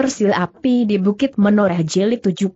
Sil api di Bukit Menoreh Jeli 75.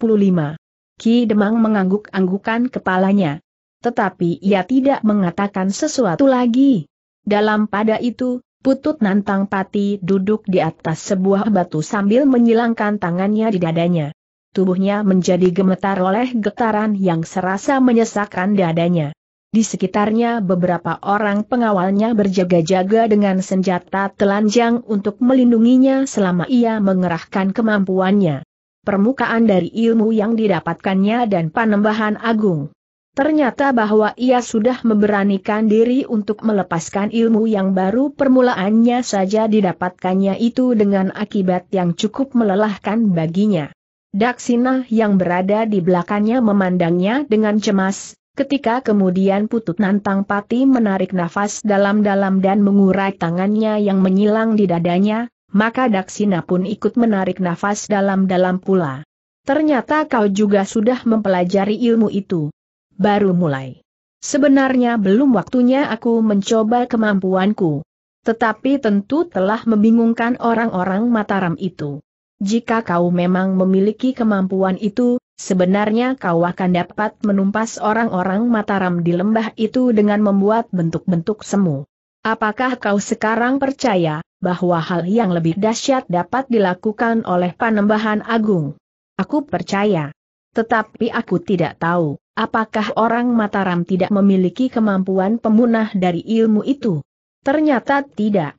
Ki Demang mengangguk-anggukan kepalanya. Tetapi ia tidak mengatakan sesuatu lagi. Dalam pada itu, Putut Nantang Pati duduk di atas sebuah batu sambil menyilangkan tangannya di dadanya. Tubuhnya menjadi gemetar oleh getaran yang serasa menyesakkan dadanya. Di sekitarnya beberapa orang pengawalnya berjaga-jaga dengan senjata telanjang untuk melindunginya selama ia mengerahkan kemampuannya. Permukaan dari ilmu yang didapatkannya dan panembahan agung. Ternyata bahwa ia sudah memberanikan diri untuk melepaskan ilmu yang baru permulaannya saja didapatkannya itu dengan akibat yang cukup melelahkan baginya. Daksina yang berada di belakangnya memandangnya dengan cemas, Ketika kemudian Putut Nantang Pati menarik nafas dalam-dalam dan mengurai tangannya yang menyilang di dadanya, maka Daksina pun ikut menarik nafas dalam-dalam pula. Ternyata kau juga sudah mempelajari ilmu itu. Baru mulai. Sebenarnya belum waktunya aku mencoba kemampuanku. Tetapi tentu telah membingungkan orang-orang Mataram itu. Jika kau memang memiliki kemampuan itu, Sebenarnya kau akan dapat menumpas orang-orang Mataram di lembah itu dengan membuat bentuk-bentuk semu. Apakah kau sekarang percaya bahwa hal yang lebih dahsyat dapat dilakukan oleh Panembahan Agung? Aku percaya. Tetapi aku tidak tahu apakah orang Mataram tidak memiliki kemampuan pemunah dari ilmu itu. Ternyata tidak.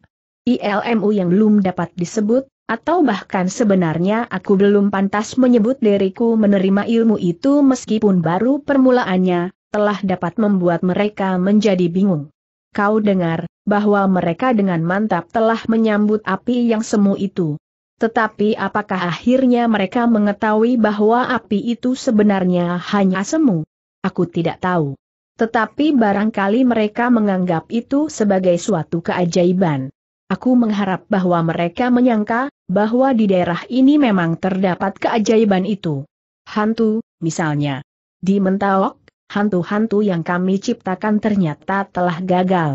ILMU yang belum dapat disebut atau bahkan sebenarnya aku belum pantas menyebut diriku menerima ilmu itu meskipun baru permulaannya, telah dapat membuat mereka menjadi bingung. Kau dengar, bahwa mereka dengan mantap telah menyambut api yang semu itu. Tetapi apakah akhirnya mereka mengetahui bahwa api itu sebenarnya hanya semu? Aku tidak tahu. Tetapi barangkali mereka menganggap itu sebagai suatu keajaiban. Aku mengharap bahwa mereka menyangka, bahwa di daerah ini memang terdapat keajaiban itu. Hantu, misalnya. Di Mentawok, hantu-hantu yang kami ciptakan ternyata telah gagal.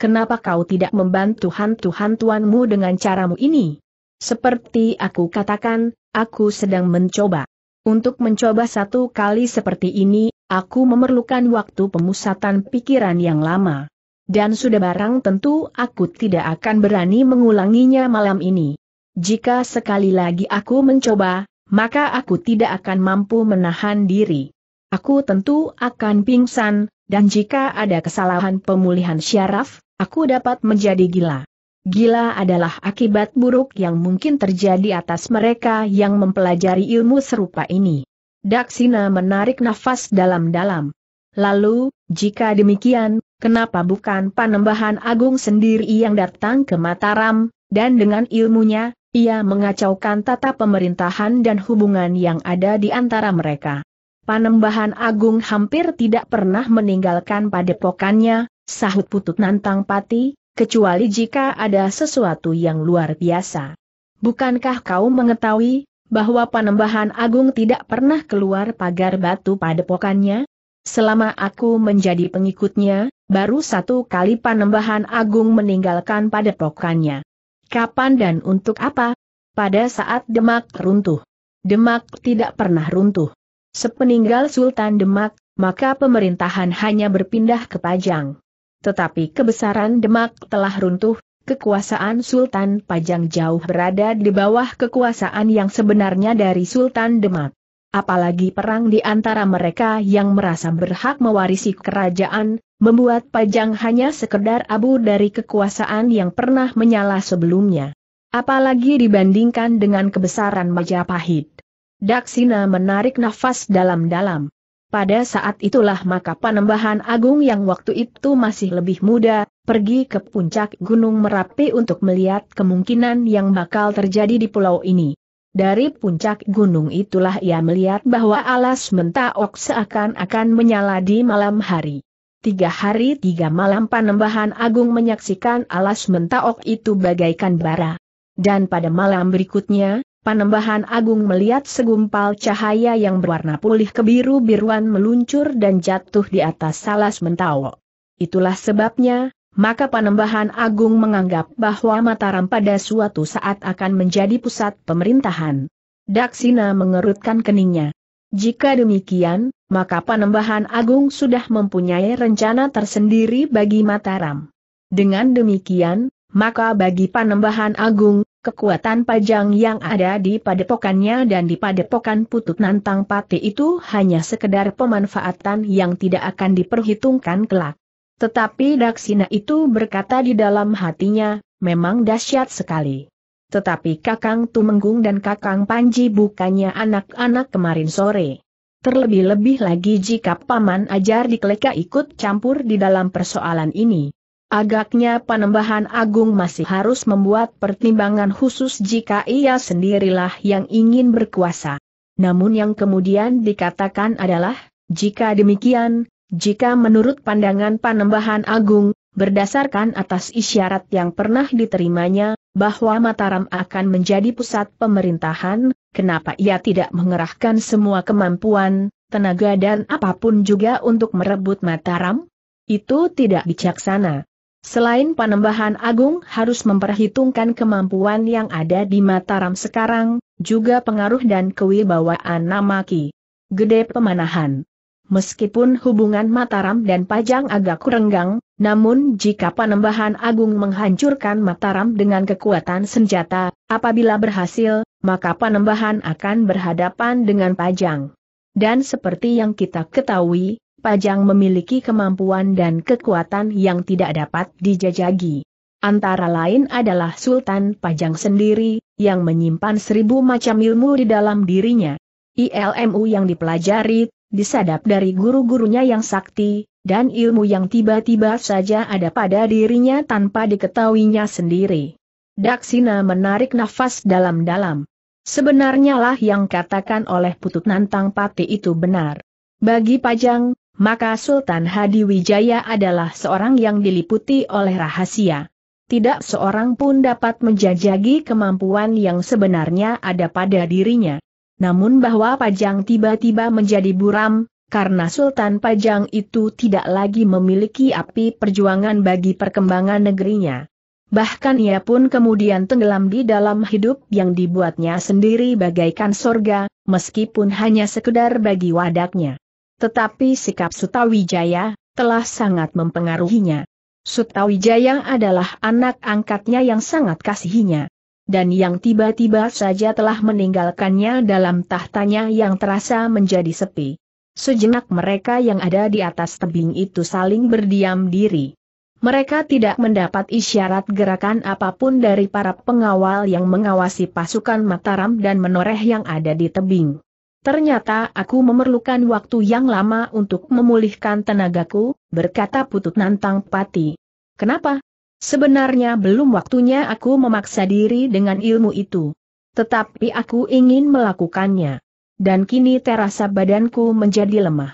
Kenapa kau tidak membantu hantu-hantuanmu dengan caramu ini? Seperti aku katakan, aku sedang mencoba. Untuk mencoba satu kali seperti ini, aku memerlukan waktu pemusatan pikiran yang lama. Dan sudah barang tentu aku tidak akan berani mengulanginya malam ini. Jika sekali lagi aku mencoba, maka aku tidak akan mampu menahan diri. Aku tentu akan pingsan, dan jika ada kesalahan pemulihan syaraf, aku dapat menjadi gila. Gila adalah akibat buruk yang mungkin terjadi atas mereka yang mempelajari ilmu serupa ini. Daksina menarik nafas dalam-dalam. Lalu, jika demikian, kenapa bukan Panembahan Agung sendiri yang datang ke Mataram, dan dengan ilmunya, ia mengacaukan tata pemerintahan dan hubungan yang ada di antara mereka. Panembahan Agung hampir tidak pernah meninggalkan padepokannya, sahut putut nantang pati, kecuali jika ada sesuatu yang luar biasa. Bukankah kau mengetahui, bahwa Panembahan Agung tidak pernah keluar pagar batu padepokannya? Selama aku menjadi pengikutnya, baru satu kali Panembahan Agung meninggalkan padepokannya. Kapan dan untuk apa? Pada saat Demak runtuh. Demak tidak pernah runtuh. Sepeninggal Sultan Demak, maka pemerintahan hanya berpindah ke Pajang. Tetapi kebesaran Demak telah runtuh, kekuasaan Sultan Pajang jauh berada di bawah kekuasaan yang sebenarnya dari Sultan Demak apalagi perang di antara mereka yang merasa berhak mewarisi kerajaan, membuat Pajang hanya sekedar abu dari kekuasaan yang pernah menyala sebelumnya. Apalagi dibandingkan dengan kebesaran Majapahit. Daksina menarik nafas dalam-dalam. Pada saat itulah maka Panembahan Agung yang waktu itu masih lebih muda, pergi ke puncak Gunung Merapi untuk melihat kemungkinan yang bakal terjadi di pulau ini. Dari puncak gunung itulah ia melihat bahwa alas mentaok seakan-akan menyala di malam hari. Tiga hari tiga malam Panembahan Agung menyaksikan alas mentaok itu bagaikan bara. Dan pada malam berikutnya, Panembahan Agung melihat segumpal cahaya yang berwarna pulih kebiru-biruan meluncur dan jatuh di atas alas mentaok. Itulah sebabnya, maka Panembahan Agung menganggap bahwa Mataram pada suatu saat akan menjadi pusat pemerintahan. Daksina mengerutkan keningnya. Jika demikian, maka Panembahan Agung sudah mempunyai rencana tersendiri bagi Mataram. Dengan demikian, maka bagi Panembahan Agung, kekuatan pajang yang ada di padepokannya dan di padepokan Putut Nantang Pati itu hanya sekedar pemanfaatan yang tidak akan diperhitungkan kelak. Tetapi Daksina itu berkata di dalam hatinya, memang dahsyat sekali. Tetapi Kakang Tumenggung dan Kakang Panji bukannya anak-anak kemarin sore. Terlebih-lebih lagi jika Paman Ajar di Kleka ikut campur di dalam persoalan ini. Agaknya Panembahan Agung masih harus membuat pertimbangan khusus jika ia sendirilah yang ingin berkuasa. Namun yang kemudian dikatakan adalah, jika demikian, jika menurut pandangan Panembahan Agung, berdasarkan atas isyarat yang pernah diterimanya, bahwa Mataram akan menjadi pusat pemerintahan, kenapa ia tidak mengerahkan semua kemampuan, tenaga dan apapun juga untuk merebut Mataram? Itu tidak bijaksana. Selain Panembahan Agung harus memperhitungkan kemampuan yang ada di Mataram sekarang, juga pengaruh dan kewibawaan Namaki. Gede Pemanahan Meskipun hubungan Mataram dan Pajang agak renggang, namun jika Panembahan Agung menghancurkan Mataram dengan kekuatan senjata, apabila berhasil, maka Panembahan akan berhadapan dengan Pajang. Dan seperti yang kita ketahui, Pajang memiliki kemampuan dan kekuatan yang tidak dapat dijajagi. Antara lain adalah Sultan Pajang sendiri, yang menyimpan seribu macam ilmu di dalam dirinya. ILMU yang dipelajari disadap dari guru-gurunya yang sakti, dan ilmu yang tiba-tiba saja ada pada dirinya tanpa diketahuinya sendiri. Daksina menarik nafas dalam-dalam. Sebenarnya lah yang katakan oleh Putut Nantang Pati itu benar. Bagi Pajang, maka Sultan Hadi Wijaya adalah seorang yang diliputi oleh rahasia tidak seorang pun dapat menjajagi kemampuan yang sebenarnya ada pada dirinya. Namun bahwa Pajang tiba-tiba menjadi buram, karena Sultan Pajang itu tidak lagi memiliki api perjuangan bagi perkembangan negerinya. Bahkan ia pun kemudian tenggelam di dalam hidup yang dibuatnya sendiri bagaikan sorga, meskipun hanya sekedar bagi wadaknya. Tetapi sikap Sutawijaya, telah sangat mempengaruhinya. Sutawijaya adalah anak angkatnya yang sangat kasihinya dan yang tiba-tiba saja telah meninggalkannya dalam tahtanya yang terasa menjadi sepi. Sejenak mereka yang ada di atas tebing itu saling berdiam diri. Mereka tidak mendapat isyarat gerakan apapun dari para pengawal yang mengawasi pasukan Mataram dan menoreh yang ada di tebing. Ternyata aku memerlukan waktu yang lama untuk memulihkan tenagaku, berkata Putut Nantang Pati. Kenapa? Sebenarnya belum waktunya aku memaksa diri dengan ilmu itu. Tetapi aku ingin melakukannya. Dan kini terasa badanku menjadi lemah.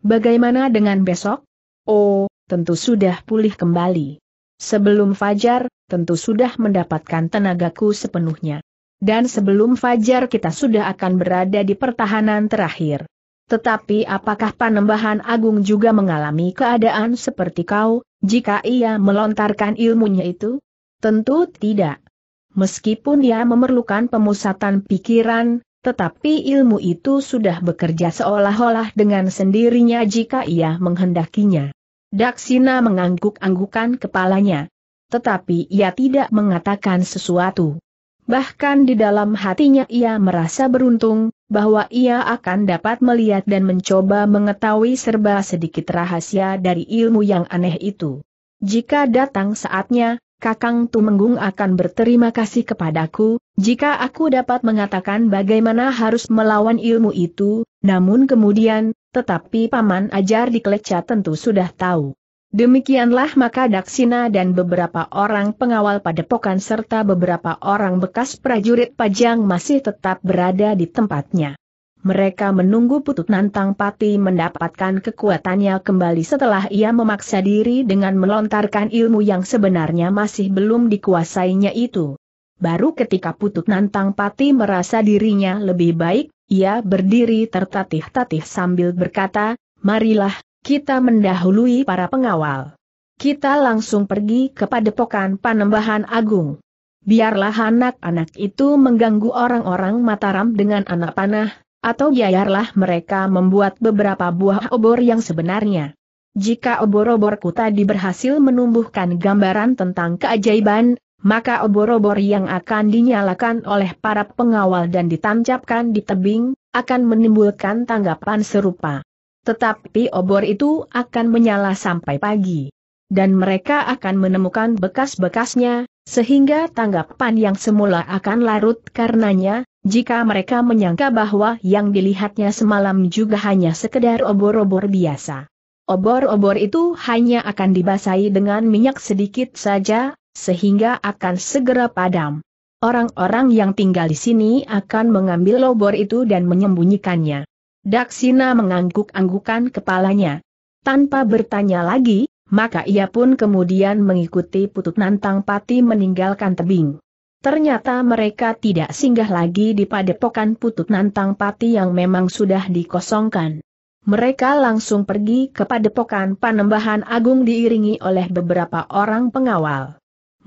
Bagaimana dengan besok? Oh, tentu sudah pulih kembali. Sebelum fajar, tentu sudah mendapatkan tenagaku sepenuhnya. Dan sebelum fajar kita sudah akan berada di pertahanan terakhir. Tetapi apakah Panembahan Agung juga mengalami keadaan seperti kau, jika ia melontarkan ilmunya itu? Tentu tidak. Meskipun ia memerlukan pemusatan pikiran, tetapi ilmu itu sudah bekerja seolah-olah dengan sendirinya jika ia menghendakinya. Daksina mengangguk-anggukan kepalanya. Tetapi ia tidak mengatakan sesuatu. Bahkan di dalam hatinya ia merasa beruntung, bahwa ia akan dapat melihat dan mencoba mengetahui serba sedikit rahasia dari ilmu yang aneh itu. Jika datang saatnya, Kakang Tumenggung akan berterima kasih kepadaku, jika aku dapat mengatakan bagaimana harus melawan ilmu itu, namun kemudian, tetapi Paman Ajar di Kleca tentu sudah tahu. Demikianlah maka Daksina dan beberapa orang pengawal padepokan serta beberapa orang bekas prajurit pajang masih tetap berada di tempatnya. Mereka menunggu Putut Nantang Pati mendapatkan kekuatannya kembali setelah ia memaksa diri dengan melontarkan ilmu yang sebenarnya masih belum dikuasainya itu. Baru ketika Putut Nantang Pati merasa dirinya lebih baik, ia berdiri tertatih-tatih sambil berkata, Marilah, kita mendahului para pengawal. Kita langsung pergi ke padepokan Panembahan Agung. Biarlah anak-anak itu mengganggu orang-orang Mataram dengan anak panah, atau biarlah mereka membuat beberapa buah obor yang sebenarnya. Jika obor-oborku tadi berhasil menumbuhkan gambaran tentang keajaiban, maka obor-obor yang akan dinyalakan oleh para pengawal dan ditancapkan di tebing, akan menimbulkan tanggapan serupa. Tetapi obor itu akan menyala sampai pagi. Dan mereka akan menemukan bekas-bekasnya, sehingga tanggapan yang semula akan larut karenanya, jika mereka menyangka bahwa yang dilihatnya semalam juga hanya sekedar obor-obor biasa. Obor-obor itu hanya akan dibasahi dengan minyak sedikit saja, sehingga akan segera padam. Orang-orang yang tinggal di sini akan mengambil obor itu dan menyembunyikannya. Daksina mengangguk-anggukan kepalanya. Tanpa bertanya lagi, maka ia pun kemudian mengikuti Putut Nantang Pati meninggalkan tebing. Ternyata mereka tidak singgah lagi di padepokan Putut Nantang Pati yang memang sudah dikosongkan. Mereka langsung pergi ke padepokan Panembahan Agung diiringi oleh beberapa orang pengawal.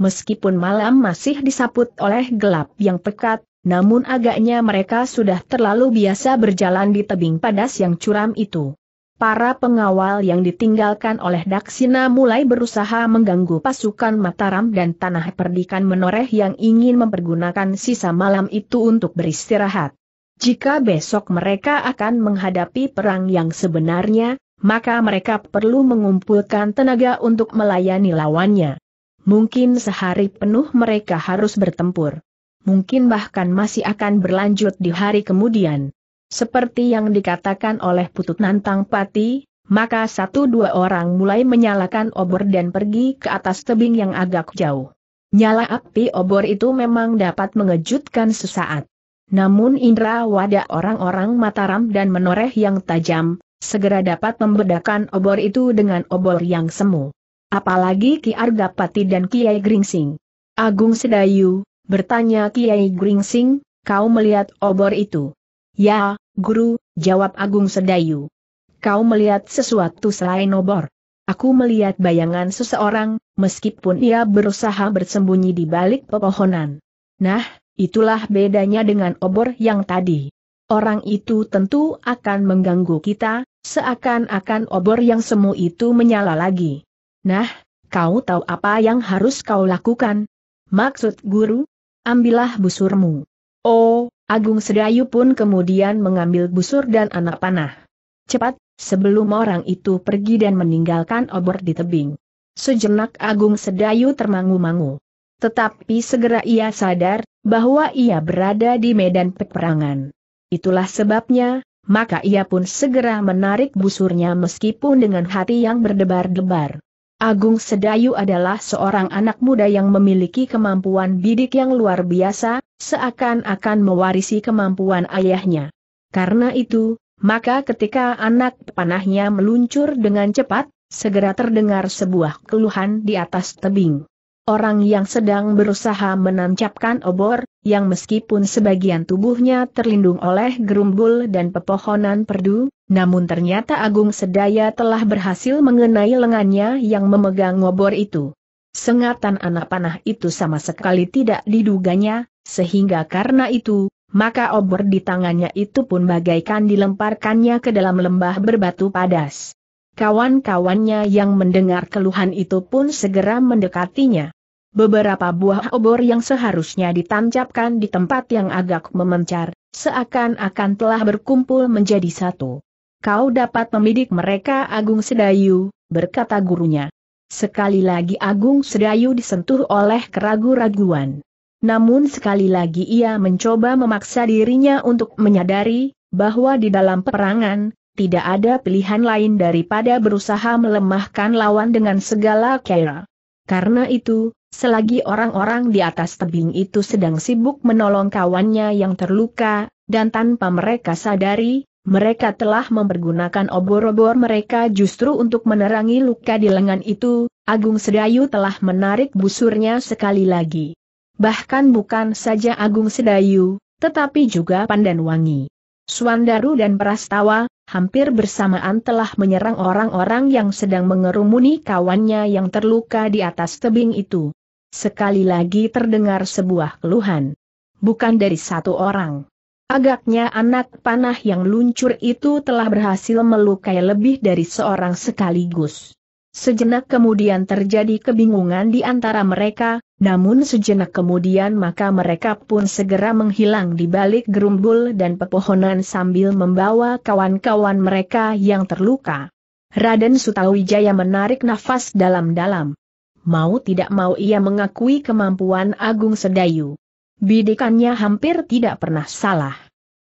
Meskipun malam masih disaput oleh gelap yang pekat, namun agaknya mereka sudah terlalu biasa berjalan di tebing padas yang curam itu. Para pengawal yang ditinggalkan oleh Daksina mulai berusaha mengganggu pasukan Mataram dan Tanah Perdikan Menoreh yang ingin mempergunakan sisa malam itu untuk beristirahat. Jika besok mereka akan menghadapi perang yang sebenarnya, maka mereka perlu mengumpulkan tenaga untuk melayani lawannya. Mungkin sehari penuh mereka harus bertempur mungkin bahkan masih akan berlanjut di hari kemudian. Seperti yang dikatakan oleh Putut Nantang Pati, maka satu dua orang mulai menyalakan obor dan pergi ke atas tebing yang agak jauh. Nyala api obor itu memang dapat mengejutkan sesaat. Namun indera wadah orang-orang Mataram dan menoreh yang tajam, segera dapat membedakan obor itu dengan obor yang semu. Apalagi Ki Argapati dan Kiai Gringsing. Agung Sedayu, bertanya Kiai Gringsing, kau melihat obor itu? Ya, guru, jawab Agung Sedayu. Kau melihat sesuatu selain obor. Aku melihat bayangan seseorang, meskipun ia berusaha bersembunyi di balik pepohonan. Nah, itulah bedanya dengan obor yang tadi. Orang itu tentu akan mengganggu kita, seakan-akan obor yang semu itu menyala lagi. Nah, kau tahu apa yang harus kau lakukan? Maksud guru? ambillah busurmu. Oh, Agung Sedayu pun kemudian mengambil busur dan anak panah. Cepat, sebelum orang itu pergi dan meninggalkan obor di tebing. Sejenak Agung Sedayu termangu-mangu. Tetapi segera ia sadar, bahwa ia berada di medan peperangan. Itulah sebabnya, maka ia pun segera menarik busurnya meskipun dengan hati yang berdebar-debar. Agung Sedayu adalah seorang anak muda yang memiliki kemampuan bidik yang luar biasa, seakan-akan mewarisi kemampuan ayahnya. Karena itu, maka ketika anak panahnya meluncur dengan cepat, segera terdengar sebuah keluhan di atas tebing. Orang yang sedang berusaha menancapkan obor, yang meskipun sebagian tubuhnya terlindung oleh gerumbul dan pepohonan perdu, namun ternyata Agung Sedaya telah berhasil mengenai lengannya yang memegang ngobor itu. Sengatan anak panah itu sama sekali tidak diduganya, sehingga karena itu, maka obor di tangannya itu pun bagaikan dilemparkannya ke dalam lembah berbatu padas. Kawan-kawannya yang mendengar keluhan itu pun segera mendekatinya. Beberapa buah obor yang seharusnya ditancapkan di tempat yang agak memencar, seakan-akan telah berkumpul menjadi satu. Kau dapat memidik mereka Agung Sedayu, berkata gurunya. Sekali lagi Agung Sedayu disentuh oleh keragu-raguan. Namun sekali lagi ia mencoba memaksa dirinya untuk menyadari, bahwa di dalam peperangan, tidak ada pilihan lain daripada berusaha melemahkan lawan dengan segala cara. Karena itu, selagi orang-orang di atas tebing itu sedang sibuk menolong kawannya yang terluka, dan tanpa mereka sadari, mereka telah mempergunakan obor-obor mereka justru untuk menerangi luka di lengan itu, Agung Sedayu telah menarik busurnya sekali lagi. Bahkan bukan saja Agung Sedayu, tetapi juga Pandan Wangi. Suandaru dan Prastawa, hampir bersamaan telah menyerang orang-orang yang sedang mengerumuni kawannya yang terluka di atas tebing itu. Sekali lagi terdengar sebuah keluhan. Bukan dari satu orang Agaknya anak panah yang luncur itu telah berhasil melukai lebih dari seorang sekaligus. Sejenak kemudian terjadi kebingungan di antara mereka, namun sejenak kemudian maka mereka pun segera menghilang di balik gerumbul dan pepohonan sambil membawa kawan-kawan mereka yang terluka. Raden Sutawijaya menarik nafas dalam-dalam. Mau tidak mau ia mengakui kemampuan Agung Sedayu. Bidikannya hampir tidak pernah salah.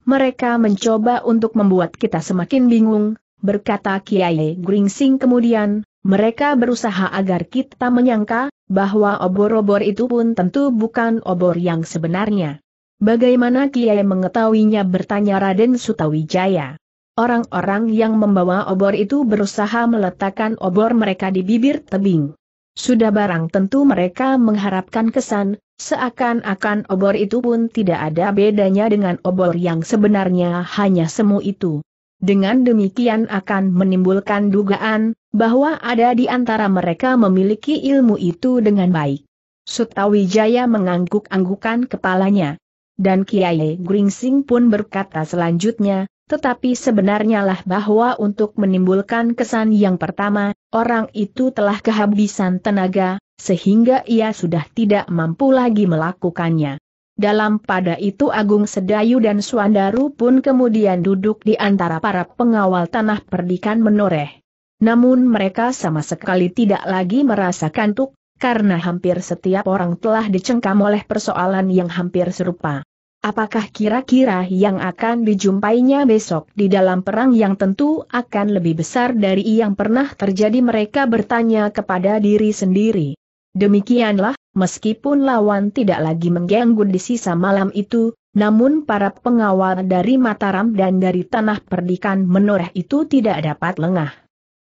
Mereka mencoba untuk membuat kita semakin bingung, berkata Kiai Gringsing kemudian, mereka berusaha agar kita menyangka, bahwa obor-obor itu pun tentu bukan obor yang sebenarnya. Bagaimana Kiai mengetahuinya bertanya Raden Sutawijaya. Orang-orang yang membawa obor itu berusaha meletakkan obor mereka di bibir tebing. Sudah barang tentu mereka mengharapkan kesan, Seakan-akan obor itu pun tidak ada bedanya dengan obor yang sebenarnya hanya semu itu. Dengan demikian akan menimbulkan dugaan, bahwa ada di antara mereka memiliki ilmu itu dengan baik. Sutawijaya mengangguk-anggukan kepalanya. Dan Kiai Gringsing pun berkata selanjutnya, tetapi sebenarnya lah bahwa untuk menimbulkan kesan yang pertama, orang itu telah kehabisan tenaga, sehingga ia sudah tidak mampu lagi melakukannya. Dalam pada itu Agung Sedayu dan Suandaru pun kemudian duduk di antara para pengawal tanah perdikan menoreh. Namun mereka sama sekali tidak lagi merasa kantuk, karena hampir setiap orang telah dicengkam oleh persoalan yang hampir serupa. Apakah kira-kira yang akan dijumpainya besok di dalam perang yang tentu akan lebih besar dari yang pernah terjadi mereka bertanya kepada diri sendiri. Demikianlah, meskipun lawan tidak lagi mengganggu di sisa malam itu, namun para pengawal dari Mataram dan dari tanah perdikan menoreh itu tidak dapat lengah.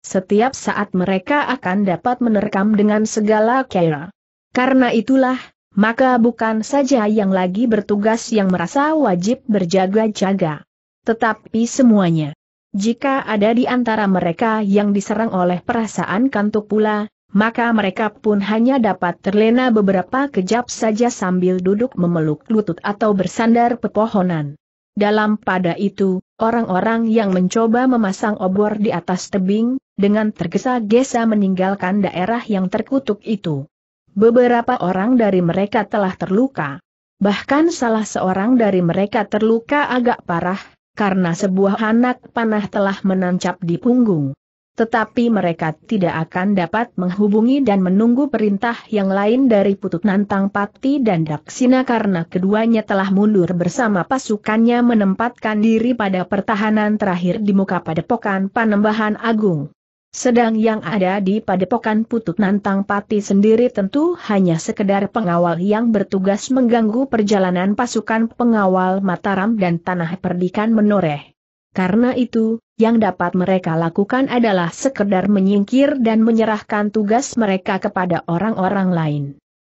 Setiap saat mereka akan dapat menerkam dengan segala kera. Karena itulah, maka bukan saja yang lagi bertugas yang merasa wajib berjaga-jaga. Tetapi semuanya. Jika ada di antara mereka yang diserang oleh perasaan kantuk pula, maka mereka pun hanya dapat terlena beberapa kejap saja sambil duduk memeluk lutut atau bersandar pepohonan. Dalam pada itu, orang-orang yang mencoba memasang obor di atas tebing, dengan tergesa-gesa meninggalkan daerah yang terkutuk itu beberapa orang dari mereka telah terluka. Bahkan salah seorang dari mereka terluka agak parah, karena sebuah anak panah telah menancap di punggung. Tetapi mereka tidak akan dapat menghubungi dan menunggu perintah yang lain dari Putut Nantang Pati dan Daksina karena keduanya telah mundur bersama pasukannya menempatkan diri pada pertahanan terakhir di muka padepokan Panembahan Agung. Sedang yang ada di padepokan Putut Nantang Pati sendiri tentu hanya sekedar pengawal yang bertugas mengganggu perjalanan pasukan pengawal Mataram dan Tanah Perdikan menoreh. Karena itu, yang dapat mereka lakukan adalah sekedar menyingkir dan menyerahkan tugas mereka kepada orang-orang lain.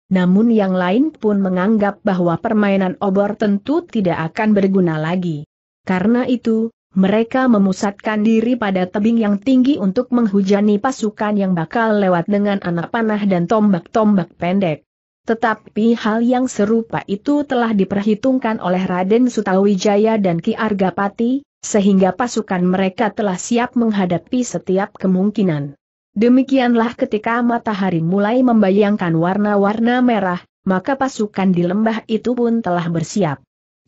Namun yang lain pun menganggap bahwa permainan obor tentu tidak akan berguna lagi. Karena itu, mereka memusatkan diri pada tebing yang tinggi untuk menghujani pasukan yang bakal lewat dengan anak panah dan tombak-tombak pendek. Tetapi hal yang serupa itu telah diperhitungkan oleh Raden Sutawijaya dan Ki Argapati, sehingga pasukan mereka telah siap menghadapi setiap kemungkinan. Demikianlah ketika matahari mulai membayangkan warna-warna merah, maka pasukan di lembah itu pun telah bersiap.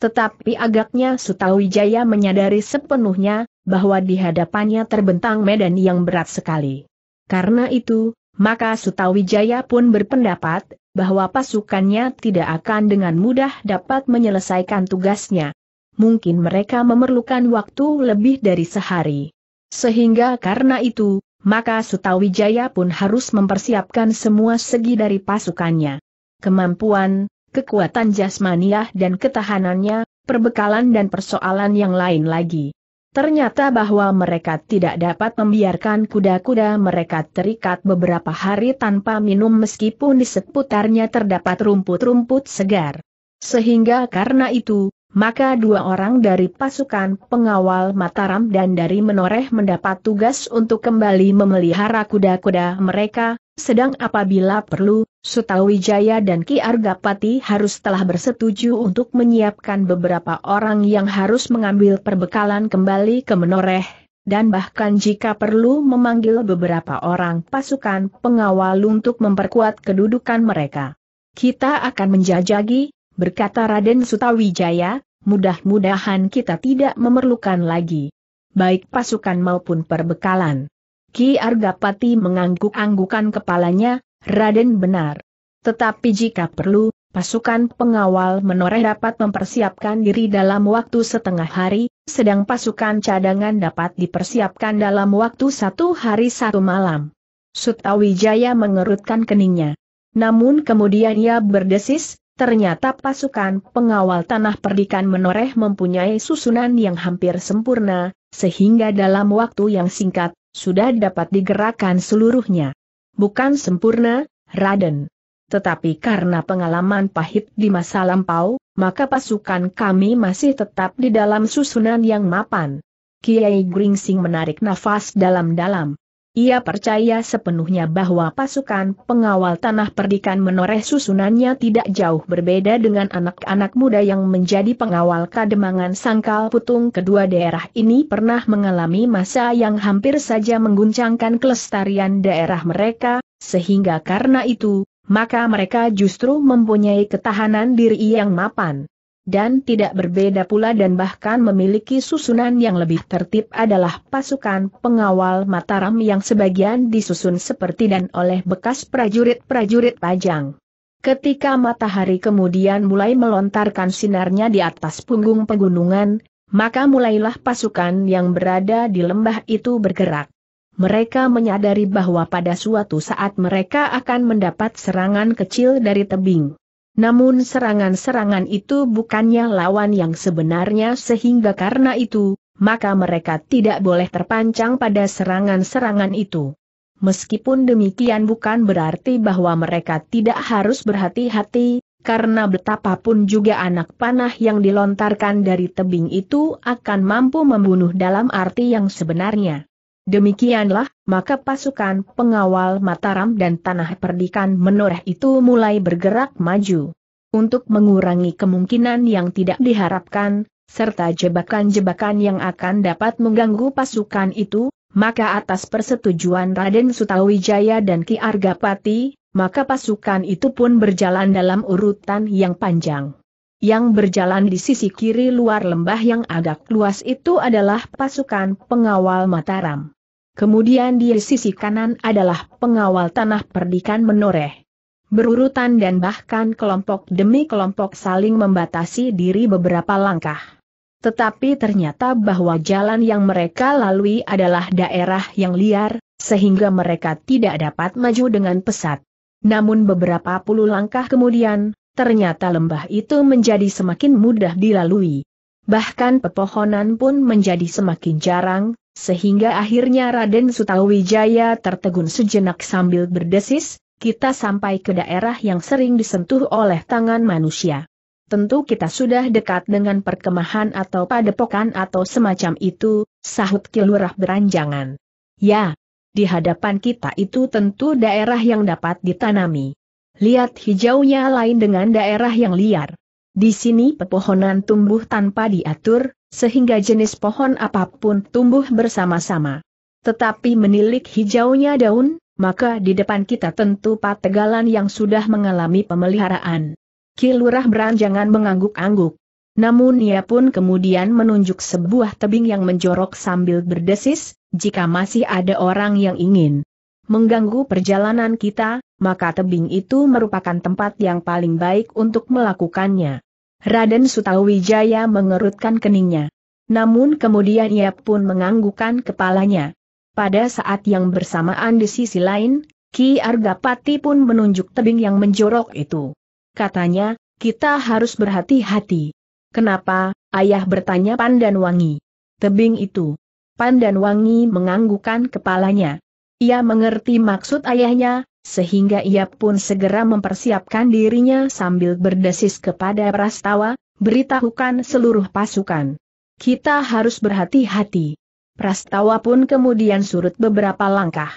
Tetapi agaknya Sutawijaya menyadari sepenuhnya, bahwa di hadapannya terbentang medan yang berat sekali. Karena itu, maka Sutawijaya pun berpendapat, bahwa pasukannya tidak akan dengan mudah dapat menyelesaikan tugasnya. Mungkin mereka memerlukan waktu lebih dari sehari. Sehingga karena itu, maka Sutawijaya pun harus mempersiapkan semua segi dari pasukannya. Kemampuan, kekuatan jasmaniah dan ketahanannya, perbekalan dan persoalan yang lain lagi. Ternyata bahwa mereka tidak dapat membiarkan kuda-kuda mereka terikat beberapa hari tanpa minum meskipun di seputarnya terdapat rumput-rumput segar. Sehingga karena itu, maka dua orang dari pasukan pengawal Mataram dan dari Menoreh mendapat tugas untuk kembali memelihara kuda-kuda mereka, sedang apabila perlu, Sutawijaya dan Ki Argapati harus telah bersetuju untuk menyiapkan beberapa orang yang harus mengambil perbekalan kembali ke Menoreh, dan bahkan jika perlu memanggil beberapa orang pasukan pengawal untuk memperkuat kedudukan mereka. Kita akan menjajagi, berkata Raden Sutawijaya, mudah-mudahan kita tidak memerlukan lagi. Baik pasukan maupun perbekalan. Ki Argapati mengangguk-anggukan kepalanya, Raden benar. Tetapi jika perlu, pasukan pengawal menoreh dapat mempersiapkan diri dalam waktu setengah hari, sedang pasukan cadangan dapat dipersiapkan dalam waktu satu hari satu malam. Sutawijaya mengerutkan keningnya. Namun kemudian ia berdesis, Ternyata pasukan pengawal tanah perdikan menoreh mempunyai susunan yang hampir sempurna, sehingga dalam waktu yang singkat, sudah dapat digerakkan seluruhnya. Bukan sempurna, Raden. Tetapi karena pengalaman pahit di masa lampau, maka pasukan kami masih tetap di dalam susunan yang mapan. Kiai Gringsing menarik nafas dalam-dalam. Ia percaya sepenuhnya bahwa pasukan pengawal tanah perdikan menoreh susunannya tidak jauh berbeda dengan anak-anak muda yang menjadi pengawal kademangan sangkal putung kedua daerah ini pernah mengalami masa yang hampir saja mengguncangkan kelestarian daerah mereka, sehingga karena itu, maka mereka justru mempunyai ketahanan diri yang mapan dan tidak berbeda pula dan bahkan memiliki susunan yang lebih tertib adalah pasukan pengawal Mataram yang sebagian disusun seperti dan oleh bekas prajurit-prajurit Pajang. Ketika matahari kemudian mulai melontarkan sinarnya di atas punggung pegunungan, maka mulailah pasukan yang berada di lembah itu bergerak. Mereka menyadari bahwa pada suatu saat mereka akan mendapat serangan kecil dari tebing. Namun serangan-serangan itu bukannya lawan yang sebenarnya sehingga karena itu, maka mereka tidak boleh terpancang pada serangan-serangan itu. Meskipun demikian bukan berarti bahwa mereka tidak harus berhati-hati, karena betapapun juga anak panah yang dilontarkan dari tebing itu akan mampu membunuh dalam arti yang sebenarnya. Demikianlah, maka pasukan pengawal Mataram dan Tanah Perdikan Menoreh itu mulai bergerak maju. Untuk mengurangi kemungkinan yang tidak diharapkan, serta jebakan-jebakan yang akan dapat mengganggu pasukan itu, maka atas persetujuan Raden Sutawijaya dan Ki Argapati, maka pasukan itu pun berjalan dalam urutan yang panjang yang berjalan di sisi kiri luar lembah yang agak luas itu adalah pasukan pengawal Mataram. Kemudian di sisi kanan adalah pengawal tanah perdikan menoreh. Berurutan dan bahkan kelompok demi kelompok saling membatasi diri beberapa langkah. Tetapi ternyata bahwa jalan yang mereka lalui adalah daerah yang liar, sehingga mereka tidak dapat maju dengan pesat. Namun beberapa puluh langkah kemudian, ternyata lembah itu menjadi semakin mudah dilalui. Bahkan pepohonan pun menjadi semakin jarang, sehingga akhirnya Raden Sutawijaya tertegun sejenak sambil berdesis, kita sampai ke daerah yang sering disentuh oleh tangan manusia. Tentu kita sudah dekat dengan perkemahan atau padepokan atau semacam itu, sahut kilurah beranjangan. Ya, di hadapan kita itu tentu daerah yang dapat ditanami. Lihat hijaunya lain dengan daerah yang liar. Di sini pepohonan tumbuh tanpa diatur, sehingga jenis pohon apapun tumbuh bersama-sama. Tetapi menilik hijaunya daun, maka di depan kita tentu pategalan yang sudah mengalami pemeliharaan. Kilurah beranjangan mengangguk-angguk. Namun ia pun kemudian menunjuk sebuah tebing yang menjorok sambil berdesis, jika masih ada orang yang ingin mengganggu perjalanan kita, maka tebing itu merupakan tempat yang paling baik untuk melakukannya. Raden Sutawijaya mengerutkan keningnya. Namun kemudian ia pun menganggukkan kepalanya. Pada saat yang bersamaan di sisi lain, Ki Argapati pun menunjuk tebing yang menjorok itu. Katanya, kita harus berhati-hati. Kenapa, ayah bertanya Pandan Wangi. Tebing itu. Pandan Wangi menganggukkan kepalanya. Ia mengerti maksud ayahnya, sehingga ia pun segera mempersiapkan dirinya sambil berdesis kepada Prastawa, beritahukan seluruh pasukan. Kita harus berhati-hati. Prastawa pun kemudian surut beberapa langkah.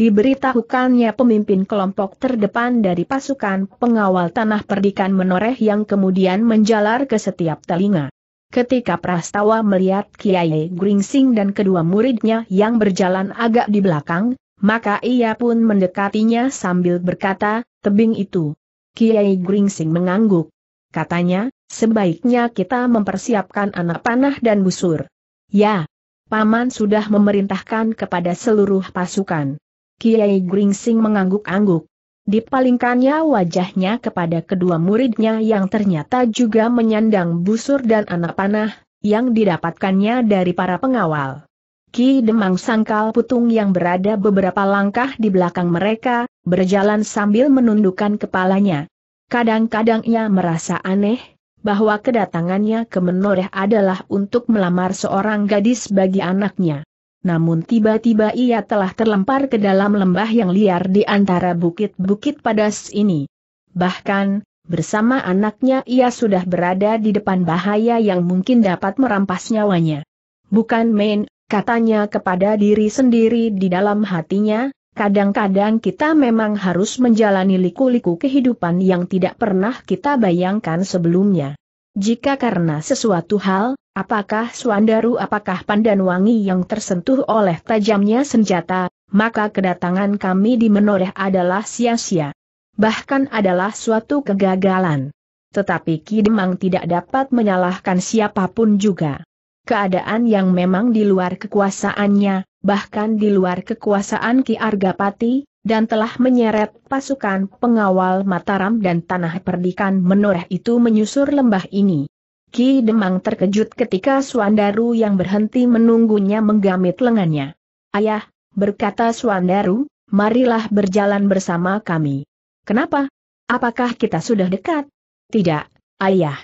Diberitahukannya pemimpin kelompok terdepan dari pasukan pengawal tanah perdikan menoreh yang kemudian menjalar ke setiap telinga. Ketika Prastawa melihat Kiai Gringsing dan kedua muridnya yang berjalan agak di belakang, maka ia pun mendekatinya sambil berkata, tebing itu. Kiai Gringsing mengangguk. Katanya, sebaiknya kita mempersiapkan anak panah dan busur. Ya, Paman sudah memerintahkan kepada seluruh pasukan. Kiai Gringsing mengangguk-angguk dipalingkannya wajahnya kepada kedua muridnya yang ternyata juga menyandang busur dan anak panah, yang didapatkannya dari para pengawal. Ki Demang Sangkal Putung yang berada beberapa langkah di belakang mereka, berjalan sambil menundukkan kepalanya. Kadang-kadang ia merasa aneh, bahwa kedatangannya ke Menoreh adalah untuk melamar seorang gadis bagi anaknya namun tiba-tiba ia telah terlempar ke dalam lembah yang liar di antara bukit-bukit padas ini. Bahkan, bersama anaknya ia sudah berada di depan bahaya yang mungkin dapat merampas nyawanya. Bukan main, katanya kepada diri sendiri di dalam hatinya, kadang-kadang kita memang harus menjalani liku-liku kehidupan yang tidak pernah kita bayangkan sebelumnya. Jika karena sesuatu hal, apakah Suandaru apakah Pandanwangi yang tersentuh oleh tajamnya senjata, maka kedatangan kami di menoreh adalah sia-sia. Bahkan adalah suatu kegagalan. Tetapi Kidemang tidak dapat menyalahkan siapapun juga. Keadaan yang memang di luar kekuasaannya, bahkan di luar kekuasaan Ki Argapati, dan telah menyeret pasukan pengawal Mataram dan tanah perdikan menoreh itu menyusur lembah ini. Ki Demang terkejut ketika Suandaru yang berhenti menunggunya menggamit lengannya. Ayah, berkata Suandaru, marilah berjalan bersama kami. Kenapa? Apakah kita sudah dekat? Tidak, ayah.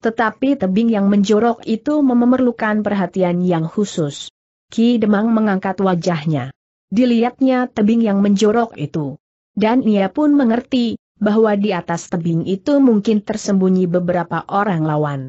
Tetapi tebing yang menjorok itu memerlukan perhatian yang khusus. Ki Demang mengangkat wajahnya dilihatnya tebing yang menjorok itu. Dan ia pun mengerti, bahwa di atas tebing itu mungkin tersembunyi beberapa orang lawan.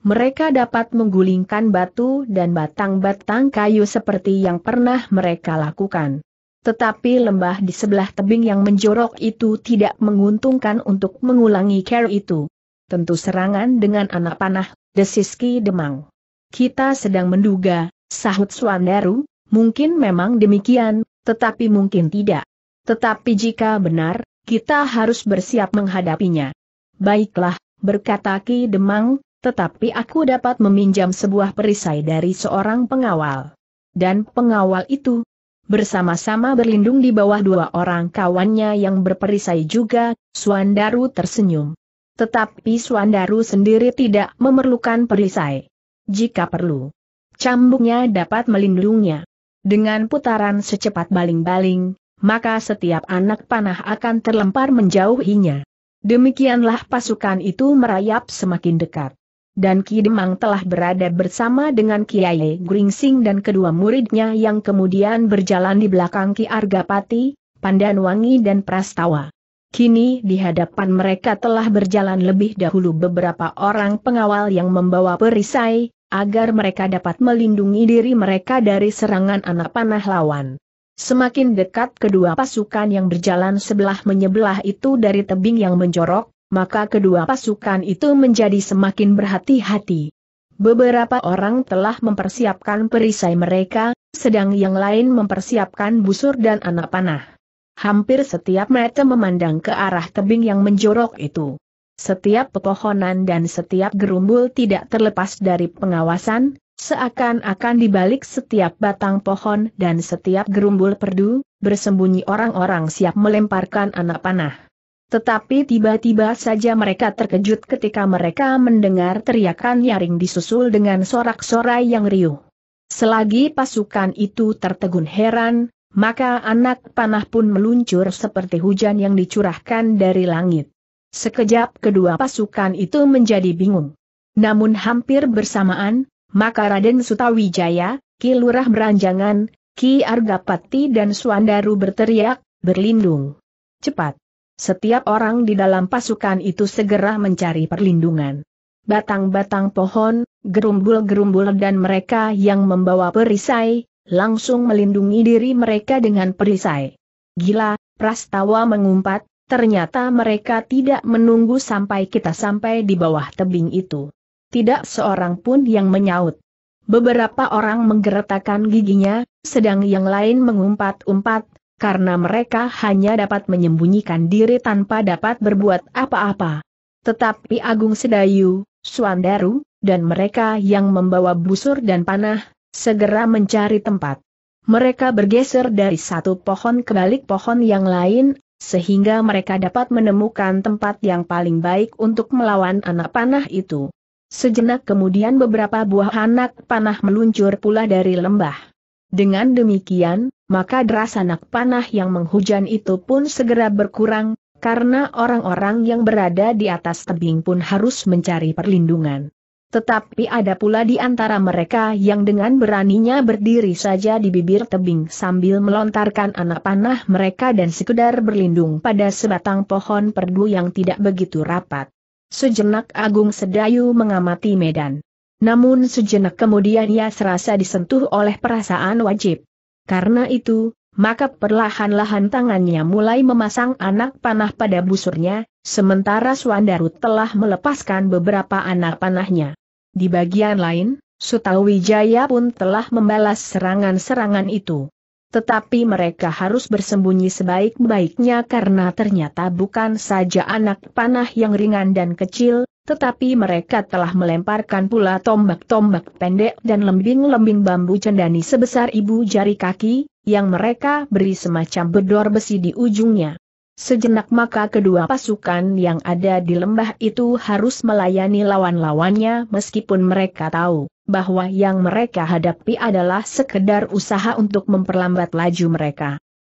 Mereka dapat menggulingkan batu dan batang-batang kayu seperti yang pernah mereka lakukan. Tetapi lembah di sebelah tebing yang menjorok itu tidak menguntungkan untuk mengulangi care itu. Tentu serangan dengan anak panah, desiski demang. Kita sedang menduga, sahut Swandaru, mungkin memang demikian, tetapi mungkin tidak. Tetapi jika benar, kita harus bersiap menghadapinya. Baiklah, berkata Ki Demang, tetapi aku dapat meminjam sebuah perisai dari seorang pengawal. Dan pengawal itu bersama-sama berlindung di bawah dua orang kawannya yang berperisai juga, Suandaru tersenyum. Tetapi Suandaru sendiri tidak memerlukan perisai. Jika perlu, cambuknya dapat melindunginya. Dengan putaran secepat baling-baling, maka setiap anak panah akan terlempar menjauhinya. Demikianlah pasukan itu merayap semakin dekat. Dan Ki Demang telah berada bersama dengan Kiai Gringsing dan kedua muridnya yang kemudian berjalan di belakang Ki Argapati, Pandanwangi dan Prastawa. Kini di hadapan mereka telah berjalan lebih dahulu beberapa orang pengawal yang membawa perisai, agar mereka dapat melindungi diri mereka dari serangan anak panah lawan. Semakin dekat kedua pasukan yang berjalan sebelah menyebelah itu dari tebing yang menjorok, maka kedua pasukan itu menjadi semakin berhati-hati. Beberapa orang telah mempersiapkan perisai mereka, sedang yang lain mempersiapkan busur dan anak panah. Hampir setiap mata memandang ke arah tebing yang menjorok itu. Setiap pepohonan dan setiap gerumbul tidak terlepas dari pengawasan, seakan-akan di balik setiap batang pohon dan setiap gerumbul perdu, bersembunyi orang-orang siap melemparkan anak panah. Tetapi tiba-tiba saja mereka terkejut ketika mereka mendengar teriakan nyaring disusul dengan sorak-sorai yang riuh. Selagi pasukan itu tertegun heran, maka anak panah pun meluncur seperti hujan yang dicurahkan dari langit. Sekejap kedua pasukan itu menjadi bingung. Namun hampir bersamaan, maka Raden Sutawijaya, Ki Lurah Beranjangan, Ki Argapati dan Suandaru berteriak, berlindung. Cepat! Setiap orang di dalam pasukan itu segera mencari perlindungan. Batang-batang pohon, gerumbul-gerumbul dan mereka yang membawa perisai, langsung melindungi diri mereka dengan perisai. Gila, Prastawa mengumpat, Ternyata mereka tidak menunggu sampai kita sampai di bawah tebing itu. Tidak seorang pun yang menyaut. Beberapa orang menggeretakan giginya, sedang yang lain mengumpat-umpat, karena mereka hanya dapat menyembunyikan diri tanpa dapat berbuat apa-apa. Tetapi Agung Sedayu, Suandaru, dan mereka yang membawa busur dan panah, segera mencari tempat. Mereka bergeser dari satu pohon ke balik pohon yang lain, sehingga mereka dapat menemukan tempat yang paling baik untuk melawan anak panah itu. Sejenak kemudian beberapa buah anak panah meluncur pula dari lembah. Dengan demikian, maka deras anak panah yang menghujan itu pun segera berkurang, karena orang-orang yang berada di atas tebing pun harus mencari perlindungan. Tetapi ada pula di antara mereka yang dengan beraninya berdiri saja di bibir tebing sambil melontarkan anak panah mereka dan sekedar berlindung pada sebatang pohon perdu yang tidak begitu rapat. Sejenak Agung Sedayu mengamati medan. Namun sejenak kemudian ia serasa disentuh oleh perasaan wajib. Karena itu, maka perlahan-lahan tangannya mulai memasang anak panah pada busurnya, sementara Swandaru telah melepaskan beberapa anak panahnya. Di bagian lain, Sutawijaya pun telah membalas serangan-serangan itu. Tetapi mereka harus bersembunyi sebaik-baiknya karena ternyata bukan saja anak panah yang ringan dan kecil, tetapi mereka telah melemparkan pula tombak-tombak pendek dan lembing-lembing bambu cendani sebesar ibu jari kaki, yang mereka beri semacam bedor besi di ujungnya. Sejenak maka kedua pasukan yang ada di lembah itu harus melayani lawan-lawannya meskipun mereka tahu bahwa yang mereka hadapi adalah sekedar usaha untuk memperlambat laju mereka.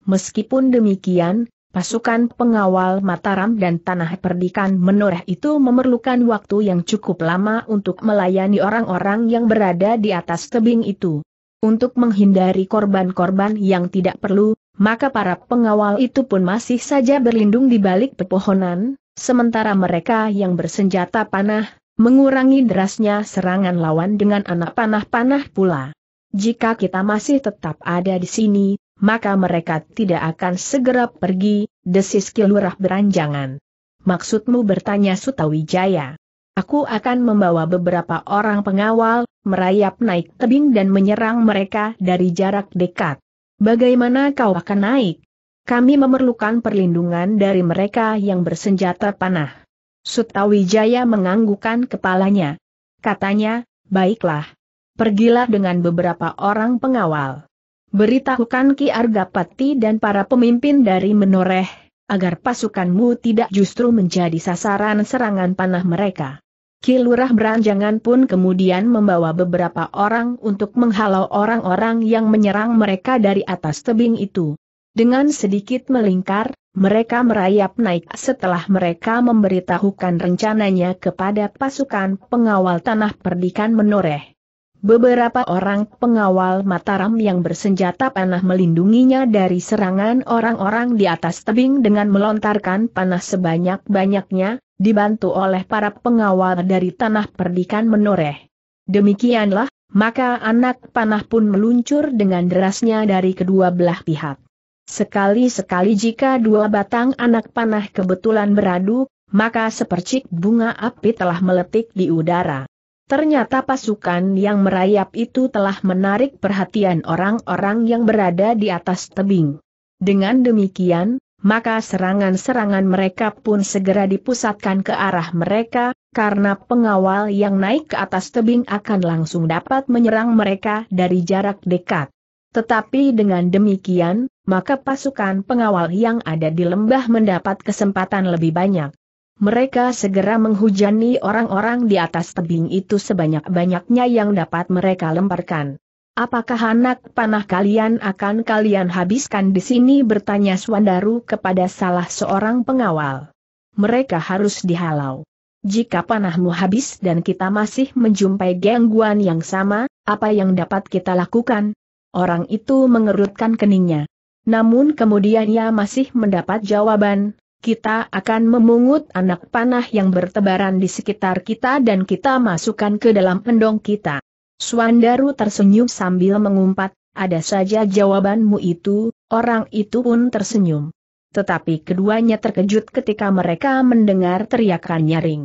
Meskipun demikian, pasukan pengawal Mataram dan Tanah Perdikan Menoreh itu memerlukan waktu yang cukup lama untuk melayani orang-orang yang berada di atas tebing itu. Untuk menghindari korban-korban yang tidak perlu, maka para pengawal itu pun masih saja berlindung di balik pepohonan, sementara mereka yang bersenjata panah, mengurangi derasnya serangan lawan dengan anak panah-panah pula. Jika kita masih tetap ada di sini, maka mereka tidak akan segera pergi, desis Kilurah beranjangan. Maksudmu bertanya Sutawijaya. Aku akan membawa beberapa orang pengawal, merayap naik tebing dan menyerang mereka dari jarak dekat. Bagaimana kau akan naik? Kami memerlukan perlindungan dari mereka yang bersenjata panah. Sutawijaya menganggukkan kepalanya. Katanya, baiklah. Pergilah dengan beberapa orang pengawal. Beritahukan Ki Argapati dan para pemimpin dari Menoreh, agar pasukanmu tidak justru menjadi sasaran serangan panah mereka. Kilurah Beranjangan pun kemudian membawa beberapa orang untuk menghalau orang-orang yang menyerang mereka dari atas tebing itu. Dengan sedikit melingkar, mereka merayap naik setelah mereka memberitahukan rencananya kepada pasukan pengawal tanah perdikan menoreh. Beberapa orang pengawal Mataram yang bersenjata panah melindunginya dari serangan orang-orang di atas tebing dengan melontarkan panah sebanyak-banyaknya, dibantu oleh para pengawal dari tanah perdikan menoreh. Demikianlah, maka anak panah pun meluncur dengan derasnya dari kedua belah pihak. Sekali-sekali jika dua batang anak panah kebetulan beradu, maka sepercik bunga api telah meletik di udara. Ternyata pasukan yang merayap itu telah menarik perhatian orang-orang yang berada di atas tebing. Dengan demikian, maka serangan-serangan mereka pun segera dipusatkan ke arah mereka, karena pengawal yang naik ke atas tebing akan langsung dapat menyerang mereka dari jarak dekat. Tetapi dengan demikian, maka pasukan pengawal yang ada di lembah mendapat kesempatan lebih banyak. Mereka segera menghujani orang-orang di atas tebing itu sebanyak-banyaknya yang dapat mereka lemparkan. Apakah anak panah kalian akan kalian habiskan di sini bertanya Swandaru kepada salah seorang pengawal. Mereka harus dihalau. Jika panahmu habis dan kita masih menjumpai gangguan yang sama, apa yang dapat kita lakukan? Orang itu mengerutkan keningnya. Namun kemudian ia masih mendapat jawaban, kita akan memungut anak panah yang bertebaran di sekitar kita dan kita masukkan ke dalam pendong kita. Suandaru tersenyum sambil mengumpat, ada saja jawabanmu itu, orang itu pun tersenyum. Tetapi keduanya terkejut ketika mereka mendengar teriakan nyaring.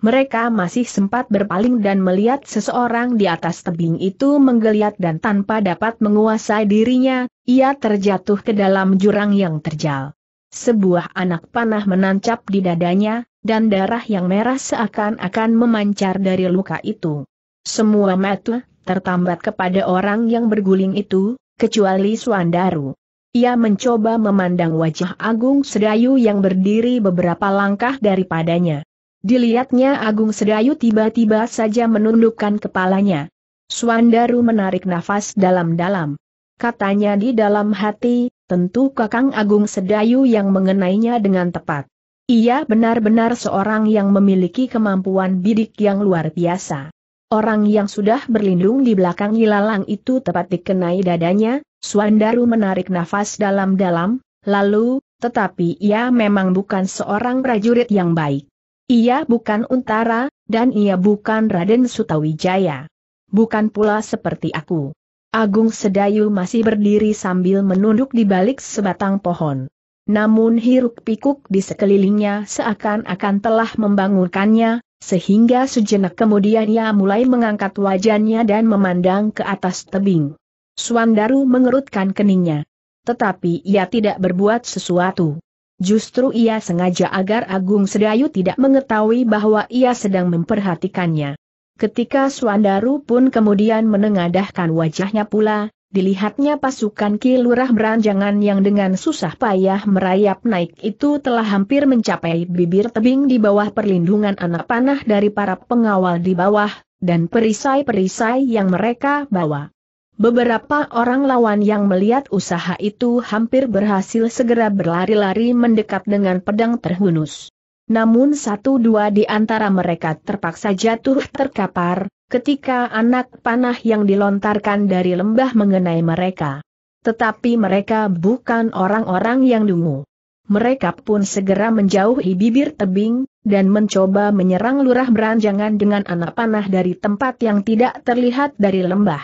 Mereka masih sempat berpaling dan melihat seseorang di atas tebing itu menggeliat dan tanpa dapat menguasai dirinya, ia terjatuh ke dalam jurang yang terjal. Sebuah anak panah menancap di dadanya, dan darah yang merah seakan-akan memancar dari luka itu. Semua mata tertambat kepada orang yang berguling itu, kecuali Suandaru. Ia mencoba memandang wajah Agung Sedayu yang berdiri beberapa langkah daripadanya. Dilihatnya Agung Sedayu tiba-tiba saja menundukkan kepalanya. Suandaru menarik nafas dalam-dalam. Katanya di dalam hati, tentu Kakang Agung Sedayu yang mengenainya dengan tepat. Ia benar-benar seorang yang memiliki kemampuan bidik yang luar biasa. Orang yang sudah berlindung di belakang ilalang itu tepat dikenai dadanya, Suandaru menarik nafas dalam-dalam, lalu, tetapi ia memang bukan seorang prajurit yang baik. Ia bukan Untara, dan ia bukan Raden Sutawijaya. Bukan pula seperti aku. Agung Sedayu masih berdiri sambil menunduk di balik sebatang pohon. Namun hiruk pikuk di sekelilingnya seakan-akan telah membangunkannya, sehingga sejenak kemudian ia mulai mengangkat wajahnya dan memandang ke atas tebing. Suandaru mengerutkan keningnya. Tetapi ia tidak berbuat sesuatu. Justru ia sengaja agar Agung Sedayu tidak mengetahui bahwa ia sedang memperhatikannya. Ketika Suandaru pun kemudian menengadahkan wajahnya pula, Dilihatnya pasukan Kilurah beranjangan yang dengan susah payah merayap naik itu telah hampir mencapai bibir tebing di bawah perlindungan anak panah dari para pengawal di bawah, dan perisai-perisai yang mereka bawa. Beberapa orang lawan yang melihat usaha itu hampir berhasil segera berlari-lari mendekat dengan pedang terhunus. Namun satu dua di antara mereka terpaksa jatuh terkapar, ketika anak panah yang dilontarkan dari lembah mengenai mereka. Tetapi mereka bukan orang-orang yang dungu. Mereka pun segera menjauhi bibir tebing, dan mencoba menyerang lurah beranjangan dengan anak panah dari tempat yang tidak terlihat dari lembah.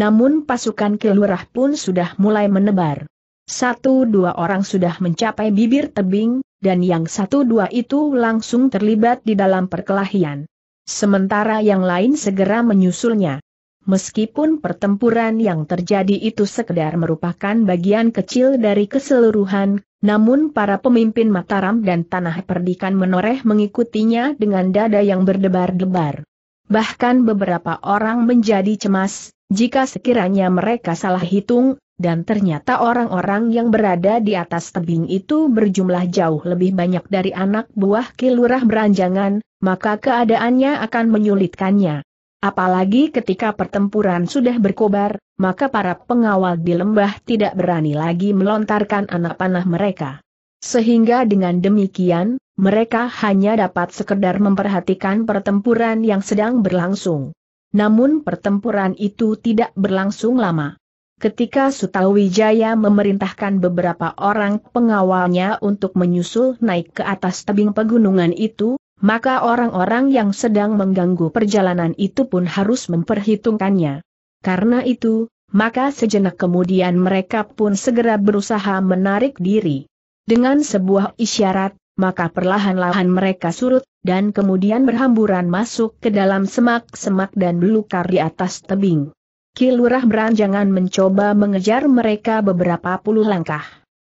Namun pasukan kelurah pun sudah mulai menebar. Satu dua orang sudah mencapai bibir tebing, dan yang satu dua itu langsung terlibat di dalam perkelahian sementara yang lain segera menyusulnya. Meskipun pertempuran yang terjadi itu sekedar merupakan bagian kecil dari keseluruhan, namun para pemimpin Mataram dan Tanah Perdikan menoreh mengikutinya dengan dada yang berdebar-debar. Bahkan beberapa orang menjadi cemas, jika sekiranya mereka salah hitung, dan ternyata orang-orang yang berada di atas tebing itu berjumlah jauh lebih banyak dari anak buah kilurah beranjangan, maka keadaannya akan menyulitkannya. Apalagi ketika pertempuran sudah berkobar, maka para pengawal di lembah tidak berani lagi melontarkan anak panah mereka. Sehingga dengan demikian, mereka hanya dapat sekedar memperhatikan pertempuran yang sedang berlangsung. Namun pertempuran itu tidak berlangsung lama. Ketika Sutawijaya memerintahkan beberapa orang pengawalnya untuk menyusul naik ke atas tebing pegunungan itu, maka orang-orang yang sedang mengganggu perjalanan itu pun harus memperhitungkannya. Karena itu, maka sejenak kemudian mereka pun segera berusaha menarik diri. Dengan sebuah isyarat, maka perlahan-lahan mereka surut, dan kemudian berhamburan masuk ke dalam semak-semak dan belukar di atas tebing. Kilurah beranjangan mencoba mengejar mereka beberapa puluh langkah.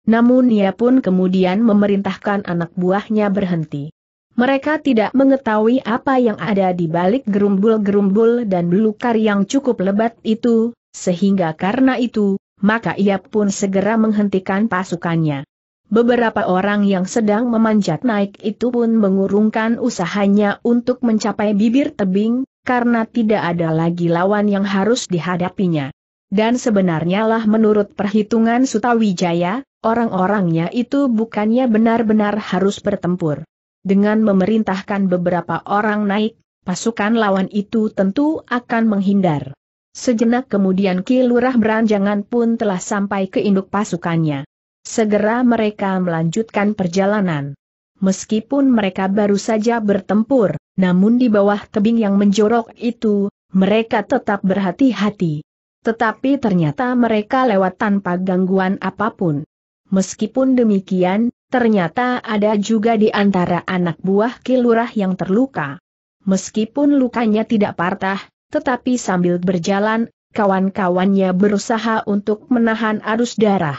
Namun ia pun kemudian memerintahkan anak buahnya berhenti. Mereka tidak mengetahui apa yang ada di balik gerumbul-gerumbul dan belukar yang cukup lebat itu, sehingga karena itu, maka ia pun segera menghentikan pasukannya. Beberapa orang yang sedang memanjat naik itu pun mengurungkan usahanya untuk mencapai bibir tebing, karena tidak ada lagi lawan yang harus dihadapinya. Dan sebenarnya lah menurut perhitungan Sutawijaya, orang-orangnya itu bukannya benar-benar harus bertempur. Dengan memerintahkan beberapa orang naik, pasukan lawan itu tentu akan menghindar. Sejenak kemudian Ki Lurah Beranjangan pun telah sampai ke induk pasukannya. Segera mereka melanjutkan perjalanan. Meskipun mereka baru saja bertempur, namun di bawah tebing yang menjorok itu, mereka tetap berhati-hati. Tetapi ternyata mereka lewat tanpa gangguan apapun. Meskipun demikian, ternyata ada juga di antara anak buah kilurah yang terluka. Meskipun lukanya tidak parah, tetapi sambil berjalan, kawan-kawannya berusaha untuk menahan arus darah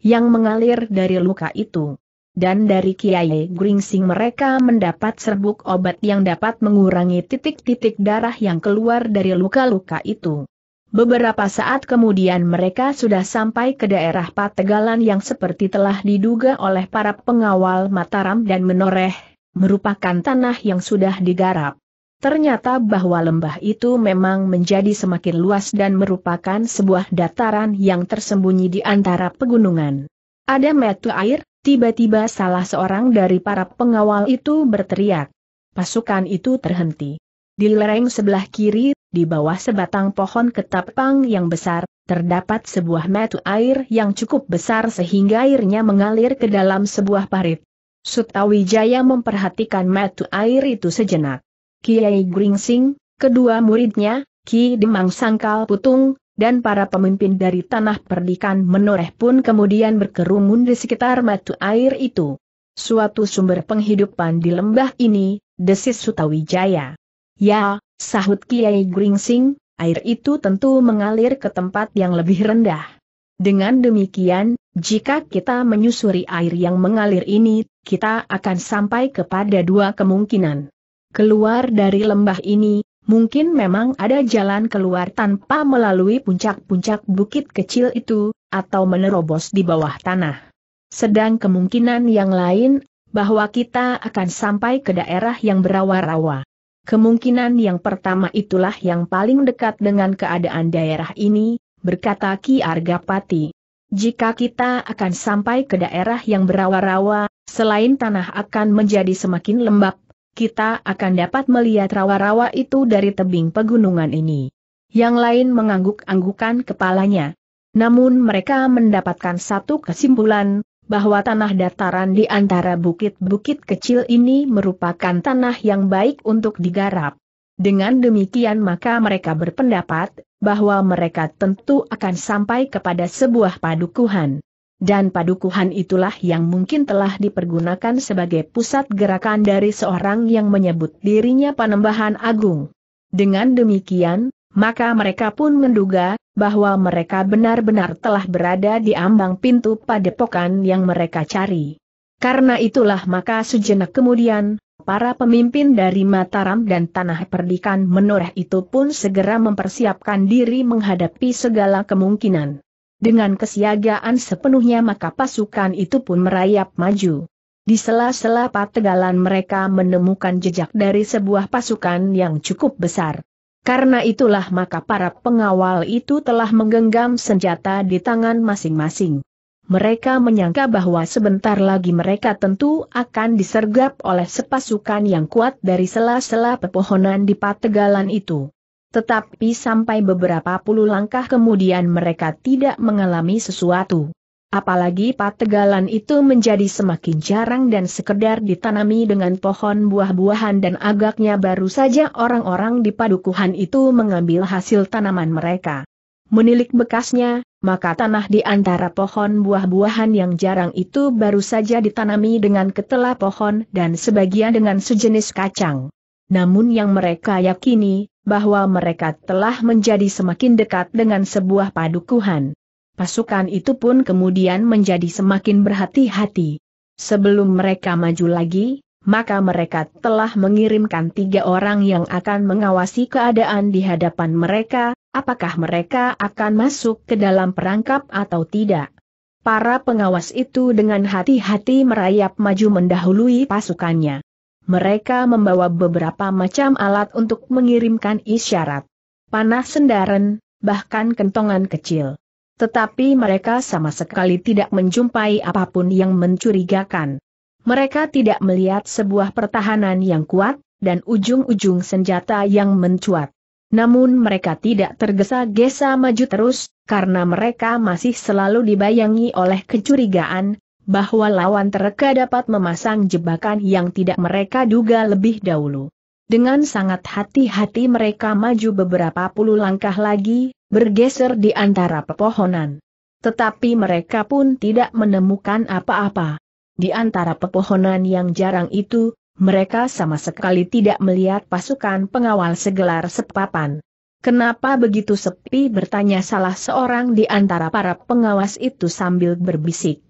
yang mengalir dari luka itu dan dari Kiai Gringsing mereka mendapat serbuk obat yang dapat mengurangi titik-titik darah yang keluar dari luka-luka itu. Beberapa saat kemudian mereka sudah sampai ke daerah Pategalan yang seperti telah diduga oleh para pengawal Mataram dan Menoreh, merupakan tanah yang sudah digarap. Ternyata bahwa lembah itu memang menjadi semakin luas dan merupakan sebuah dataran yang tersembunyi di antara pegunungan. Ada metu air, Tiba-tiba salah seorang dari para pengawal itu berteriak. Pasukan itu terhenti. Di lereng sebelah kiri, di bawah sebatang pohon ketapang yang besar, terdapat sebuah mata air yang cukup besar sehingga airnya mengalir ke dalam sebuah parit. Sutawijaya memperhatikan mata air itu sejenak. Kiai Gringsing, kedua muridnya, Ki Demang Sangkal Putung, dan para pemimpin dari tanah perdikan menoreh pun kemudian berkerumun di sekitar matu air itu. Suatu sumber penghidupan di lembah ini, desis Sutawijaya. Ya, sahut Kiai Gringsing, air itu tentu mengalir ke tempat yang lebih rendah. Dengan demikian, jika kita menyusuri air yang mengalir ini, kita akan sampai kepada dua kemungkinan. Keluar dari lembah ini, Mungkin memang ada jalan keluar tanpa melalui puncak-puncak bukit kecil itu, atau menerobos di bawah tanah. Sedang kemungkinan yang lain, bahwa kita akan sampai ke daerah yang berawa-rawa. Kemungkinan yang pertama itulah yang paling dekat dengan keadaan daerah ini, berkata Ki Argapati. Jika kita akan sampai ke daerah yang berawa-rawa, selain tanah akan menjadi semakin lembab, kita akan dapat melihat rawa-rawa itu dari tebing pegunungan ini. Yang lain mengangguk-anggukan kepalanya. Namun mereka mendapatkan satu kesimpulan, bahwa tanah dataran di antara bukit-bukit kecil ini merupakan tanah yang baik untuk digarap. Dengan demikian maka mereka berpendapat, bahwa mereka tentu akan sampai kepada sebuah padukuhan dan padukuhan itulah yang mungkin telah dipergunakan sebagai pusat gerakan dari seorang yang menyebut dirinya Panembahan Agung. Dengan demikian, maka mereka pun menduga bahwa mereka benar-benar telah berada di ambang pintu padepokan yang mereka cari. Karena itulah maka sejenak kemudian, para pemimpin dari Mataram dan Tanah Perdikan Menoreh itu pun segera mempersiapkan diri menghadapi segala kemungkinan. Dengan kesiagaan sepenuhnya maka pasukan itu pun merayap maju. Di sela-sela pategalan mereka menemukan jejak dari sebuah pasukan yang cukup besar. Karena itulah maka para pengawal itu telah menggenggam senjata di tangan masing-masing. Mereka menyangka bahwa sebentar lagi mereka tentu akan disergap oleh sepasukan yang kuat dari sela-sela pepohonan di pategalan itu. Tetapi sampai beberapa puluh langkah kemudian mereka tidak mengalami sesuatu. Apalagi pategalan itu menjadi semakin jarang dan sekedar ditanami dengan pohon buah-buahan dan agaknya baru saja orang-orang di padukuhan itu mengambil hasil tanaman mereka. Menilik bekasnya, maka tanah di antara pohon buah-buahan yang jarang itu baru saja ditanami dengan ketela pohon dan sebagian dengan sejenis kacang. Namun yang mereka yakini, bahwa mereka telah menjadi semakin dekat dengan sebuah padukuhan. Pasukan itu pun kemudian menjadi semakin berhati-hati. Sebelum mereka maju lagi, maka mereka telah mengirimkan tiga orang yang akan mengawasi keadaan di hadapan mereka, apakah mereka akan masuk ke dalam perangkap atau tidak. Para pengawas itu dengan hati-hati merayap maju mendahului pasukannya mereka membawa beberapa macam alat untuk mengirimkan isyarat. Panah sendaren, bahkan kentongan kecil. Tetapi mereka sama sekali tidak menjumpai apapun yang mencurigakan. Mereka tidak melihat sebuah pertahanan yang kuat, dan ujung-ujung senjata yang mencuat. Namun mereka tidak tergesa-gesa maju terus, karena mereka masih selalu dibayangi oleh kecurigaan, bahwa lawan tereka dapat memasang jebakan yang tidak mereka duga lebih dahulu. Dengan sangat hati-hati mereka maju beberapa puluh langkah lagi, bergeser di antara pepohonan. Tetapi mereka pun tidak menemukan apa-apa. Di antara pepohonan yang jarang itu, mereka sama sekali tidak melihat pasukan pengawal segelar sepapan. Kenapa begitu sepi bertanya salah seorang di antara para pengawas itu sambil berbisik.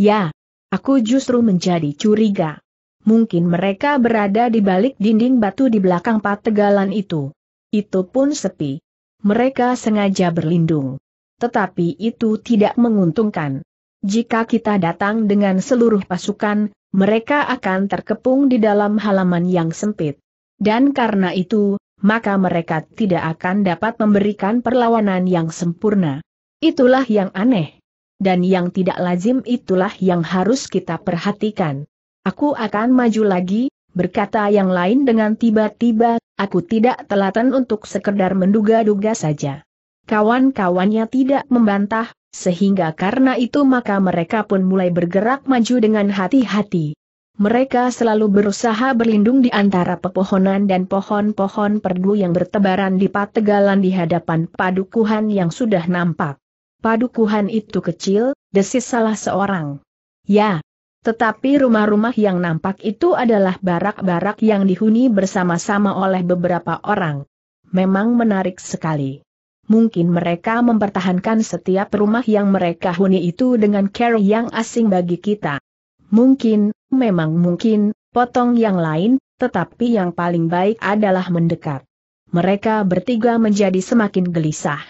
Ya, aku justru menjadi curiga. Mungkin mereka berada di balik dinding batu di belakang pategalan itu. Itu pun sepi. Mereka sengaja berlindung. Tetapi itu tidak menguntungkan. Jika kita datang dengan seluruh pasukan, mereka akan terkepung di dalam halaman yang sempit. Dan karena itu, maka mereka tidak akan dapat memberikan perlawanan yang sempurna. Itulah yang aneh dan yang tidak lazim itulah yang harus kita perhatikan. Aku akan maju lagi, berkata yang lain dengan tiba-tiba, aku tidak telaten untuk sekedar menduga-duga saja. Kawan-kawannya tidak membantah, sehingga karena itu maka mereka pun mulai bergerak maju dengan hati-hati. Mereka selalu berusaha berlindung di antara pepohonan dan pohon-pohon perdu yang bertebaran di pategalan di hadapan padukuhan yang sudah nampak. Padukuhan itu kecil, desis salah seorang. Ya. Tetapi rumah-rumah yang nampak itu adalah barak-barak yang dihuni bersama-sama oleh beberapa orang. Memang menarik sekali. Mungkin mereka mempertahankan setiap rumah yang mereka huni itu dengan care yang asing bagi kita. Mungkin, memang mungkin, potong yang lain, tetapi yang paling baik adalah mendekat. Mereka bertiga menjadi semakin gelisah.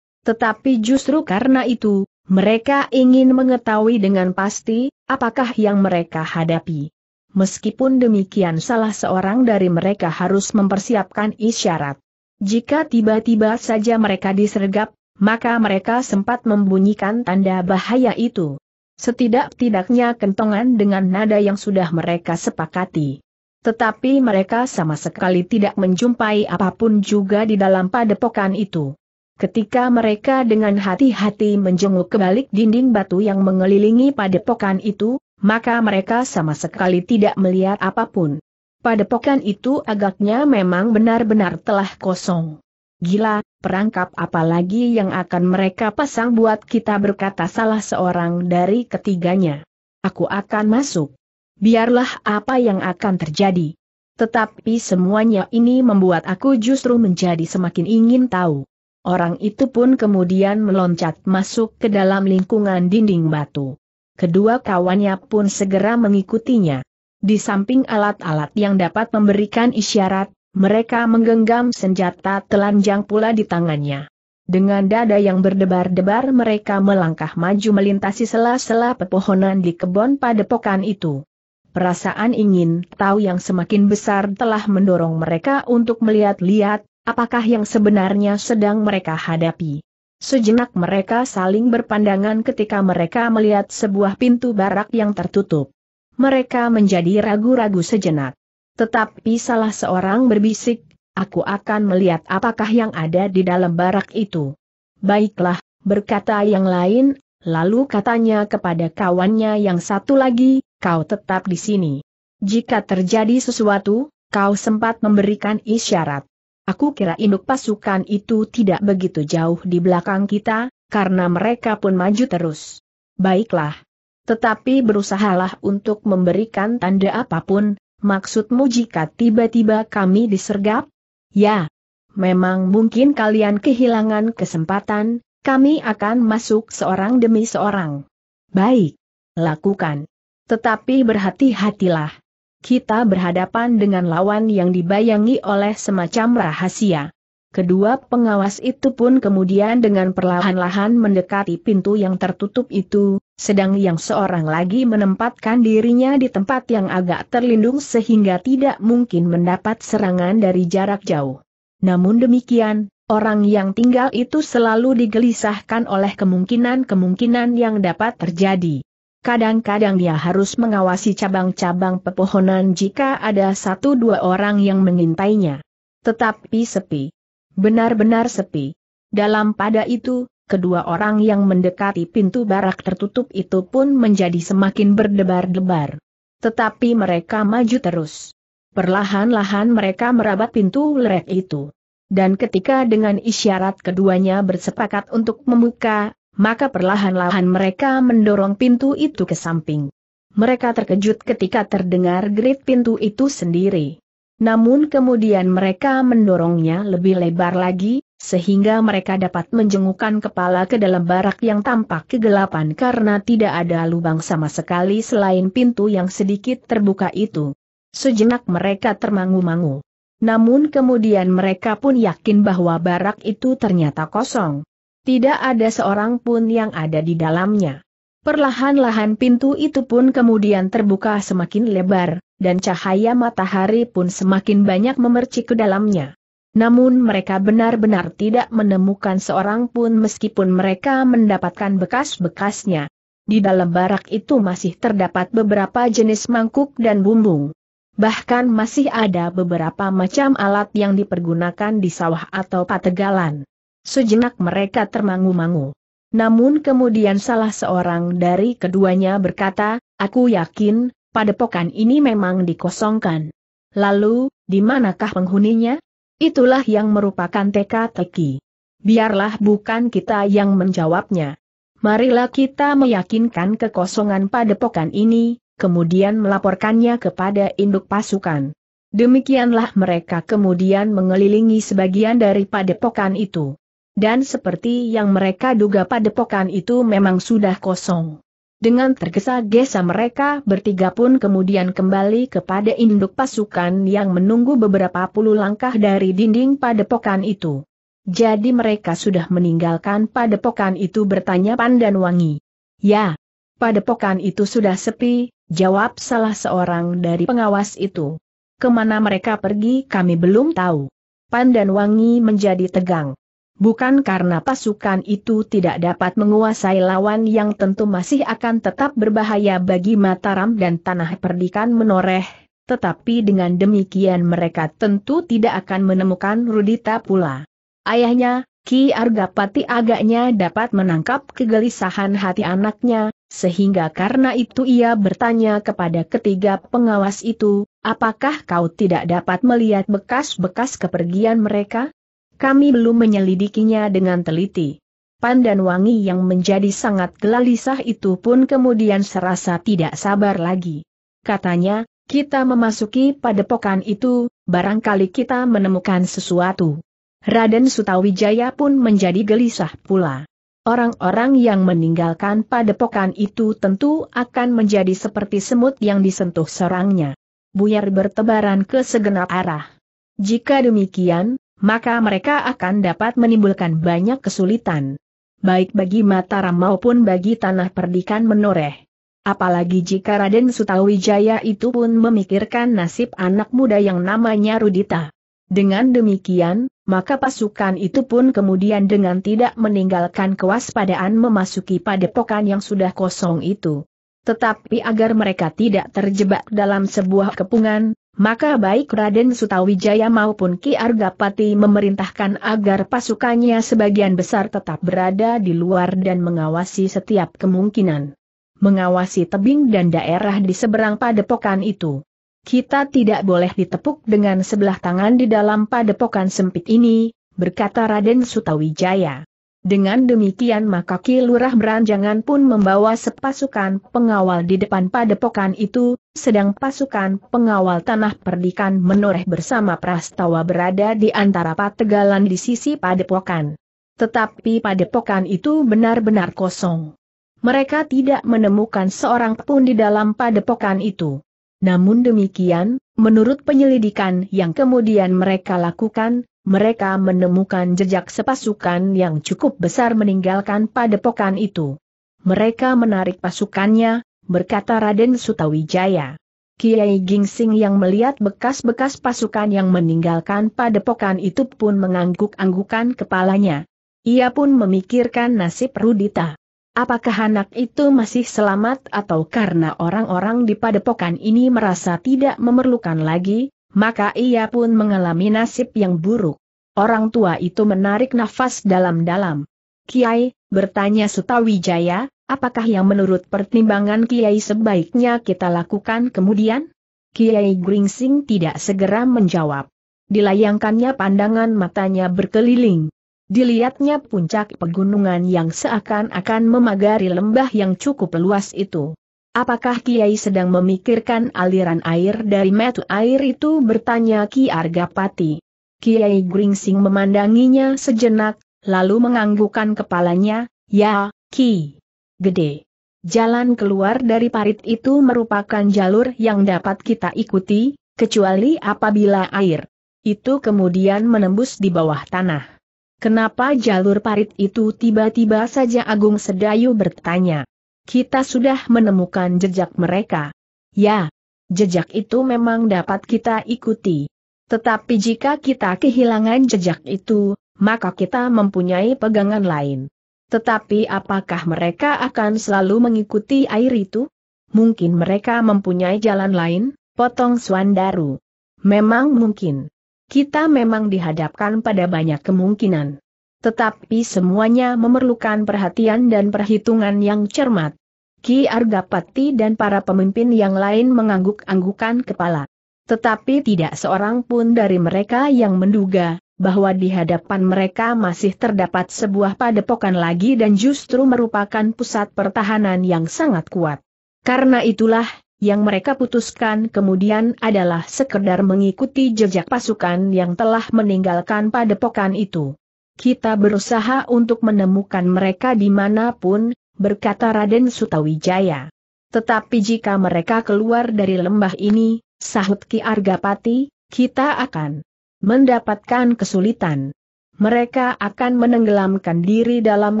Tetapi justru karena itu, mereka ingin mengetahui dengan pasti, apakah yang mereka hadapi. Meskipun demikian salah seorang dari mereka harus mempersiapkan isyarat. Jika tiba-tiba saja mereka disergap, maka mereka sempat membunyikan tanda bahaya itu. Setidak-tidaknya kentongan dengan nada yang sudah mereka sepakati. Tetapi mereka sama sekali tidak menjumpai apapun juga di dalam padepokan itu. Ketika mereka dengan hati-hati menjenguk kebalik dinding batu yang mengelilingi padepokan itu, maka mereka sama sekali tidak melihat apapun. Padepokan itu agaknya memang benar-benar telah kosong. Gila, perangkap apalagi yang akan mereka pasang buat kita berkata salah seorang dari ketiganya. Aku akan masuk. Biarlah apa yang akan terjadi. Tetapi semuanya ini membuat aku justru menjadi semakin ingin tahu. Orang itu pun kemudian meloncat masuk ke dalam lingkungan dinding batu. Kedua kawannya pun segera mengikutinya. Di samping alat-alat yang dapat memberikan isyarat, mereka menggenggam senjata telanjang pula di tangannya. Dengan dada yang berdebar-debar mereka melangkah maju melintasi sela-sela pepohonan di kebun padepokan itu. Perasaan ingin tahu yang semakin besar telah mendorong mereka untuk melihat-lihat, Apakah yang sebenarnya sedang mereka hadapi? Sejenak mereka saling berpandangan ketika mereka melihat sebuah pintu barak yang tertutup. Mereka menjadi ragu-ragu sejenak. Tetapi salah seorang berbisik, aku akan melihat apakah yang ada di dalam barak itu. Baiklah, berkata yang lain, lalu katanya kepada kawannya yang satu lagi, kau tetap di sini. Jika terjadi sesuatu, kau sempat memberikan isyarat. Aku kira induk pasukan itu tidak begitu jauh di belakang kita, karena mereka pun maju terus. Baiklah. Tetapi berusahalah untuk memberikan tanda apapun, maksudmu jika tiba-tiba kami disergap? Ya. Memang mungkin kalian kehilangan kesempatan, kami akan masuk seorang demi seorang. Baik. Lakukan. Tetapi berhati-hatilah kita berhadapan dengan lawan yang dibayangi oleh semacam rahasia. Kedua pengawas itu pun kemudian dengan perlahan-lahan mendekati pintu yang tertutup itu, sedang yang seorang lagi menempatkan dirinya di tempat yang agak terlindung sehingga tidak mungkin mendapat serangan dari jarak jauh. Namun demikian, orang yang tinggal itu selalu digelisahkan oleh kemungkinan-kemungkinan yang dapat terjadi. Kadang-kadang dia harus mengawasi cabang-cabang pepohonan jika ada satu dua orang yang mengintainya. Tetapi sepi. Benar-benar sepi. Dalam pada itu, kedua orang yang mendekati pintu barak tertutup itu pun menjadi semakin berdebar-debar. Tetapi mereka maju terus. Perlahan-lahan mereka merabat pintu lerek itu. Dan ketika dengan isyarat keduanya bersepakat untuk membuka, maka perlahan-lahan mereka mendorong pintu itu ke samping. Mereka terkejut ketika terdengar gerit pintu itu sendiri. Namun kemudian mereka mendorongnya lebih lebar lagi, sehingga mereka dapat menjengukkan kepala ke dalam barak yang tampak kegelapan karena tidak ada lubang sama sekali selain pintu yang sedikit terbuka itu. Sejenak mereka termangu-mangu. Namun kemudian mereka pun yakin bahwa barak itu ternyata kosong. Tidak ada seorang pun yang ada di dalamnya. Perlahan-lahan pintu itu pun kemudian terbuka semakin lebar, dan cahaya matahari pun semakin banyak memercik ke dalamnya. Namun mereka benar-benar tidak menemukan seorang pun meskipun mereka mendapatkan bekas-bekasnya. Di dalam barak itu masih terdapat beberapa jenis mangkuk dan bumbung. Bahkan masih ada beberapa macam alat yang dipergunakan di sawah atau pategalan. Sejenak mereka termangu-mangu. Namun kemudian salah seorang dari keduanya berkata, aku yakin, padepokan ini memang dikosongkan. Lalu, di manakah penghuninya? Itulah yang merupakan teka-teki. Biarlah bukan kita yang menjawabnya. Marilah kita meyakinkan kekosongan padepokan ini, kemudian melaporkannya kepada induk pasukan. Demikianlah mereka kemudian mengelilingi sebagian dari padepokan itu dan seperti yang mereka duga padepokan itu memang sudah kosong. Dengan tergesa-gesa mereka bertiga pun kemudian kembali kepada induk pasukan yang menunggu beberapa puluh langkah dari dinding padepokan itu. Jadi mereka sudah meninggalkan padepokan itu bertanya pandan Wangi. Ya, padepokan itu sudah sepi, jawab salah seorang dari pengawas itu. Kemana mereka pergi kami belum tahu. Pandan Wangi menjadi tegang bukan karena pasukan itu tidak dapat menguasai lawan yang tentu masih akan tetap berbahaya bagi Mataram dan tanah perdikan menoreh, tetapi dengan demikian mereka tentu tidak akan menemukan Rudita pula. Ayahnya, Ki Argapati agaknya dapat menangkap kegelisahan hati anaknya, sehingga karena itu ia bertanya kepada ketiga pengawas itu, apakah kau tidak dapat melihat bekas-bekas kepergian mereka? Kami belum menyelidikinya dengan teliti. Pandan wangi yang menjadi sangat gelisah itu pun kemudian serasa tidak sabar lagi. Katanya, kita memasuki padepokan itu, barangkali kita menemukan sesuatu. Raden Sutawijaya pun menjadi gelisah pula. Orang-orang yang meninggalkan padepokan itu tentu akan menjadi seperti semut yang disentuh serangnya. Buyar bertebaran ke segenap arah. Jika demikian, maka mereka akan dapat menimbulkan banyak kesulitan. Baik bagi Mataram maupun bagi tanah perdikan menoreh. Apalagi jika Raden Sutawijaya itu pun memikirkan nasib anak muda yang namanya Rudita. Dengan demikian, maka pasukan itu pun kemudian dengan tidak meninggalkan kewaspadaan memasuki padepokan yang sudah kosong itu. Tetapi agar mereka tidak terjebak dalam sebuah kepungan, maka baik Raden Sutawijaya maupun Ki Argapati memerintahkan agar pasukannya sebagian besar tetap berada di luar dan mengawasi setiap kemungkinan. Mengawasi tebing dan daerah di seberang padepokan itu. Kita tidak boleh ditepuk dengan sebelah tangan di dalam padepokan sempit ini, berkata Raden Sutawijaya. Dengan demikian maka Ki Lurah Beranjangan pun membawa sepasukan pengawal di depan padepokan itu, sedang pasukan pengawal tanah perdikan menoreh bersama Prastawa berada di antara pategalan di sisi padepokan. Tetapi padepokan itu benar-benar kosong. Mereka tidak menemukan seorang pun di dalam padepokan itu. Namun demikian, menurut penyelidikan yang kemudian mereka lakukan, mereka menemukan jejak sepasukan yang cukup besar meninggalkan padepokan itu. Mereka menarik pasukannya, berkata Raden Sutawijaya. Kiai Gingsing yang melihat bekas-bekas pasukan yang meninggalkan padepokan itu pun mengangguk-anggukan kepalanya. Ia pun memikirkan nasib Rudita. Apakah anak itu masih selamat atau karena orang-orang di padepokan ini merasa tidak memerlukan lagi, maka ia pun mengalami nasib yang buruk. Orang tua itu menarik nafas dalam-dalam. Kiai, bertanya Sutawijaya, apakah yang menurut pertimbangan Kiai sebaiknya kita lakukan kemudian? Kiai Gringsing tidak segera menjawab. Dilayangkannya pandangan matanya berkeliling. Dilihatnya puncak pegunungan yang seakan-akan memagari lembah yang cukup luas itu. Apakah Kiai sedang memikirkan aliran air dari metu air itu bertanya Ki Argapati. Kiai Gringsing memandanginya sejenak, lalu menganggukkan kepalanya, ya, Ki. Gede. Jalan keluar dari parit itu merupakan jalur yang dapat kita ikuti, kecuali apabila air itu kemudian menembus di bawah tanah. Kenapa jalur parit itu tiba-tiba saja Agung Sedayu bertanya. Kita sudah menemukan jejak mereka. Ya, jejak itu memang dapat kita ikuti. Tetapi jika kita kehilangan jejak itu, maka kita mempunyai pegangan lain. Tetapi apakah mereka akan selalu mengikuti air itu? Mungkin mereka mempunyai jalan lain, potong Swandaru. Memang mungkin. Kita memang dihadapkan pada banyak kemungkinan. Tetapi semuanya memerlukan perhatian dan perhitungan yang cermat. Ki Argapati dan para pemimpin yang lain mengangguk-anggukan kepala. Tetapi tidak seorang pun dari mereka yang menduga bahwa di hadapan mereka masih terdapat sebuah padepokan lagi dan justru merupakan pusat pertahanan yang sangat kuat. Karena itulah, yang mereka putuskan kemudian adalah sekedar mengikuti jejak pasukan yang telah meninggalkan padepokan itu. Kita berusaha untuk menemukan mereka dimanapun, berkata Raden Sutawijaya. Tetapi jika mereka keluar dari lembah ini, sahut Ki Argapati, kita akan mendapatkan kesulitan. Mereka akan menenggelamkan diri dalam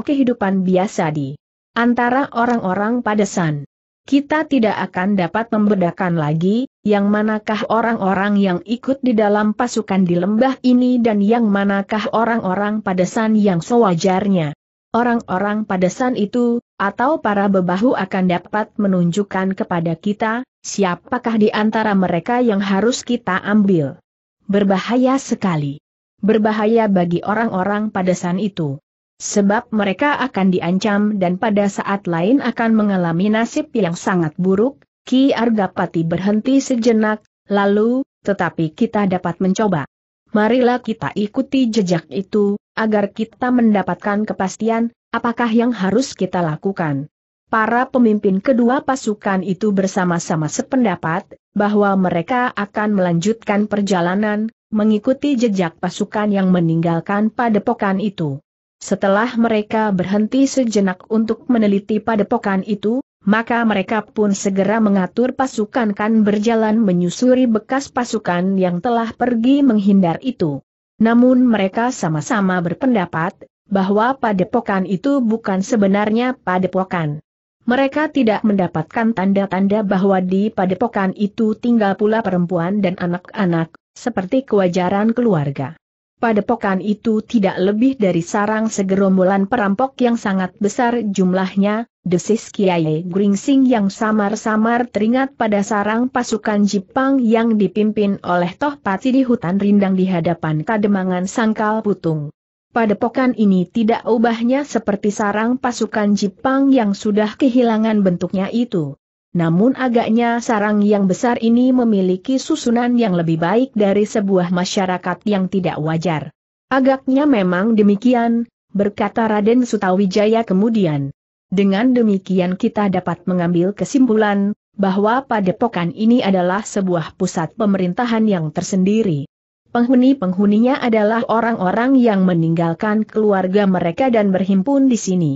kehidupan biasa di antara orang-orang padesan kita tidak akan dapat membedakan lagi, yang manakah orang-orang yang ikut di dalam pasukan di lembah ini dan yang manakah orang-orang padesan yang sewajarnya. Orang-orang padesan itu, atau para bebahu akan dapat menunjukkan kepada kita, siapakah di antara mereka yang harus kita ambil. Berbahaya sekali. Berbahaya bagi orang-orang padesan itu. Sebab mereka akan diancam dan pada saat lain akan mengalami nasib yang sangat buruk, Ki Argapati berhenti sejenak, lalu, tetapi kita dapat mencoba. Marilah kita ikuti jejak itu, agar kita mendapatkan kepastian, apakah yang harus kita lakukan. Para pemimpin kedua pasukan itu bersama-sama sependapat, bahwa mereka akan melanjutkan perjalanan, mengikuti jejak pasukan yang meninggalkan padepokan itu. Setelah mereka berhenti sejenak untuk meneliti padepokan itu, maka mereka pun segera mengatur pasukan kan berjalan menyusuri bekas pasukan yang telah pergi menghindar itu. Namun mereka sama-sama berpendapat, bahwa padepokan itu bukan sebenarnya padepokan. Mereka tidak mendapatkan tanda-tanda bahwa di padepokan itu tinggal pula perempuan dan anak-anak, seperti kewajaran keluarga. Padepokan itu tidak lebih dari sarang segerombolan perampok yang sangat besar jumlahnya, desis Kiai Gringsing yang samar-samar teringat pada sarang pasukan Jepang yang dipimpin oleh Toh Pati di hutan rindang di hadapan Kademangan Sangkal Putung. Padepokan ini tidak ubahnya seperti sarang pasukan Jepang yang sudah kehilangan bentuknya itu. Namun agaknya sarang yang besar ini memiliki susunan yang lebih baik dari sebuah masyarakat yang tidak wajar. Agaknya memang demikian, berkata Raden Sutawijaya kemudian. Dengan demikian kita dapat mengambil kesimpulan, bahwa padepokan ini adalah sebuah pusat pemerintahan yang tersendiri. Penghuni-penghuninya adalah orang-orang yang meninggalkan keluarga mereka dan berhimpun di sini.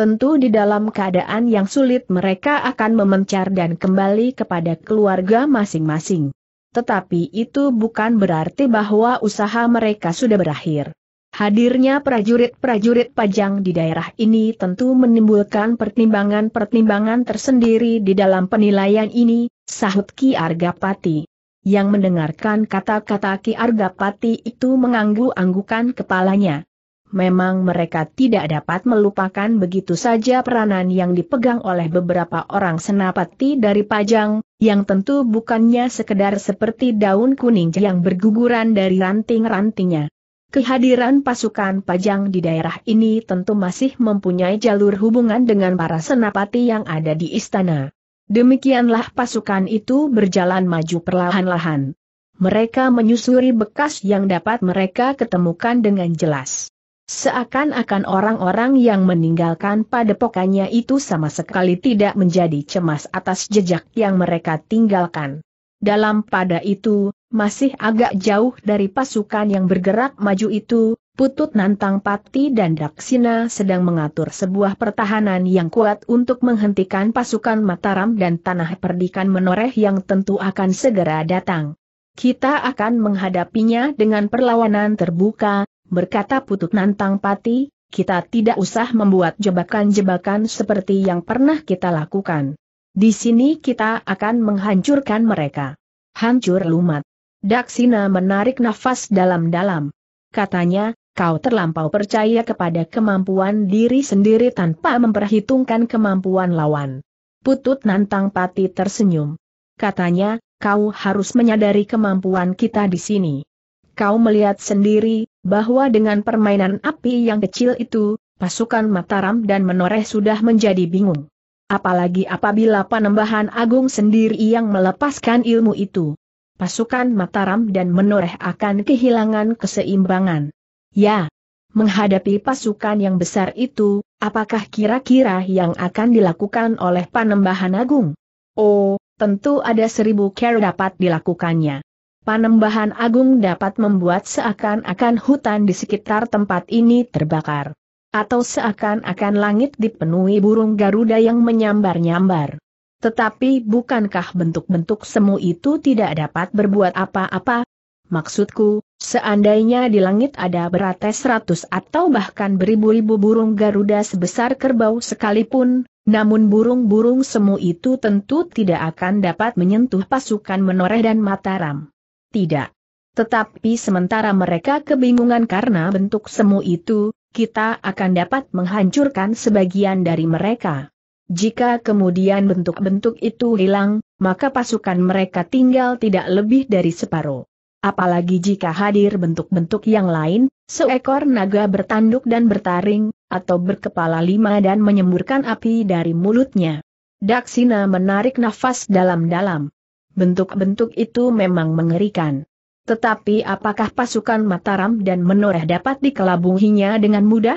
Tentu di dalam keadaan yang sulit mereka akan memencar dan kembali kepada keluarga masing-masing. Tetapi itu bukan berarti bahwa usaha mereka sudah berakhir. Hadirnya prajurit-prajurit pajang di daerah ini tentu menimbulkan pertimbangan-pertimbangan tersendiri di dalam penilaian ini, sahut Ki Argapati. Yang mendengarkan kata-kata Ki Argapati itu menganggu-anggukan kepalanya. Memang mereka tidak dapat melupakan begitu saja peranan yang dipegang oleh beberapa orang senapati dari Pajang, yang tentu bukannya sekedar seperti daun kuning yang berguguran dari ranting-rantingnya. Kehadiran pasukan Pajang di daerah ini tentu masih mempunyai jalur hubungan dengan para senapati yang ada di istana. Demikianlah pasukan itu berjalan maju perlahan-lahan. Mereka menyusuri bekas yang dapat mereka ketemukan dengan jelas. Seakan-akan orang-orang yang meninggalkan padepokannya itu sama sekali tidak menjadi cemas atas jejak yang mereka tinggalkan. Dalam pada itu, masih agak jauh dari pasukan yang bergerak maju itu, Putut Nantang Pati dan Daksina sedang mengatur sebuah pertahanan yang kuat untuk menghentikan pasukan Mataram dan Tanah Perdikan Menoreh yang tentu akan segera datang. Kita akan menghadapinya dengan perlawanan terbuka, berkata Putut Nantang Pati, kita tidak usah membuat jebakan-jebakan seperti yang pernah kita lakukan. Di sini kita akan menghancurkan mereka. Hancur lumat. Daksina menarik nafas dalam-dalam. Katanya, kau terlampau percaya kepada kemampuan diri sendiri tanpa memperhitungkan kemampuan lawan. Putut Nantang Pati tersenyum. Katanya, kau harus menyadari kemampuan kita di sini. Kau melihat sendiri, bahwa dengan permainan api yang kecil itu, pasukan Mataram dan Menoreh sudah menjadi bingung. Apalagi apabila Panembahan Agung sendiri yang melepaskan ilmu itu. Pasukan Mataram dan Menoreh akan kehilangan keseimbangan. Ya, menghadapi pasukan yang besar itu, apakah kira-kira yang akan dilakukan oleh Panembahan Agung? Oh, tentu ada seribu care dapat dilakukannya panembahan agung dapat membuat seakan-akan hutan di sekitar tempat ini terbakar. Atau seakan-akan langit dipenuhi burung Garuda yang menyambar-nyambar. Tetapi bukankah bentuk-bentuk semu itu tidak dapat berbuat apa-apa? Maksudku, seandainya di langit ada beratus ratus atau bahkan beribu-ribu burung Garuda sebesar kerbau sekalipun, namun burung-burung semu itu tentu tidak akan dapat menyentuh pasukan menoreh dan mataram. Tidak. Tetapi sementara mereka kebingungan karena bentuk semu itu, kita akan dapat menghancurkan sebagian dari mereka. Jika kemudian bentuk-bentuk itu hilang, maka pasukan mereka tinggal tidak lebih dari separuh. Apalagi jika hadir bentuk-bentuk yang lain, seekor naga bertanduk dan bertaring, atau berkepala lima dan menyemburkan api dari mulutnya. Daksina menarik nafas dalam-dalam bentuk-bentuk itu memang mengerikan. Tetapi apakah pasukan Mataram dan Menoreh dapat dikelabunginya dengan mudah?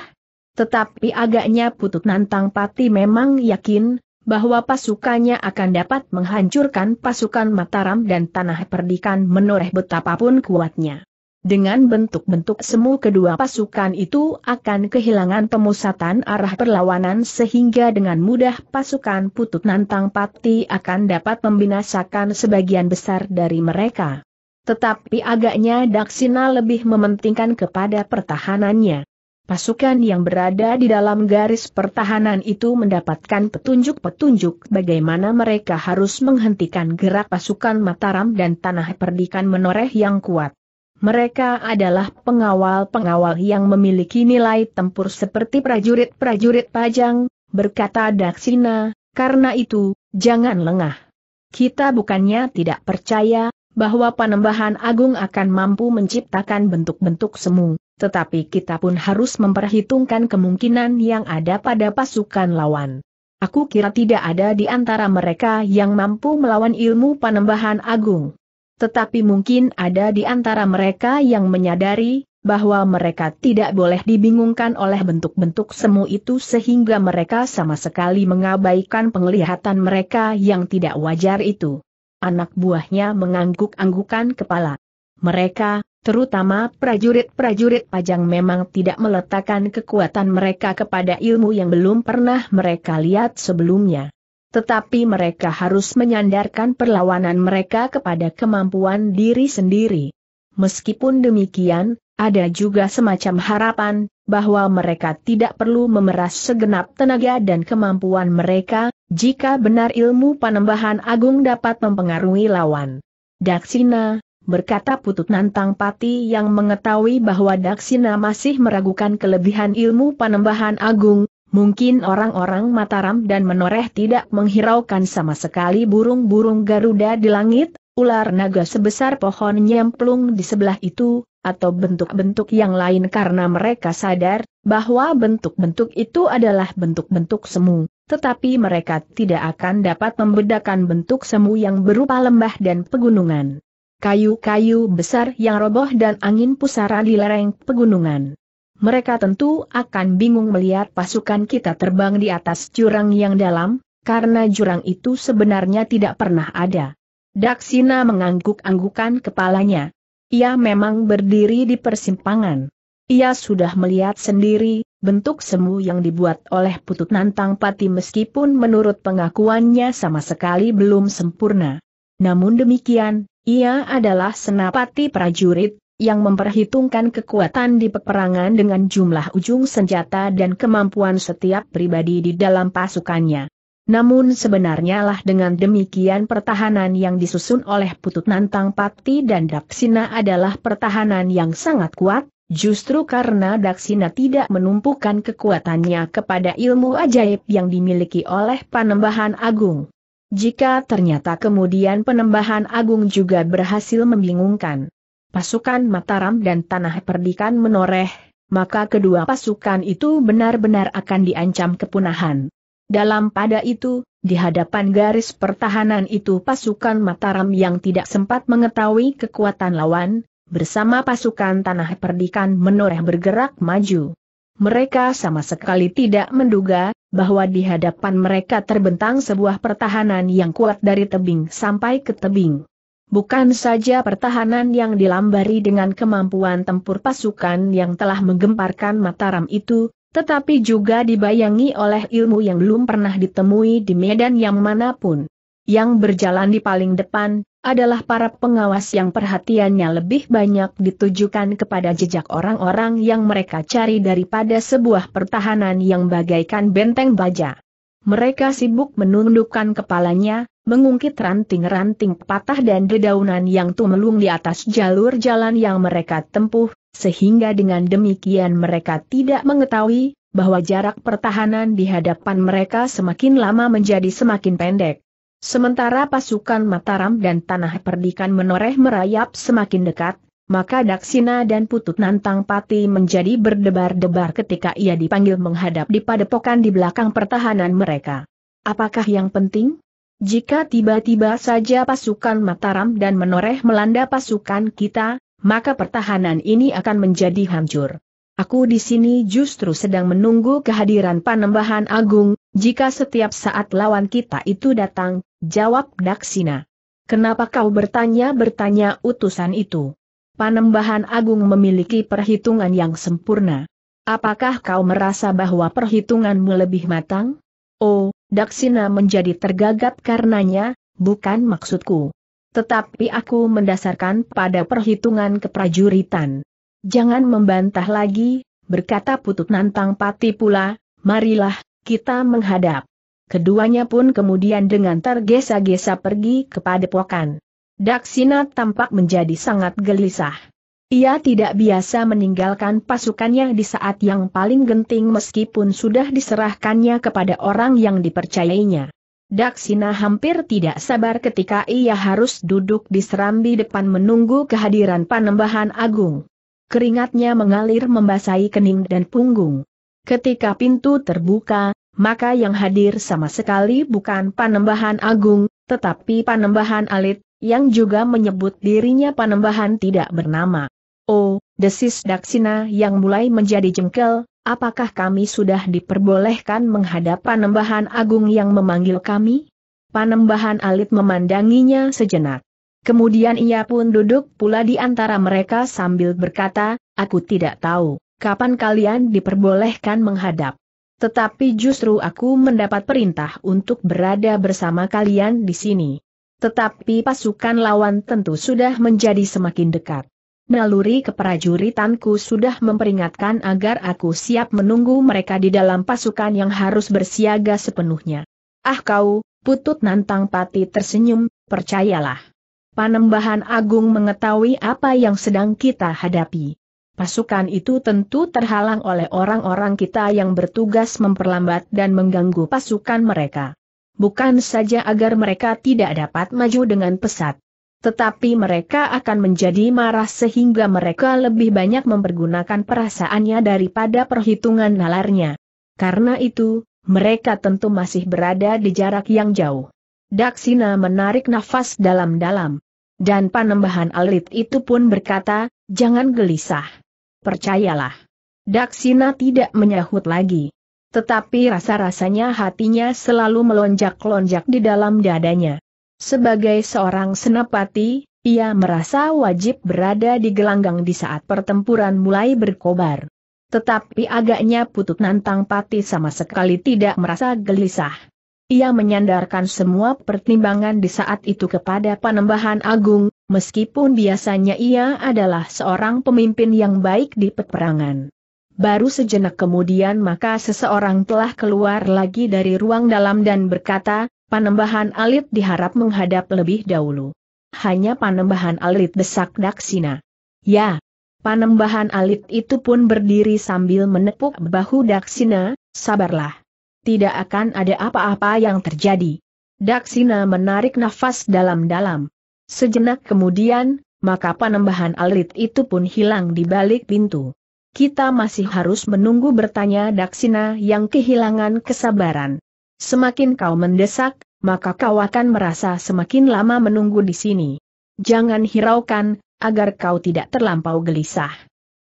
Tetapi agaknya Putut Nantang Pati memang yakin, bahwa pasukannya akan dapat menghancurkan pasukan Mataram dan Tanah Perdikan menoreh betapapun kuatnya. Dengan bentuk-bentuk semu kedua pasukan itu akan kehilangan pemusatan arah perlawanan sehingga dengan mudah pasukan putut nantang pati akan dapat membinasakan sebagian besar dari mereka. Tetapi agaknya Daksina lebih mementingkan kepada pertahanannya. Pasukan yang berada di dalam garis pertahanan itu mendapatkan petunjuk-petunjuk bagaimana mereka harus menghentikan gerak pasukan Mataram dan Tanah Perdikan menoreh yang kuat. Mereka adalah pengawal-pengawal yang memiliki nilai tempur seperti prajurit-prajurit pajang, berkata Daksina, karena itu, jangan lengah. Kita bukannya tidak percaya, bahwa panembahan agung akan mampu menciptakan bentuk-bentuk semu, tetapi kita pun harus memperhitungkan kemungkinan yang ada pada pasukan lawan. Aku kira tidak ada di antara mereka yang mampu melawan ilmu panembahan agung tetapi mungkin ada di antara mereka yang menyadari bahwa mereka tidak boleh dibingungkan oleh bentuk-bentuk semu itu sehingga mereka sama sekali mengabaikan penglihatan mereka yang tidak wajar itu. Anak buahnya mengangguk-anggukan kepala. Mereka, terutama prajurit-prajurit pajang memang tidak meletakkan kekuatan mereka kepada ilmu yang belum pernah mereka lihat sebelumnya. Tetapi mereka harus menyandarkan perlawanan mereka kepada kemampuan diri sendiri. Meskipun demikian, ada juga semacam harapan bahwa mereka tidak perlu memeras segenap tenaga dan kemampuan mereka, jika benar ilmu panembahan agung dapat mempengaruhi lawan. Daksina, berkata Putut Nantang Pati yang mengetahui bahwa Daksina masih meragukan kelebihan ilmu panembahan agung, Mungkin orang-orang Mataram dan Menoreh tidak menghiraukan sama sekali burung-burung Garuda di langit, ular naga sebesar pohon nyemplung di sebelah itu, atau bentuk-bentuk yang lain karena mereka sadar bahwa bentuk-bentuk itu adalah bentuk-bentuk semu, tetapi mereka tidak akan dapat membedakan bentuk semu yang berupa lembah dan pegunungan. Kayu-kayu besar yang roboh dan angin pusara di lereng pegunungan mereka tentu akan bingung melihat pasukan kita terbang di atas jurang yang dalam, karena jurang itu sebenarnya tidak pernah ada. Daksina mengangguk-anggukan kepalanya. Ia memang berdiri di persimpangan. Ia sudah melihat sendiri, bentuk semu yang dibuat oleh Putut Nantang Pati meskipun menurut pengakuannya sama sekali belum sempurna. Namun demikian, ia adalah senapati prajurit, yang memperhitungkan kekuatan di peperangan dengan jumlah ujung senjata dan kemampuan setiap pribadi di dalam pasukannya. Namun sebenarnya lah dengan demikian pertahanan yang disusun oleh Putut Nantang Pati dan Daksina adalah pertahanan yang sangat kuat, justru karena Daksina tidak menumpukan kekuatannya kepada ilmu ajaib yang dimiliki oleh Panembahan Agung. Jika ternyata kemudian Panembahan Agung juga berhasil membingungkan pasukan Mataram dan Tanah Perdikan menoreh, maka kedua pasukan itu benar-benar akan diancam kepunahan. Dalam pada itu, di hadapan garis pertahanan itu pasukan Mataram yang tidak sempat mengetahui kekuatan lawan, bersama pasukan Tanah Perdikan menoreh bergerak maju. Mereka sama sekali tidak menduga bahwa di hadapan mereka terbentang sebuah pertahanan yang kuat dari tebing sampai ke tebing. Bukan saja pertahanan yang dilambari dengan kemampuan tempur pasukan yang telah menggemparkan Mataram itu, tetapi juga dibayangi oleh ilmu yang belum pernah ditemui di medan yang manapun. Yang berjalan di paling depan adalah para pengawas yang perhatiannya lebih banyak ditujukan kepada jejak orang-orang yang mereka cari daripada sebuah pertahanan yang bagaikan benteng baja. Mereka sibuk menundukkan kepalanya, mengungkit ranting-ranting patah dan dedaunan yang tumelung di atas jalur jalan yang mereka tempuh, sehingga dengan demikian mereka tidak mengetahui bahwa jarak pertahanan di hadapan mereka semakin lama menjadi semakin pendek. Sementara pasukan Mataram dan Tanah Perdikan menoreh merayap semakin dekat, maka Daksina dan Putut Nantang Pati menjadi berdebar-debar ketika ia dipanggil menghadap di padepokan di belakang pertahanan mereka. Apakah yang penting? Jika tiba-tiba saja pasukan Mataram dan Menoreh melanda pasukan kita, maka pertahanan ini akan menjadi hancur. Aku di sini justru sedang menunggu kehadiran Panembahan Agung, jika setiap saat lawan kita itu datang, jawab Daksina. Kenapa kau bertanya-bertanya utusan itu? Panembahan Agung memiliki perhitungan yang sempurna. Apakah kau merasa bahwa perhitunganmu lebih matang? Oh, Daksina menjadi tergagap karenanya, bukan maksudku. Tetapi aku mendasarkan pada perhitungan keprajuritan. Jangan membantah lagi, berkata Putut Nantang Pati pula, marilah, kita menghadap. Keduanya pun kemudian dengan tergesa-gesa pergi kepada pokan. Daksina tampak menjadi sangat gelisah. Ia tidak biasa meninggalkan pasukannya di saat yang paling genting meskipun sudah diserahkannya kepada orang yang dipercayainya. Daksina hampir tidak sabar ketika ia harus duduk di serambi depan menunggu kehadiran panembahan agung. Keringatnya mengalir membasahi kening dan punggung. Ketika pintu terbuka, maka yang hadir sama sekali bukan Panembahan Agung, tetapi Panembahan Alit, yang juga menyebut dirinya Panembahan tidak bernama. Oh, desis Daksina yang mulai menjadi jengkel, apakah kami sudah diperbolehkan menghadap panembahan agung yang memanggil kami? Panembahan alit memandanginya sejenak. Kemudian ia pun duduk pula di antara mereka sambil berkata, aku tidak tahu, kapan kalian diperbolehkan menghadap. Tetapi justru aku mendapat perintah untuk berada bersama kalian di sini. Tetapi pasukan lawan tentu sudah menjadi semakin dekat. Naluri keprajuritanku sudah memperingatkan agar aku siap menunggu mereka di dalam pasukan yang harus bersiaga sepenuhnya. Ah kau, putut nantang pati tersenyum, percayalah. Panembahan Agung mengetahui apa yang sedang kita hadapi. Pasukan itu tentu terhalang oleh orang-orang kita yang bertugas memperlambat dan mengganggu pasukan mereka. Bukan saja agar mereka tidak dapat maju dengan pesat, tetapi mereka akan menjadi marah sehingga mereka lebih banyak mempergunakan perasaannya daripada perhitungan nalarnya. Karena itu, mereka tentu masih berada di jarak yang jauh. Daksina menarik nafas dalam-dalam. Dan panembahan alit itu pun berkata, jangan gelisah. Percayalah. Daksina tidak menyahut lagi. Tetapi rasa-rasanya hatinya selalu melonjak-lonjak di dalam dadanya. Sebagai seorang senapati, ia merasa wajib berada di gelanggang di saat pertempuran mulai berkobar. Tetapi agaknya putut nantang pati sama sekali tidak merasa gelisah. Ia menyandarkan semua pertimbangan di saat itu kepada Panembahan Agung, meskipun biasanya ia adalah seorang pemimpin yang baik di peperangan. Baru sejenak kemudian maka seseorang telah keluar lagi dari ruang dalam dan berkata, Panembahan alit diharap menghadap lebih dahulu. Hanya panembahan alit desak Daksina. Ya, panembahan alit itu pun berdiri sambil menepuk bahu Daksina, sabarlah. Tidak akan ada apa-apa yang terjadi. Daksina menarik nafas dalam-dalam. Sejenak kemudian, maka panembahan alit itu pun hilang di balik pintu. Kita masih harus menunggu bertanya Daksina yang kehilangan kesabaran semakin kau mendesak, maka kau akan merasa semakin lama menunggu di sini. Jangan hiraukan, agar kau tidak terlampau gelisah.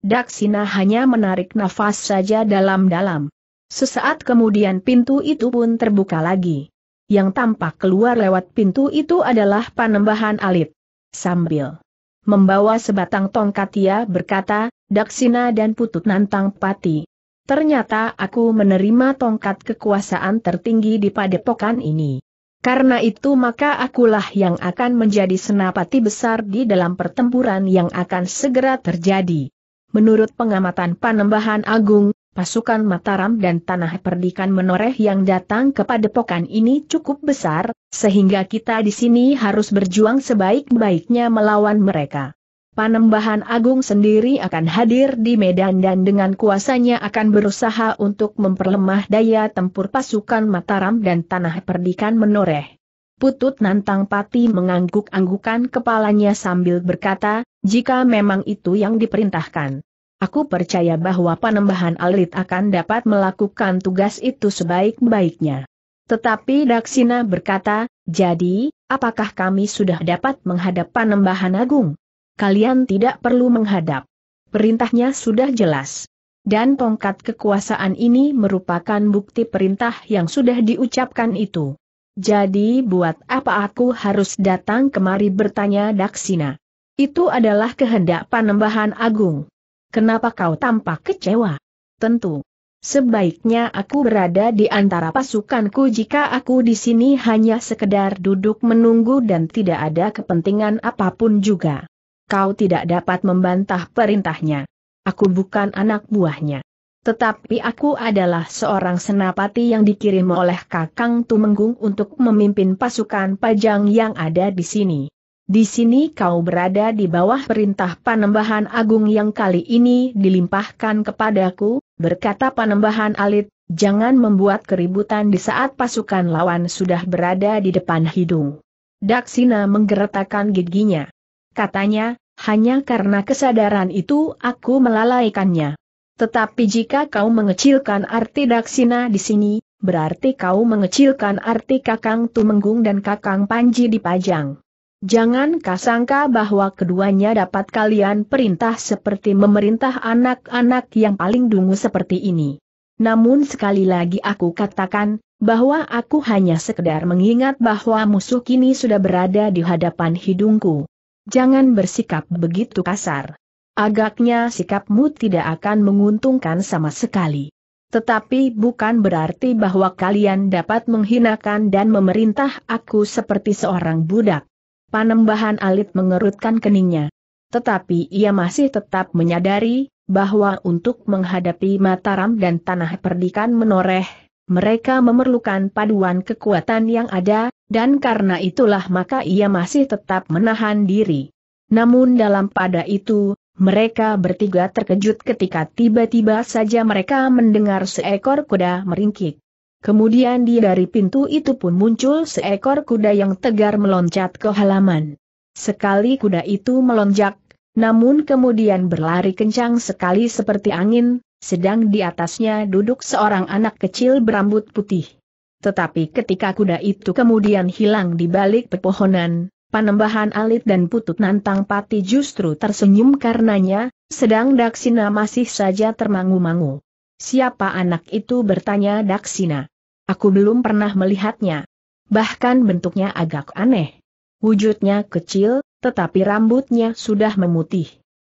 Daksina hanya menarik nafas saja dalam-dalam. Sesaat kemudian pintu itu pun terbuka lagi. Yang tampak keluar lewat pintu itu adalah panembahan alit. Sambil membawa sebatang tongkat ia berkata, Daksina dan Putut Nantang Pati, ternyata aku menerima tongkat kekuasaan tertinggi di padepokan ini. Karena itu maka akulah yang akan menjadi senapati besar di dalam pertempuran yang akan segera terjadi. Menurut pengamatan Panembahan Agung, pasukan Mataram dan Tanah Perdikan Menoreh yang datang ke padepokan ini cukup besar, sehingga kita di sini harus berjuang sebaik-baiknya melawan mereka. Panembahan Agung sendiri akan hadir di Medan dan dengan kuasanya akan berusaha untuk memperlemah daya tempur pasukan Mataram dan Tanah Perdikan menoreh. Putut Nantang Pati mengangguk-anggukan kepalanya sambil berkata, jika memang itu yang diperintahkan. Aku percaya bahwa panembahan alit akan dapat melakukan tugas itu sebaik-baiknya. Tetapi Daksina berkata, jadi, apakah kami sudah dapat menghadap panembahan agung? kalian tidak perlu menghadap. Perintahnya sudah jelas. Dan tongkat kekuasaan ini merupakan bukti perintah yang sudah diucapkan itu. Jadi buat apa aku harus datang kemari bertanya Daksina? Itu adalah kehendak panembahan agung. Kenapa kau tampak kecewa? Tentu. Sebaiknya aku berada di antara pasukanku jika aku di sini hanya sekedar duduk menunggu dan tidak ada kepentingan apapun juga kau tidak dapat membantah perintahnya. Aku bukan anak buahnya. Tetapi aku adalah seorang senapati yang dikirim oleh Kakang Tumenggung untuk memimpin pasukan pajang yang ada di sini. Di sini kau berada di bawah perintah Panembahan Agung yang kali ini dilimpahkan kepadaku, berkata Panembahan Alit, jangan membuat keributan di saat pasukan lawan sudah berada di depan hidung. Daksina menggeretakkan giginya katanya, hanya karena kesadaran itu aku melalaikannya. Tetapi jika kau mengecilkan arti daksina di sini, berarti kau mengecilkan arti kakang Tumenggung dan kakang Panji di Pajang. Jangan kasangka bahwa keduanya dapat kalian perintah seperti memerintah anak-anak yang paling dungu seperti ini. Namun sekali lagi aku katakan, bahwa aku hanya sekedar mengingat bahwa musuh kini sudah berada di hadapan hidungku jangan bersikap begitu kasar. Agaknya sikapmu tidak akan menguntungkan sama sekali. Tetapi bukan berarti bahwa kalian dapat menghinakan dan memerintah aku seperti seorang budak. Panembahan alit mengerutkan keningnya. Tetapi ia masih tetap menyadari, bahwa untuk menghadapi Mataram dan Tanah Perdikan menoreh, mereka memerlukan paduan kekuatan yang ada, dan karena itulah maka ia masih tetap menahan diri. Namun dalam pada itu, mereka bertiga terkejut ketika tiba-tiba saja mereka mendengar seekor kuda meringkik. Kemudian di dari pintu itu pun muncul seekor kuda yang tegar meloncat ke halaman. Sekali kuda itu melonjak, namun kemudian berlari kencang sekali seperti angin, sedang di atasnya duduk seorang anak kecil berambut putih. Tetapi ketika kuda itu kemudian hilang di balik pepohonan, Panembahan Alit dan Putut Nantang Pati justru tersenyum karenanya, sedang Daksina masih saja termangu-mangu. Siapa anak itu bertanya Daksina. Aku belum pernah melihatnya. Bahkan bentuknya agak aneh. Wujudnya kecil, tetapi rambutnya sudah memutih.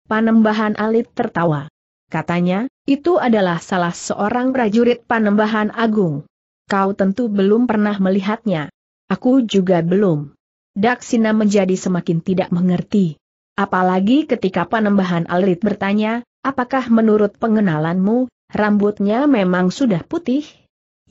Panembahan Alit tertawa. Katanya, itu adalah salah seorang prajurit Panembahan Agung kau tentu belum pernah melihatnya. Aku juga belum. Daksina menjadi semakin tidak mengerti. Apalagi ketika panembahan Alit bertanya, apakah menurut pengenalanmu, rambutnya memang sudah putih?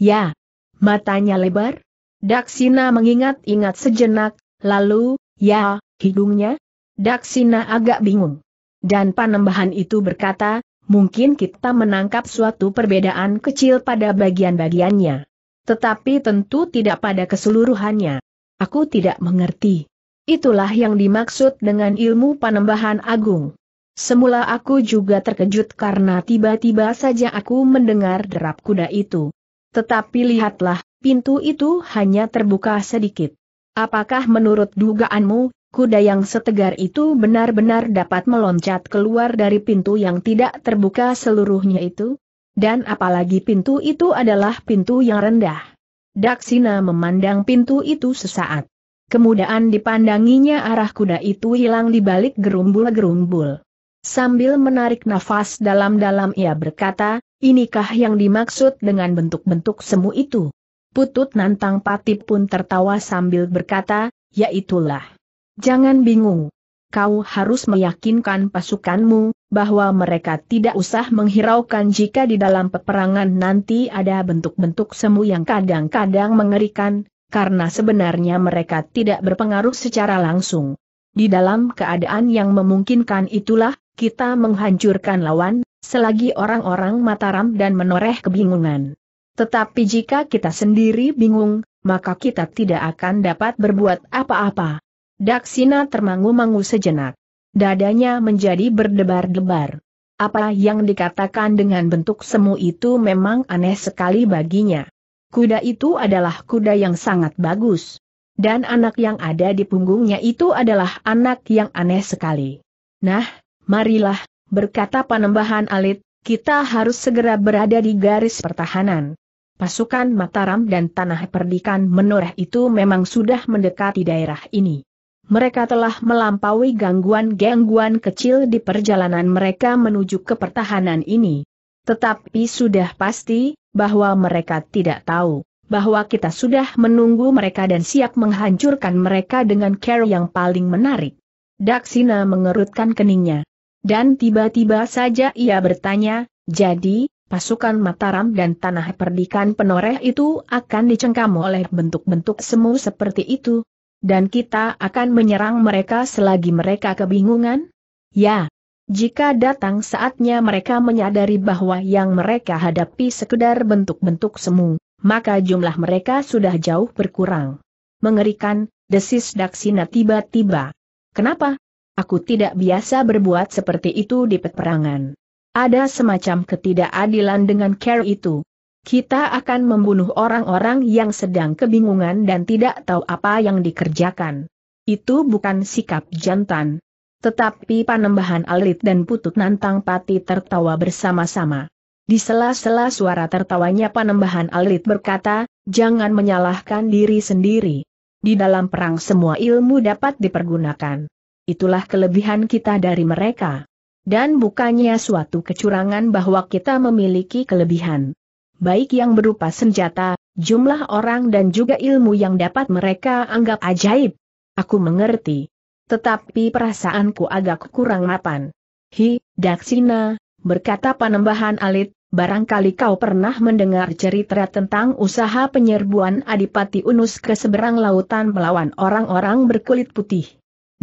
Ya. Matanya lebar? Daksina mengingat-ingat sejenak, lalu, ya, hidungnya? Daksina agak bingung. Dan panembahan itu berkata, mungkin kita menangkap suatu perbedaan kecil pada bagian-bagiannya. Tetapi tentu tidak pada keseluruhannya. Aku tidak mengerti. Itulah yang dimaksud dengan ilmu panembahan agung. Semula aku juga terkejut karena tiba-tiba saja aku mendengar derap kuda itu. Tetapi lihatlah, pintu itu hanya terbuka sedikit. Apakah menurut dugaanmu, kuda yang setegar itu benar-benar dapat meloncat keluar dari pintu yang tidak terbuka seluruhnya itu? Dan apalagi pintu itu adalah pintu yang rendah. Daksina memandang pintu itu sesaat. Kemudian dipandanginya arah kuda itu hilang di balik gerumbul-gerumbul. Sambil menarik nafas dalam-dalam ia berkata, inikah yang dimaksud dengan bentuk-bentuk semu itu? Putut Nantang Patip pun tertawa sambil berkata, yaitulah. Jangan bingung, kau harus meyakinkan pasukanmu, bahwa mereka tidak usah menghiraukan jika di dalam peperangan nanti ada bentuk-bentuk semu yang kadang-kadang mengerikan, karena sebenarnya mereka tidak berpengaruh secara langsung. Di dalam keadaan yang memungkinkan itulah, kita menghancurkan lawan, selagi orang-orang Mataram dan menoreh kebingungan. Tetapi jika kita sendiri bingung, maka kita tidak akan dapat berbuat apa-apa. Daksina termangu-mangu sejenak. Dadanya menjadi berdebar-debar. Apa yang dikatakan dengan bentuk semu itu memang aneh sekali baginya. Kuda itu adalah kuda yang sangat bagus. Dan anak yang ada di punggungnya itu adalah anak yang aneh sekali. Nah, marilah, berkata panembahan alit, kita harus segera berada di garis pertahanan. Pasukan Mataram dan Tanah Perdikan Menoreh itu memang sudah mendekati daerah ini mereka telah melampaui gangguan-gangguan kecil di perjalanan mereka menuju ke pertahanan ini. Tetapi sudah pasti, bahwa mereka tidak tahu, bahwa kita sudah menunggu mereka dan siap menghancurkan mereka dengan care yang paling menarik. Daksina mengerutkan keningnya. Dan tiba-tiba saja ia bertanya, jadi, pasukan Mataram dan tanah perdikan penoreh itu akan dicengkam oleh bentuk-bentuk semu seperti itu, dan kita akan menyerang mereka selagi mereka kebingungan? Ya. Jika datang saatnya mereka menyadari bahwa yang mereka hadapi sekedar bentuk-bentuk semu, maka jumlah mereka sudah jauh berkurang. Mengerikan, desis Daksina tiba-tiba. Kenapa? Aku tidak biasa berbuat seperti itu di peperangan. Ada semacam ketidakadilan dengan care itu. Kita akan membunuh orang-orang yang sedang kebingungan dan tidak tahu apa yang dikerjakan. Itu bukan sikap jantan. Tetapi panembahan Alit dan Putut Nantang Pati tertawa bersama-sama. Di sela-sela suara tertawanya panembahan Alit berkata, jangan menyalahkan diri sendiri. Di dalam perang semua ilmu dapat dipergunakan. Itulah kelebihan kita dari mereka. Dan bukannya suatu kecurangan bahwa kita memiliki kelebihan baik yang berupa senjata, jumlah orang dan juga ilmu yang dapat mereka anggap ajaib. Aku mengerti. Tetapi perasaanku agak kurang mapan. Hi, Daksina, berkata panembahan alit, barangkali kau pernah mendengar cerita tentang usaha penyerbuan Adipati Unus ke seberang lautan melawan orang-orang berkulit putih.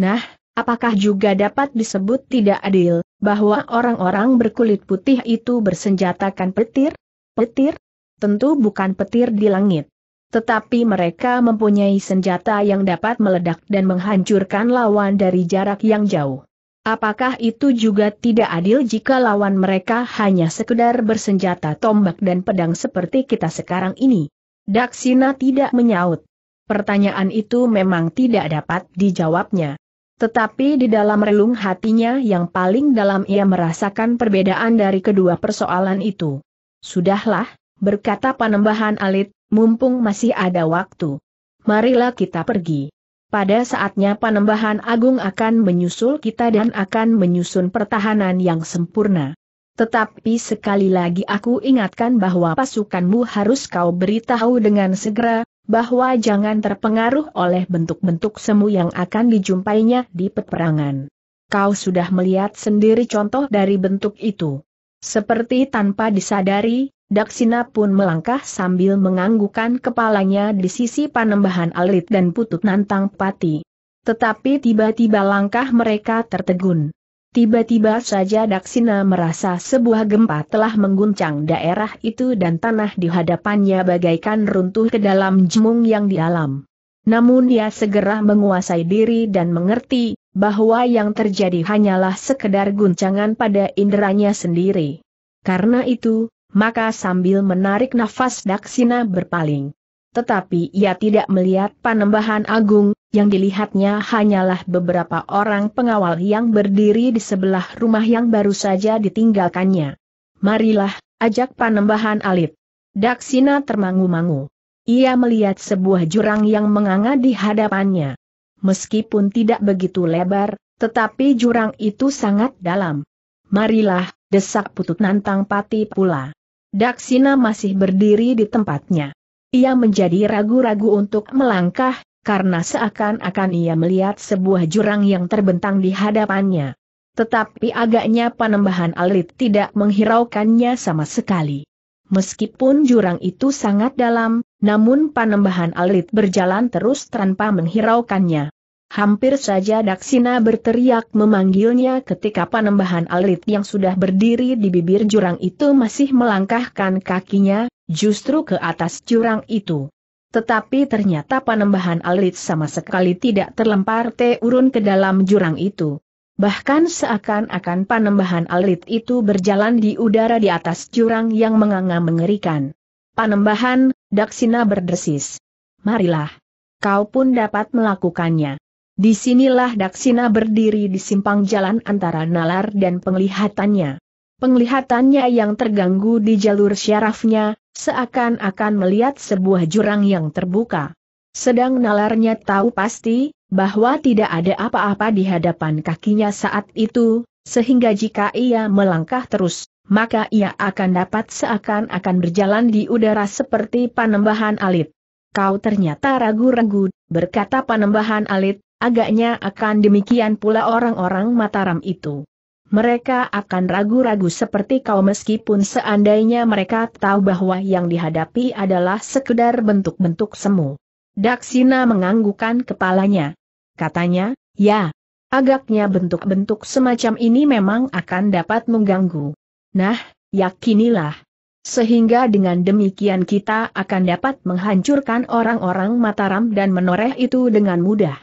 Nah, apakah juga dapat disebut tidak adil, bahwa orang-orang berkulit putih itu bersenjatakan petir? Petir? Tentu bukan petir di langit. Tetapi mereka mempunyai senjata yang dapat meledak dan menghancurkan lawan dari jarak yang jauh. Apakah itu juga tidak adil jika lawan mereka hanya sekedar bersenjata tombak dan pedang seperti kita sekarang ini? Daksina tidak menyaut. Pertanyaan itu memang tidak dapat dijawabnya. Tetapi di dalam relung hatinya yang paling dalam ia merasakan perbedaan dari kedua persoalan itu. Sudahlah, berkata panembahan alit, mumpung masih ada waktu. Marilah kita pergi. Pada saatnya panembahan agung akan menyusul kita dan akan menyusun pertahanan yang sempurna. Tetapi sekali lagi aku ingatkan bahwa pasukanmu harus kau beritahu dengan segera, bahwa jangan terpengaruh oleh bentuk-bentuk semu yang akan dijumpainya di peperangan. Kau sudah melihat sendiri contoh dari bentuk itu. Seperti tanpa disadari, Daksina pun melangkah sambil menganggukkan kepalanya di sisi panembahan alit dan putut nantang pati. Tetapi tiba-tiba langkah mereka tertegun. Tiba-tiba saja Daksina merasa sebuah gempa telah mengguncang daerah itu dan tanah di hadapannya bagaikan runtuh ke dalam jemung yang di alam. Namun dia segera menguasai diri dan mengerti, bahwa yang terjadi hanyalah sekedar guncangan pada inderanya sendiri. Karena itu, maka sambil menarik nafas Daksina berpaling. Tetapi ia tidak melihat panembahan agung, yang dilihatnya hanyalah beberapa orang pengawal yang berdiri di sebelah rumah yang baru saja ditinggalkannya. Marilah, ajak panembahan alit. Daksina termangu-mangu. Ia melihat sebuah jurang yang menganga di hadapannya meskipun tidak begitu lebar, tetapi jurang itu sangat dalam. Marilah, desak putut nantang pati pula. Daksina masih berdiri di tempatnya. Ia menjadi ragu-ragu untuk melangkah, karena seakan-akan ia melihat sebuah jurang yang terbentang di hadapannya. Tetapi agaknya panembahan alit tidak menghiraukannya sama sekali. Meskipun jurang itu sangat dalam, namun panembahan alit berjalan terus tanpa menghiraukannya. Hampir saja Daksina berteriak memanggilnya ketika panembahan alit yang sudah berdiri di bibir jurang itu masih melangkahkan kakinya, justru ke atas jurang itu. Tetapi ternyata panembahan alit sama sekali tidak terlempar te ke dalam jurang itu. Bahkan seakan-akan panembahan alit itu berjalan di udara di atas jurang yang menganga mengerikan. Panembahan, Daksina berdesis. Marilah. Kau pun dapat melakukannya. Disinilah Daksina berdiri di simpang jalan antara nalar dan penglihatannya. Penglihatannya yang terganggu di jalur syarafnya, seakan-akan melihat sebuah jurang yang terbuka. Sedang nalarnya tahu pasti, bahwa tidak ada apa-apa di hadapan kakinya saat itu, sehingga jika ia melangkah terus, maka ia akan dapat seakan-akan berjalan di udara seperti panembahan alit. Kau ternyata ragu-ragu, berkata panembahan alit, agaknya akan demikian pula orang-orang Mataram itu. Mereka akan ragu-ragu seperti kau meskipun seandainya mereka tahu bahwa yang dihadapi adalah sekedar bentuk-bentuk semu. Daksina menganggukan kepalanya. Katanya, ya, Agaknya bentuk-bentuk semacam ini memang akan dapat mengganggu. Nah, yakinilah. Sehingga dengan demikian kita akan dapat menghancurkan orang-orang Mataram dan menoreh itu dengan mudah.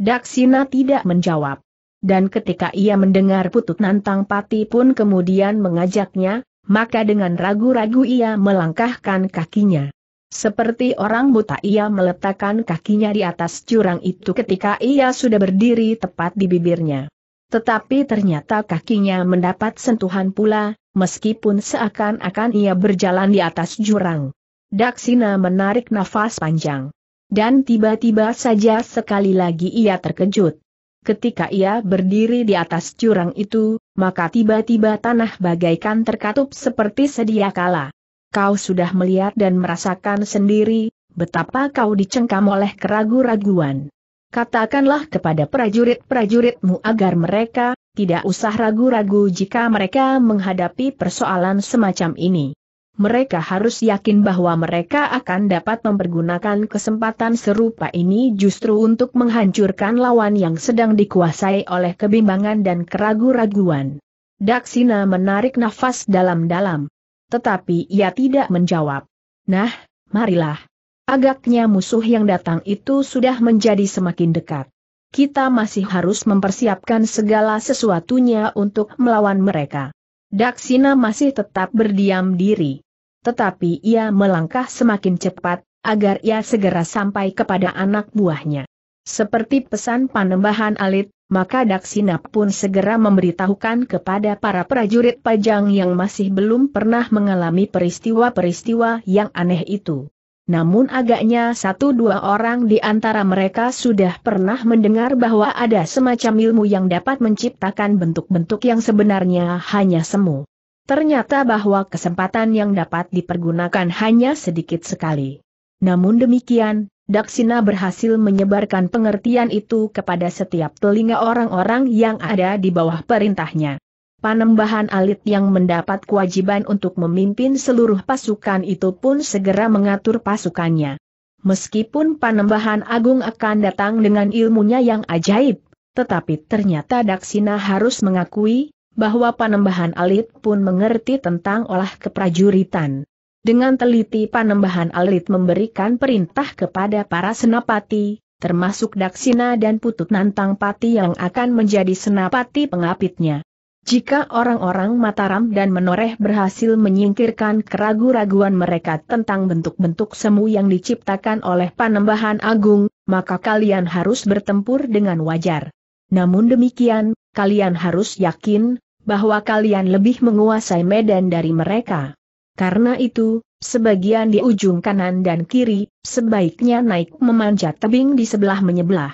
Daksina tidak menjawab. Dan ketika ia mendengar Putut Nantang Pati pun kemudian mengajaknya, maka dengan ragu-ragu ia melangkahkan kakinya. Seperti orang buta ia meletakkan kakinya di atas jurang itu ketika ia sudah berdiri tepat di bibirnya. Tetapi ternyata kakinya mendapat sentuhan pula, meskipun seakan-akan ia berjalan di atas jurang. Daksina menarik nafas panjang. Dan tiba-tiba saja sekali lagi ia terkejut. Ketika ia berdiri di atas jurang itu, maka tiba-tiba tanah bagaikan terkatup seperti sedia kala kau sudah melihat dan merasakan sendiri, betapa kau dicengkam oleh keragu-raguan. Katakanlah kepada prajurit-prajuritmu agar mereka, tidak usah ragu-ragu jika mereka menghadapi persoalan semacam ini. Mereka harus yakin bahwa mereka akan dapat mempergunakan kesempatan serupa ini justru untuk menghancurkan lawan yang sedang dikuasai oleh kebimbangan dan keragu-raguan. Daksina menarik nafas dalam-dalam. Tetapi ia tidak menjawab. Nah, marilah. Agaknya musuh yang datang itu sudah menjadi semakin dekat. Kita masih harus mempersiapkan segala sesuatunya untuk melawan mereka. Daksina masih tetap berdiam diri. Tetapi ia melangkah semakin cepat, agar ia segera sampai kepada anak buahnya. Seperti pesan panembahan alit, maka Daksina pun segera memberitahukan kepada para prajurit pajang yang masih belum pernah mengalami peristiwa-peristiwa yang aneh itu. Namun agaknya satu dua orang di antara mereka sudah pernah mendengar bahwa ada semacam ilmu yang dapat menciptakan bentuk-bentuk yang sebenarnya hanya semu. Ternyata bahwa kesempatan yang dapat dipergunakan hanya sedikit sekali. Namun demikian, Daksina berhasil menyebarkan pengertian itu kepada setiap telinga orang-orang yang ada di bawah perintahnya. Panembahan alit yang mendapat kewajiban untuk memimpin seluruh pasukan itu pun segera mengatur pasukannya. Meskipun Panembahan Agung akan datang dengan ilmunya yang ajaib, tetapi ternyata Daksina harus mengakui bahwa Panembahan Alit pun mengerti tentang olah keprajuritan. Dengan teliti panembahan Alit memberikan perintah kepada para senapati, termasuk Daksina dan Putut Nantang Pati yang akan menjadi senapati pengapitnya. Jika orang-orang Mataram dan Menoreh berhasil menyingkirkan keraguan-raguan mereka tentang bentuk-bentuk semu yang diciptakan oleh Panembahan Agung, maka kalian harus bertempur dengan wajar. Namun demikian, kalian harus yakin bahwa kalian lebih menguasai medan dari mereka. Karena itu, sebagian di ujung kanan dan kiri, sebaiknya naik memanjat tebing di sebelah menyebelah.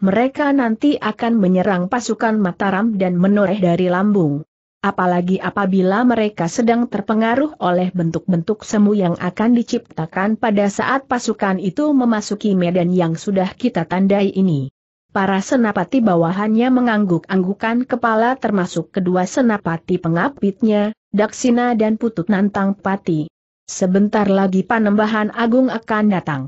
Mereka nanti akan menyerang pasukan Mataram dan menoreh dari lambung. Apalagi apabila mereka sedang terpengaruh oleh bentuk-bentuk semu yang akan diciptakan pada saat pasukan itu memasuki medan yang sudah kita tandai ini. Para senapati bawahannya mengangguk-anggukan kepala termasuk kedua senapati pengapitnya, Daksina dan Putut Nantang Pati. Sebentar lagi panembahan agung akan datang.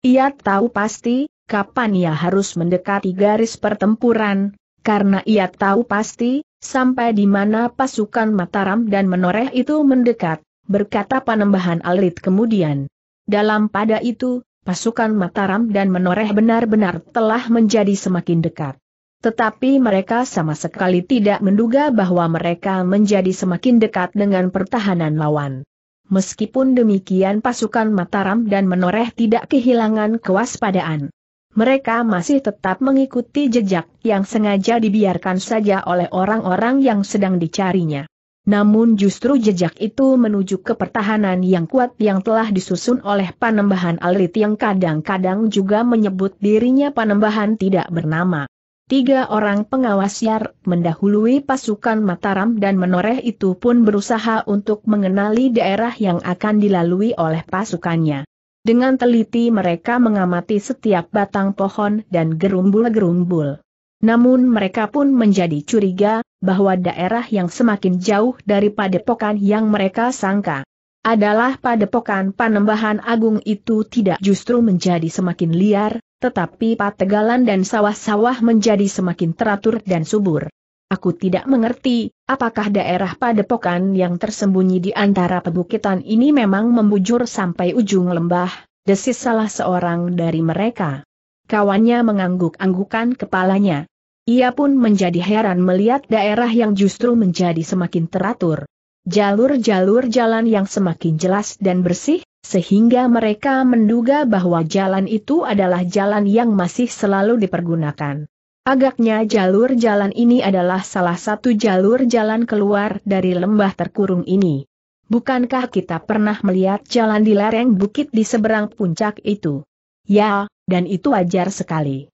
Ia tahu pasti, kapan ia harus mendekati garis pertempuran, karena ia tahu pasti, sampai di mana pasukan Mataram dan Menoreh itu mendekat, berkata panembahan Alit kemudian. Dalam pada itu, pasukan Mataram dan Menoreh benar-benar telah menjadi semakin dekat. Tetapi mereka sama sekali tidak menduga bahwa mereka menjadi semakin dekat dengan pertahanan lawan. Meskipun demikian pasukan Mataram dan Menoreh tidak kehilangan kewaspadaan. Mereka masih tetap mengikuti jejak yang sengaja dibiarkan saja oleh orang-orang yang sedang dicarinya. Namun justru jejak itu menuju ke pertahanan yang kuat yang telah disusun oleh Panembahan Alit yang kadang-kadang juga menyebut dirinya Panembahan tidak bernama. Tiga orang pengawas Yar mendahului pasukan Mataram dan Menoreh itu pun berusaha untuk mengenali daerah yang akan dilalui oleh pasukannya. Dengan teliti mereka mengamati setiap batang pohon dan gerumbul-gerumbul. Namun mereka pun menjadi curiga, bahwa daerah yang semakin jauh dari padepokan yang mereka sangka adalah padepokan panembahan agung itu tidak justru menjadi semakin liar, tetapi pategalan dan sawah-sawah menjadi semakin teratur dan subur. Aku tidak mengerti, apakah daerah padepokan yang tersembunyi di antara pebukitan ini memang membujur sampai ujung lembah, desis salah seorang dari mereka kawannya mengangguk-anggukan kepalanya. Ia pun menjadi heran melihat daerah yang justru menjadi semakin teratur. Jalur-jalur jalan yang semakin jelas dan bersih, sehingga mereka menduga bahwa jalan itu adalah jalan yang masih selalu dipergunakan. Agaknya jalur jalan ini adalah salah satu jalur jalan keluar dari lembah terkurung ini. Bukankah kita pernah melihat jalan di lereng bukit di seberang puncak itu? Ya, dan itu wajar sekali.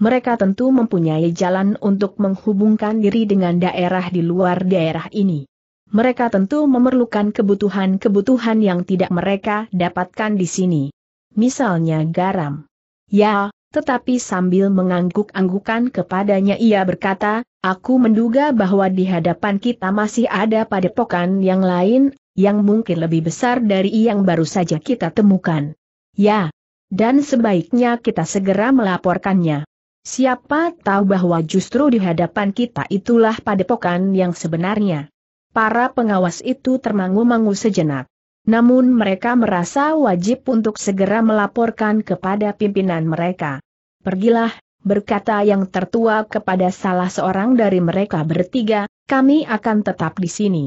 Mereka tentu mempunyai jalan untuk menghubungkan diri dengan daerah di luar daerah ini. Mereka tentu memerlukan kebutuhan-kebutuhan yang tidak mereka dapatkan di sini. Misalnya garam. Ya, tetapi sambil mengangguk-anggukan kepadanya ia berkata, aku menduga bahwa di hadapan kita masih ada padepokan yang lain, yang mungkin lebih besar dari yang baru saja kita temukan. Ya, dan sebaiknya kita segera melaporkannya. Siapa tahu bahwa justru di hadapan kita itulah padepokan yang sebenarnya. Para pengawas itu termangu-mangu sejenak. Namun mereka merasa wajib untuk segera melaporkan kepada pimpinan mereka. Pergilah, berkata yang tertua kepada salah seorang dari mereka bertiga, kami akan tetap di sini.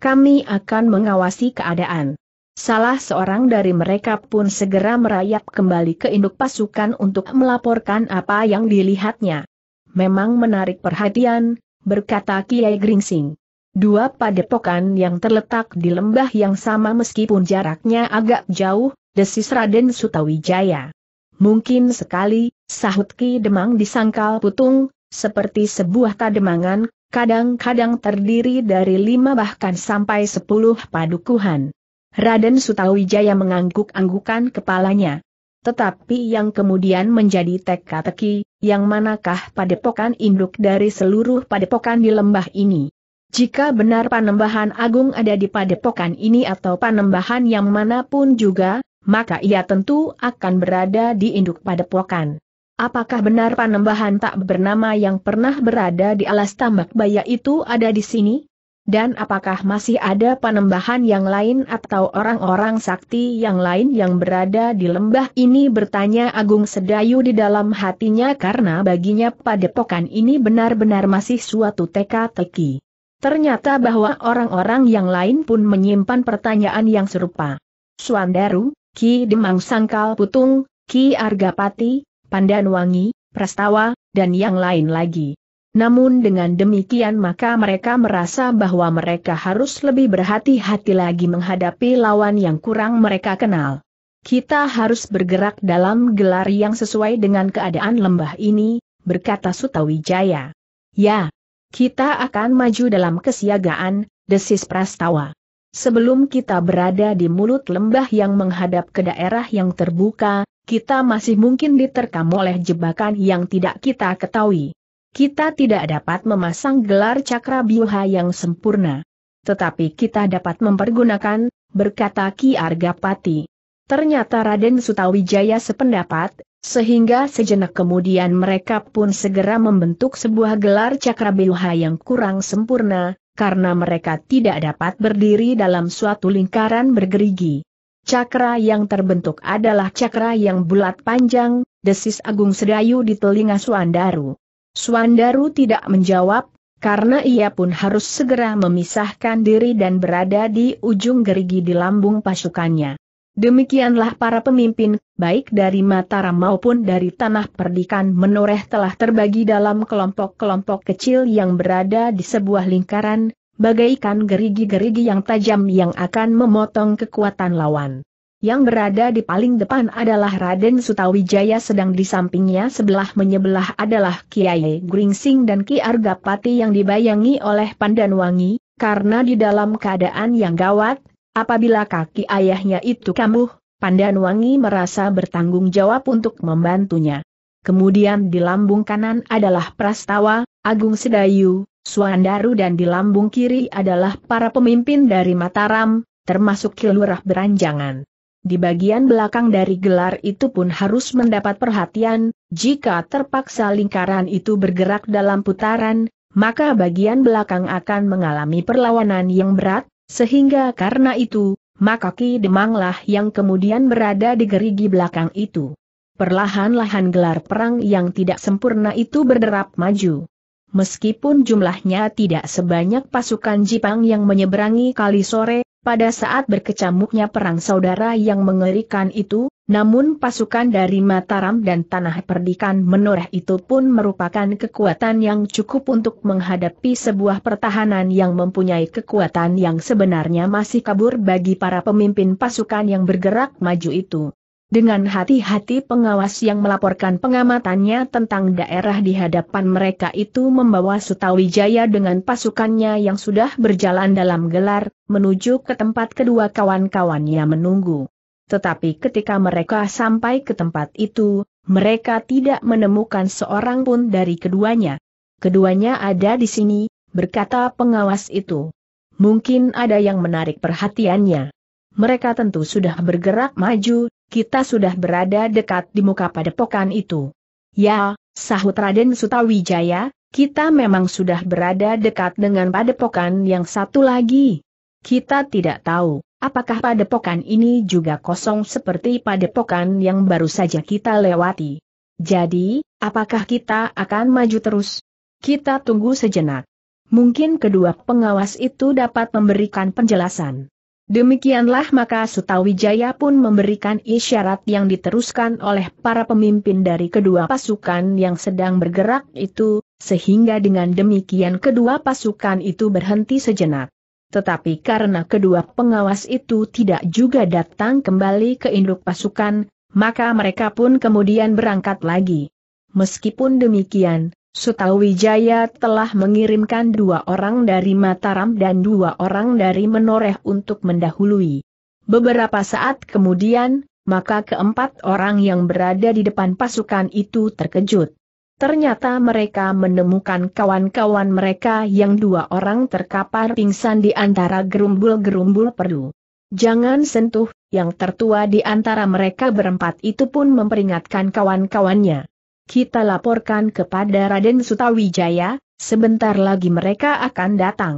Kami akan mengawasi keadaan. Salah seorang dari mereka pun segera merayap kembali ke induk pasukan untuk melaporkan apa yang dilihatnya. Memang menarik perhatian, berkata Kiai Gringsing. Dua padepokan yang terletak di lembah yang sama meskipun jaraknya agak jauh, desis Raden Sutawijaya. Mungkin sekali, sahut Ki Demang disangkal putung, seperti sebuah kademangan, kadang-kadang terdiri dari lima bahkan sampai sepuluh padukuhan. Raden Sutawijaya mengangguk-anggukan kepalanya. Tetapi yang kemudian menjadi teka-teki, yang manakah padepokan induk dari seluruh padepokan di lembah ini? Jika benar panembahan agung ada di padepokan ini atau panembahan yang manapun juga, maka ia tentu akan berada di induk padepokan. Apakah benar panembahan tak bernama yang pernah berada di alas tambak baya itu ada di sini? Dan apakah masih ada penembahan yang lain atau orang-orang sakti yang lain yang berada di lembah ini bertanya Agung Sedayu di dalam hatinya karena baginya padepokan ini benar-benar masih suatu teka-teki. Ternyata bahwa orang-orang yang lain pun menyimpan pertanyaan yang serupa. Suandaru, Ki Demang Sangkal Putung, Ki Argapati, Pandanwangi, Prastawa, dan yang lain lagi. Namun dengan demikian maka mereka merasa bahwa mereka harus lebih berhati-hati lagi menghadapi lawan yang kurang mereka kenal. Kita harus bergerak dalam gelar yang sesuai dengan keadaan lembah ini, berkata Sutawijaya. Ya, kita akan maju dalam kesiagaan, desis Prastawa. Sebelum kita berada di mulut lembah yang menghadap ke daerah yang terbuka, kita masih mungkin diterkam oleh jebakan yang tidak kita ketahui. Kita tidak dapat memasang gelar cakra biuha yang sempurna. Tetapi kita dapat mempergunakan, berkata Ki Argapati. Ternyata Raden Sutawijaya sependapat, sehingga sejenak kemudian mereka pun segera membentuk sebuah gelar cakra biuha yang kurang sempurna, karena mereka tidak dapat berdiri dalam suatu lingkaran bergerigi. Cakra yang terbentuk adalah cakra yang bulat panjang, desis Agung Sedayu di telinga Suandaru. Suandaru tidak menjawab, karena ia pun harus segera memisahkan diri dan berada di ujung gerigi di lambung pasukannya. Demikianlah para pemimpin, baik dari Mataram maupun dari tanah perdikan menoreh telah terbagi dalam kelompok-kelompok kecil yang berada di sebuah lingkaran, bagaikan gerigi-gerigi yang tajam yang akan memotong kekuatan lawan. Yang berada di paling depan adalah Raden Sutawijaya sedang di sampingnya sebelah menyebelah adalah Kiai Gringsing dan Ki Argapati yang dibayangi oleh Pandanwangi, karena di dalam keadaan yang gawat, apabila kaki ayahnya itu kambuh, Pandanwangi merasa bertanggung jawab untuk membantunya. Kemudian di lambung kanan adalah Prastawa, Agung Sedayu, Suandaru dan di lambung kiri adalah para pemimpin dari Mataram, termasuk Kilurah Beranjangan. Di bagian belakang dari gelar itu pun harus mendapat perhatian, jika terpaksa lingkaran itu bergerak dalam putaran, maka bagian belakang akan mengalami perlawanan yang berat, sehingga karena itu, maka Ki Demanglah yang kemudian berada di gerigi belakang itu. Perlahan-lahan gelar perang yang tidak sempurna itu berderap maju. Meskipun jumlahnya tidak sebanyak pasukan Jipang yang menyeberangi kali sore, pada saat berkecamuknya perang saudara yang mengerikan itu, namun pasukan dari Mataram dan Tanah Perdikan Menoreh itu pun merupakan kekuatan yang cukup untuk menghadapi sebuah pertahanan yang mempunyai kekuatan yang sebenarnya masih kabur bagi para pemimpin pasukan yang bergerak maju itu. Dengan hati-hati pengawas yang melaporkan pengamatannya tentang daerah di hadapan mereka itu membawa Sutawijaya dengan pasukannya yang sudah berjalan dalam gelar, menuju ke tempat kedua kawan-kawannya menunggu. Tetapi ketika mereka sampai ke tempat itu, mereka tidak menemukan seorang pun dari keduanya. Keduanya ada di sini, berkata pengawas itu. Mungkin ada yang menarik perhatiannya. Mereka tentu sudah bergerak maju, kita sudah berada dekat di muka padepokan itu. Ya, sahut Raden Sutawijaya, kita memang sudah berada dekat dengan padepokan yang satu lagi. Kita tidak tahu, apakah padepokan ini juga kosong seperti padepokan yang baru saja kita lewati. Jadi, apakah kita akan maju terus? Kita tunggu sejenak. Mungkin kedua pengawas itu dapat memberikan penjelasan. Demikianlah maka Sutawijaya pun memberikan isyarat yang diteruskan oleh para pemimpin dari kedua pasukan yang sedang bergerak itu, sehingga dengan demikian kedua pasukan itu berhenti sejenak. Tetapi karena kedua pengawas itu tidak juga datang kembali ke induk pasukan, maka mereka pun kemudian berangkat lagi. Meskipun demikian, Sutawijaya telah mengirimkan dua orang dari Mataram dan dua orang dari Menoreh untuk mendahului. Beberapa saat kemudian, maka keempat orang yang berada di depan pasukan itu terkejut. Ternyata mereka menemukan kawan-kawan mereka yang dua orang terkapar pingsan di antara gerumbul-gerumbul perdu. Jangan sentuh, yang tertua di antara mereka berempat itu pun memperingatkan kawan-kawannya kita laporkan kepada Raden Sutawijaya, sebentar lagi mereka akan datang.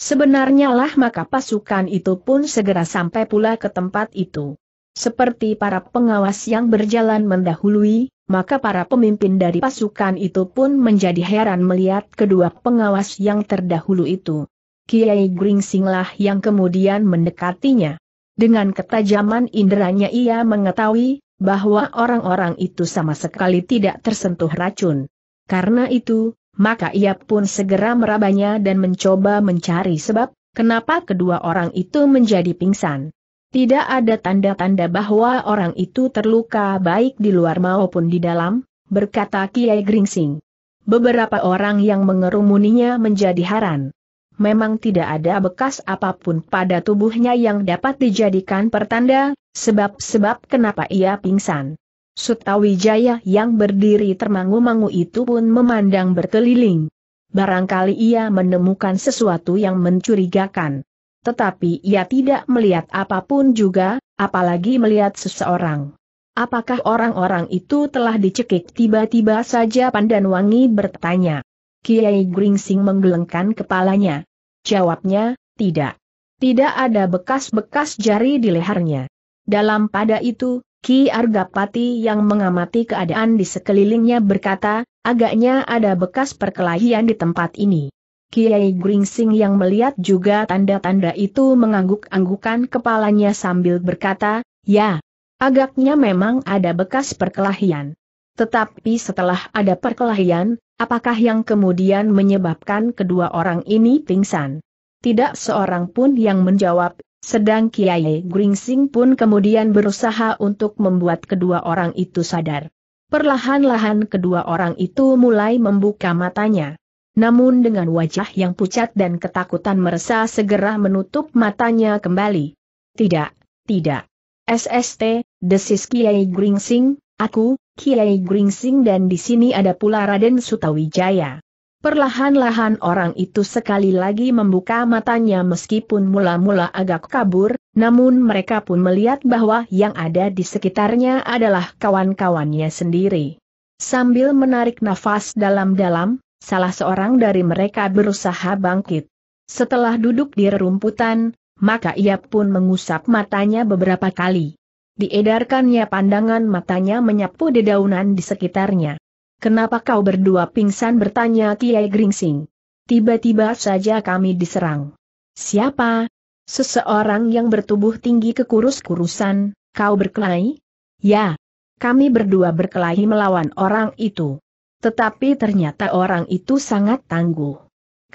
Sebenarnya lah maka pasukan itu pun segera sampai pula ke tempat itu. Seperti para pengawas yang berjalan mendahului, maka para pemimpin dari pasukan itu pun menjadi heran melihat kedua pengawas yang terdahulu itu. Kiai Gringsinglah yang kemudian mendekatinya. Dengan ketajaman inderanya ia mengetahui, bahwa orang-orang itu sama sekali tidak tersentuh racun. Karena itu, maka ia pun segera merabanya dan mencoba mencari sebab kenapa kedua orang itu menjadi pingsan. Tidak ada tanda-tanda bahwa orang itu terluka baik di luar maupun di dalam, berkata Kiai Gringsing. Beberapa orang yang mengerumuninya menjadi haran. Memang tidak ada bekas apapun pada tubuhnya yang dapat dijadikan pertanda, Sebab-sebab kenapa ia pingsan. Sutawijaya yang berdiri termangu-mangu itu pun memandang berkeliling. Barangkali ia menemukan sesuatu yang mencurigakan. Tetapi ia tidak melihat apapun juga, apalagi melihat seseorang. Apakah orang-orang itu telah dicekik tiba-tiba saja Pandan Wangi bertanya. Kiai Gringsing menggelengkan kepalanya. Jawabnya, tidak. Tidak ada bekas-bekas jari di lehernya. Dalam pada itu, Ki Argapati yang mengamati keadaan di sekelilingnya berkata, agaknya ada bekas perkelahian di tempat ini. Kiai Gringsing yang melihat juga tanda-tanda itu mengangguk-anggukan kepalanya sambil berkata, ya, agaknya memang ada bekas perkelahian. Tetapi setelah ada perkelahian, apakah yang kemudian menyebabkan kedua orang ini pingsan? Tidak seorang pun yang menjawab, sedang Kiai Gringsing pun kemudian berusaha untuk membuat kedua orang itu sadar. Perlahan-lahan kedua orang itu mulai membuka matanya. Namun dengan wajah yang pucat dan ketakutan meresah segera menutup matanya kembali. Tidak, tidak. SST, desis Kiai Gringsing, aku, Kiai Gringsing dan di sini ada pula Raden Sutawijaya. Perlahan-lahan orang itu sekali lagi membuka matanya meskipun mula-mula agak kabur, namun mereka pun melihat bahwa yang ada di sekitarnya adalah kawan-kawannya sendiri. Sambil menarik nafas dalam-dalam, salah seorang dari mereka berusaha bangkit. Setelah duduk di rerumputan, maka ia pun mengusap matanya beberapa kali. Diedarkannya pandangan matanya menyapu dedaunan di sekitarnya. Kenapa kau berdua pingsan bertanya Kiai Gringsing. Tiba-tiba saja kami diserang. Siapa? Seseorang yang bertubuh tinggi kekurus-kurusan, kau berkelahi? Ya. Kami berdua berkelahi melawan orang itu. Tetapi ternyata orang itu sangat tangguh.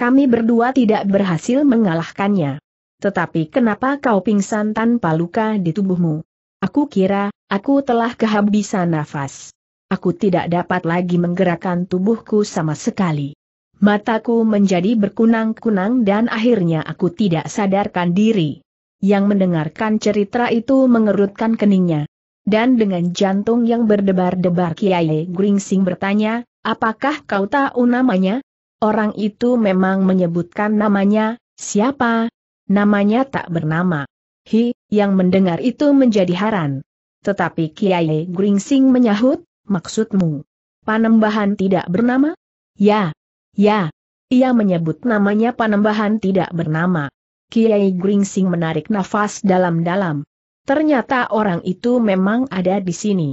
Kami berdua tidak berhasil mengalahkannya. Tetapi kenapa kau pingsan tanpa luka di tubuhmu? Aku kira, aku telah kehabisan nafas. Aku tidak dapat lagi menggerakkan tubuhku sama sekali. Mataku menjadi berkunang-kunang dan akhirnya aku tidak sadarkan diri. Yang mendengarkan cerita itu mengerutkan keningnya. Dan dengan jantung yang berdebar-debar Kiai Gringsing bertanya, apakah kau tahu namanya? Orang itu memang menyebutkan namanya, siapa? Namanya tak bernama. Hi, yang mendengar itu menjadi haran. Tetapi Kiai Gringsing menyahut, maksudmu? Panembahan tidak bernama? Ya. Ya. Ia menyebut namanya panembahan tidak bernama. Kiai Gringsing menarik nafas dalam-dalam. Ternyata orang itu memang ada di sini.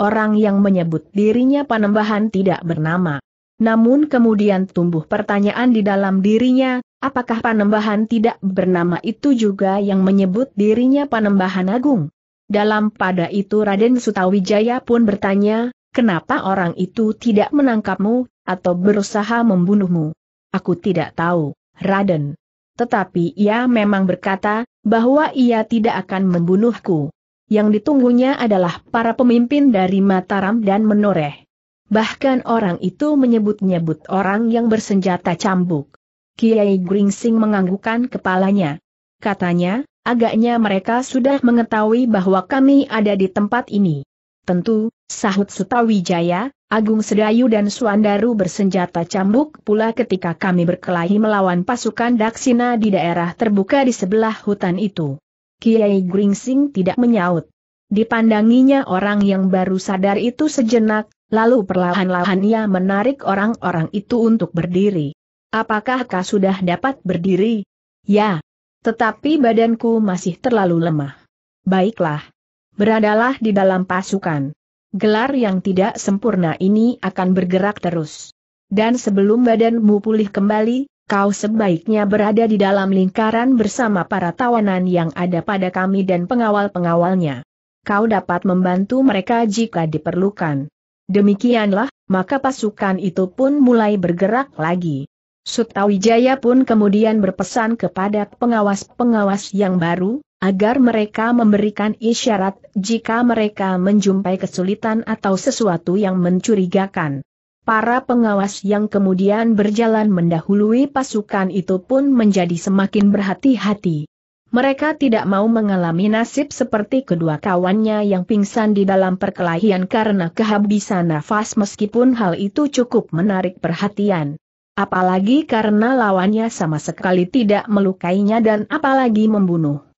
Orang yang menyebut dirinya panembahan tidak bernama. Namun kemudian tumbuh pertanyaan di dalam dirinya, apakah panembahan tidak bernama itu juga yang menyebut dirinya panembahan agung? Dalam pada itu Raden Sutawijaya pun bertanya, Kenapa orang itu tidak menangkapmu, atau berusaha membunuhmu? Aku tidak tahu, Raden. Tetapi ia memang berkata, bahwa ia tidak akan membunuhku. Yang ditunggunya adalah para pemimpin dari Mataram dan Menoreh. Bahkan orang itu menyebut-nyebut orang yang bersenjata cambuk. Kiai Gringsing menganggukkan kepalanya. Katanya, agaknya mereka sudah mengetahui bahwa kami ada di tempat ini. Tentu, Sahut Sutawijaya, Agung Sedayu dan Suandaru bersenjata cambuk pula ketika kami berkelahi melawan pasukan Daksina di daerah terbuka di sebelah hutan itu. Kiai Gringsing tidak menyaut. Dipandanginya orang yang baru sadar itu sejenak, lalu perlahan-lahan ia menarik orang-orang itu untuk berdiri. Apakah kau sudah dapat berdiri? Ya. Tetapi badanku masih terlalu lemah. Baiklah. Beradalah di dalam pasukan gelar yang tidak sempurna ini akan bergerak terus. Dan sebelum badanmu pulih kembali, kau sebaiknya berada di dalam lingkaran bersama para tawanan yang ada pada kami dan pengawal-pengawalnya. Kau dapat membantu mereka jika diperlukan. Demikianlah, maka pasukan itu pun mulai bergerak lagi. Sutawijaya pun kemudian berpesan kepada pengawas-pengawas yang baru, agar mereka memberikan isyarat jika mereka menjumpai kesulitan atau sesuatu yang mencurigakan. Para pengawas yang kemudian berjalan mendahului pasukan itu pun menjadi semakin berhati-hati. Mereka tidak mau mengalami nasib seperti kedua kawannya yang pingsan di dalam perkelahian karena kehabisan nafas meskipun hal itu cukup menarik perhatian. Apalagi karena lawannya sama sekali tidak melukainya dan apalagi membunuh.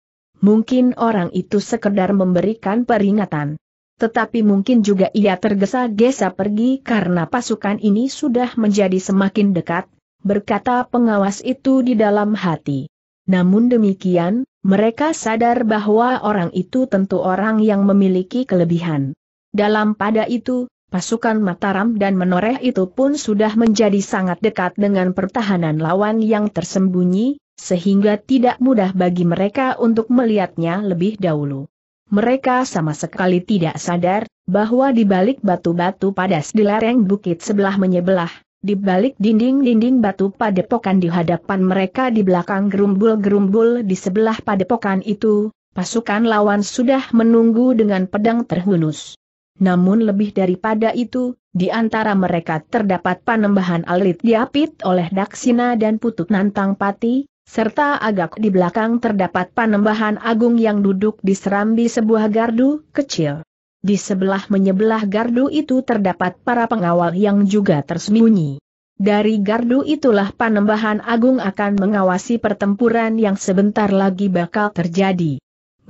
Mungkin orang itu sekedar memberikan peringatan. Tetapi mungkin juga ia tergesa-gesa pergi karena pasukan ini sudah menjadi semakin dekat, berkata pengawas itu di dalam hati. Namun demikian, mereka sadar bahwa orang itu tentu orang yang memiliki kelebihan. Dalam pada itu, pasukan Mataram dan Menoreh itu pun sudah menjadi sangat dekat dengan pertahanan lawan yang tersembunyi, sehingga tidak mudah bagi mereka untuk melihatnya lebih dahulu. Mereka sama sekali tidak sadar bahwa di balik batu-batu padas di lereng bukit sebelah menyebelah, di balik dinding-dinding batu padepokan di hadapan mereka di belakang gerumbul-gerumbul di sebelah padepokan itu, pasukan lawan sudah menunggu dengan pedang terhunus. Namun lebih daripada itu, di antara mereka terdapat panembahan alit diapit oleh Daksina dan Putut Nantang Pati, serta agak di belakang terdapat panembahan agung yang duduk di serambi sebuah gardu kecil. Di sebelah menyebelah gardu itu terdapat para pengawal yang juga tersembunyi. Dari gardu itulah panembahan agung akan mengawasi pertempuran yang sebentar lagi bakal terjadi.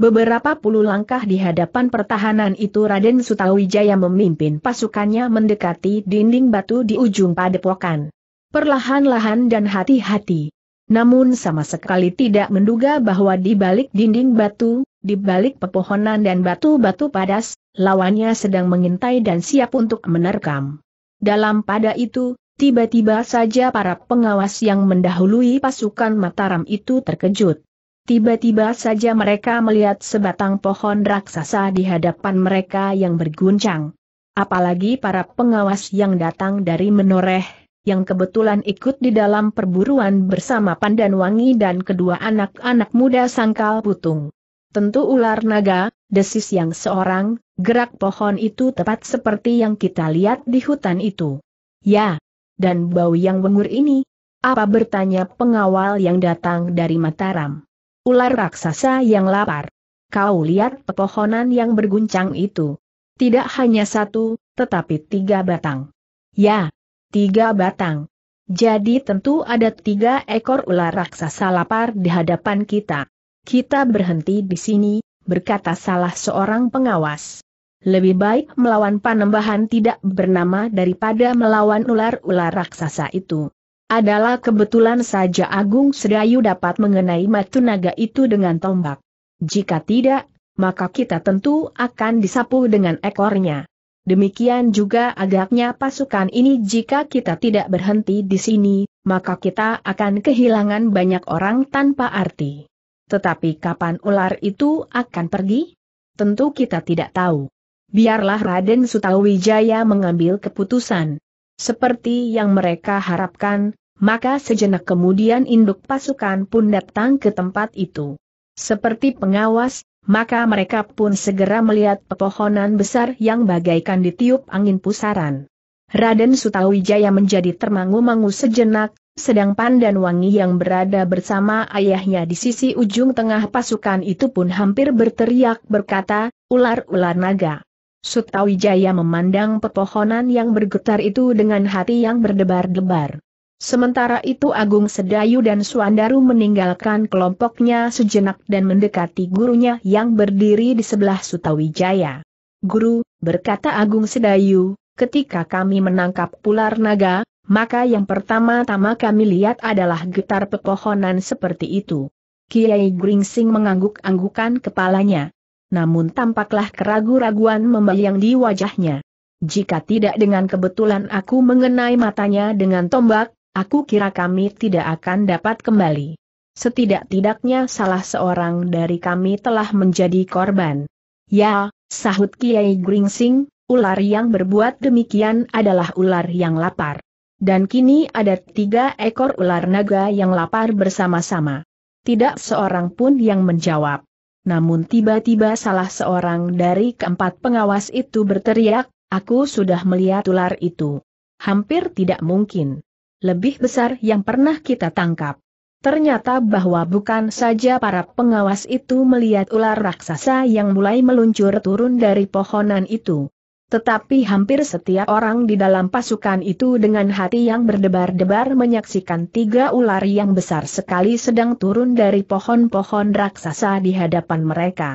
Beberapa puluh langkah di hadapan pertahanan itu Raden Sutawijaya memimpin pasukannya mendekati dinding batu di ujung padepokan. Perlahan-lahan dan hati-hati namun sama sekali tidak menduga bahwa di balik dinding batu, di balik pepohonan dan batu-batu padas, lawannya sedang mengintai dan siap untuk menerkam. Dalam pada itu, tiba-tiba saja para pengawas yang mendahului pasukan Mataram itu terkejut. Tiba-tiba saja mereka melihat sebatang pohon raksasa di hadapan mereka yang berguncang. Apalagi para pengawas yang datang dari menoreh, yang kebetulan ikut di dalam perburuan bersama Pandan Wangi dan kedua anak-anak muda sangkal putung. Tentu ular naga, desis yang seorang, gerak pohon itu tepat seperti yang kita lihat di hutan itu. Ya, dan bau yang wengur ini? Apa bertanya pengawal yang datang dari Mataram? Ular raksasa yang lapar. Kau lihat pepohonan yang berguncang itu. Tidak hanya satu, tetapi tiga batang. Ya, tiga batang. Jadi tentu ada tiga ekor ular raksasa lapar di hadapan kita. Kita berhenti di sini, berkata salah seorang pengawas. Lebih baik melawan panembahan tidak bernama daripada melawan ular-ular raksasa itu. Adalah kebetulan saja Agung Sedayu dapat mengenai matu naga itu dengan tombak. Jika tidak, maka kita tentu akan disapu dengan ekornya. Demikian juga agaknya pasukan ini jika kita tidak berhenti di sini, maka kita akan kehilangan banyak orang tanpa arti. Tetapi kapan ular itu akan pergi? Tentu kita tidak tahu. Biarlah Raden Sutawijaya mengambil keputusan. Seperti yang mereka harapkan, maka sejenak kemudian induk pasukan pun datang ke tempat itu. Seperti pengawas, maka mereka pun segera melihat pepohonan besar yang bagaikan ditiup angin pusaran. Raden Sutawijaya menjadi termangu-mangu sejenak, sedang Pandan Wangi yang berada bersama ayahnya di sisi ujung tengah pasukan itu pun hampir berteriak berkata, ular-ular naga. Sutawijaya memandang pepohonan yang bergetar itu dengan hati yang berdebar-debar. Sementara itu Agung Sedayu dan Suandaru meninggalkan kelompoknya sejenak dan mendekati gurunya yang berdiri di sebelah Sutawijaya. Guru, berkata Agung Sedayu, ketika kami menangkap pular naga, maka yang pertama-tama kami lihat adalah getar pepohonan seperti itu. Kiai Gringsing mengangguk-anggukan kepalanya. Namun tampaklah keragu-raguan membayang di wajahnya. Jika tidak dengan kebetulan aku mengenai matanya dengan tombak, Aku kira kami tidak akan dapat kembali. Setidak-tidaknya salah seorang dari kami telah menjadi korban. Ya, sahut Kiai Gringsing, ular yang berbuat demikian adalah ular yang lapar. Dan kini ada tiga ekor ular naga yang lapar bersama-sama. Tidak seorang pun yang menjawab. Namun tiba-tiba salah seorang dari keempat pengawas itu berteriak, aku sudah melihat ular itu. Hampir tidak mungkin lebih besar yang pernah kita tangkap. Ternyata bahwa bukan saja para pengawas itu melihat ular raksasa yang mulai meluncur turun dari pohonan itu. Tetapi hampir setiap orang di dalam pasukan itu dengan hati yang berdebar-debar menyaksikan tiga ular yang besar sekali sedang turun dari pohon-pohon raksasa di hadapan mereka.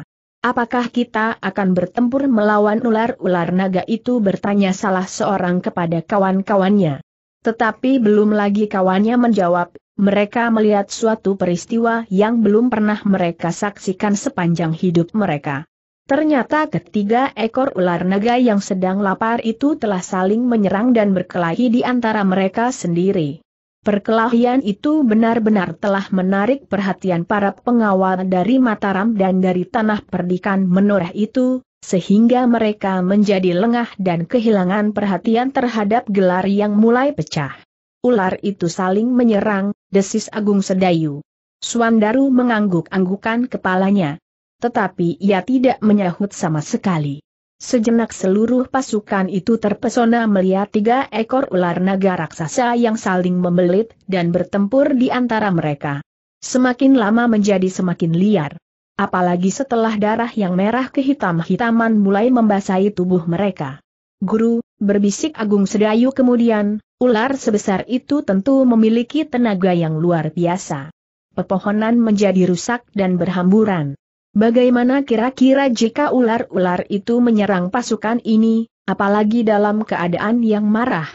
Apakah kita akan bertempur melawan ular-ular naga itu bertanya salah seorang kepada kawan-kawannya. Tetapi belum lagi kawannya menjawab, mereka melihat suatu peristiwa yang belum pernah mereka saksikan sepanjang hidup mereka. Ternyata ketiga ekor ular naga yang sedang lapar itu telah saling menyerang dan berkelahi di antara mereka sendiri. Perkelahian itu benar-benar telah menarik perhatian para pengawal dari Mataram dan dari tanah perdikan menoreh itu, sehingga mereka menjadi lengah dan kehilangan perhatian terhadap gelar yang mulai pecah. Ular itu saling menyerang, desis Agung Sedayu. Suandaru mengangguk-anggukan kepalanya. Tetapi ia tidak menyahut sama sekali. Sejenak seluruh pasukan itu terpesona melihat tiga ekor ular naga raksasa yang saling membelit dan bertempur di antara mereka. Semakin lama menjadi semakin liar apalagi setelah darah yang merah kehitam-hitaman mulai membasahi tubuh mereka. Guru, berbisik Agung Sedayu kemudian, ular sebesar itu tentu memiliki tenaga yang luar biasa. Pepohonan menjadi rusak dan berhamburan. Bagaimana kira-kira jika ular-ular itu menyerang pasukan ini, apalagi dalam keadaan yang marah?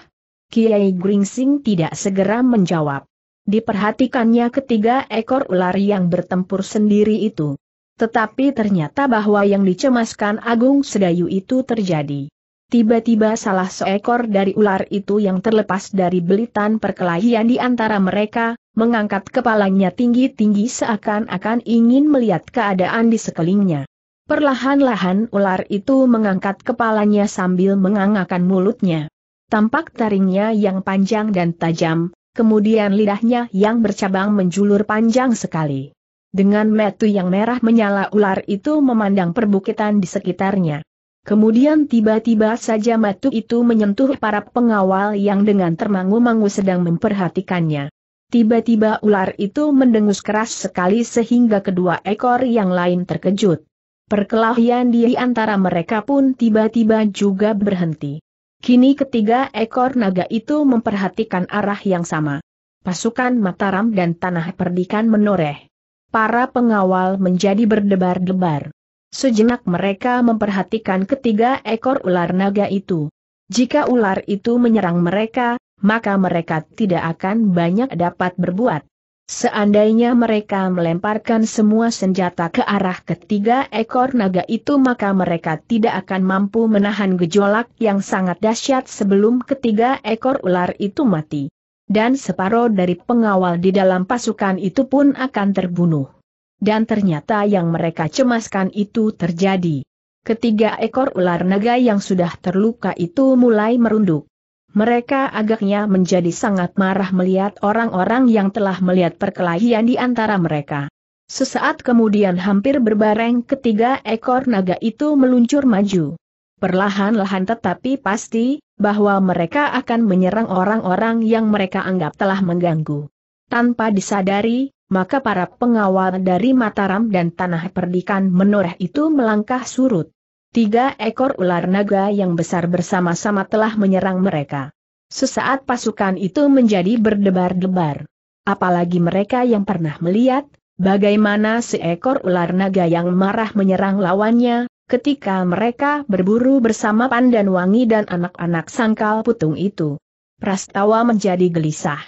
Kiai Gringsing tidak segera menjawab. Diperhatikannya ketiga ekor ular yang bertempur sendiri itu. Tetapi ternyata bahwa yang dicemaskan Agung Sedayu itu terjadi. Tiba-tiba salah seekor dari ular itu yang terlepas dari belitan perkelahian di antara mereka, mengangkat kepalanya tinggi-tinggi seakan-akan ingin melihat keadaan di sekelilingnya. Perlahan-lahan ular itu mengangkat kepalanya sambil mengangakan mulutnya. Tampak taringnya yang panjang dan tajam, kemudian lidahnya yang bercabang menjulur panjang sekali. Dengan metu yang merah menyala ular itu memandang perbukitan di sekitarnya. Kemudian tiba-tiba saja metu itu menyentuh para pengawal yang dengan termangu-mangu sedang memperhatikannya. Tiba-tiba ular itu mendengus keras sekali sehingga kedua ekor yang lain terkejut. Perkelahian di antara mereka pun tiba-tiba juga berhenti. Kini ketiga ekor naga itu memperhatikan arah yang sama. Pasukan Mataram dan Tanah Perdikan menoreh para pengawal menjadi berdebar-debar. Sejenak mereka memperhatikan ketiga ekor ular naga itu. Jika ular itu menyerang mereka, maka mereka tidak akan banyak dapat berbuat. Seandainya mereka melemparkan semua senjata ke arah ketiga ekor naga itu maka mereka tidak akan mampu menahan gejolak yang sangat dahsyat sebelum ketiga ekor ular itu mati dan separuh dari pengawal di dalam pasukan itu pun akan terbunuh. Dan ternyata yang mereka cemaskan itu terjadi. Ketiga ekor ular naga yang sudah terluka itu mulai merunduk. Mereka agaknya menjadi sangat marah melihat orang-orang yang telah melihat perkelahian di antara mereka. Sesaat kemudian hampir berbareng ketiga ekor naga itu meluncur maju perlahan-lahan tetapi pasti, bahwa mereka akan menyerang orang-orang yang mereka anggap telah mengganggu. Tanpa disadari, maka para pengawal dari Mataram dan Tanah Perdikan menoreh itu melangkah surut. Tiga ekor ular naga yang besar bersama-sama telah menyerang mereka. Sesaat pasukan itu menjadi berdebar-debar. Apalagi mereka yang pernah melihat, bagaimana seekor ular naga yang marah menyerang lawannya, ketika mereka berburu bersama Pandan Wangi dan anak-anak sangkal putung itu. Prastawa menjadi gelisah.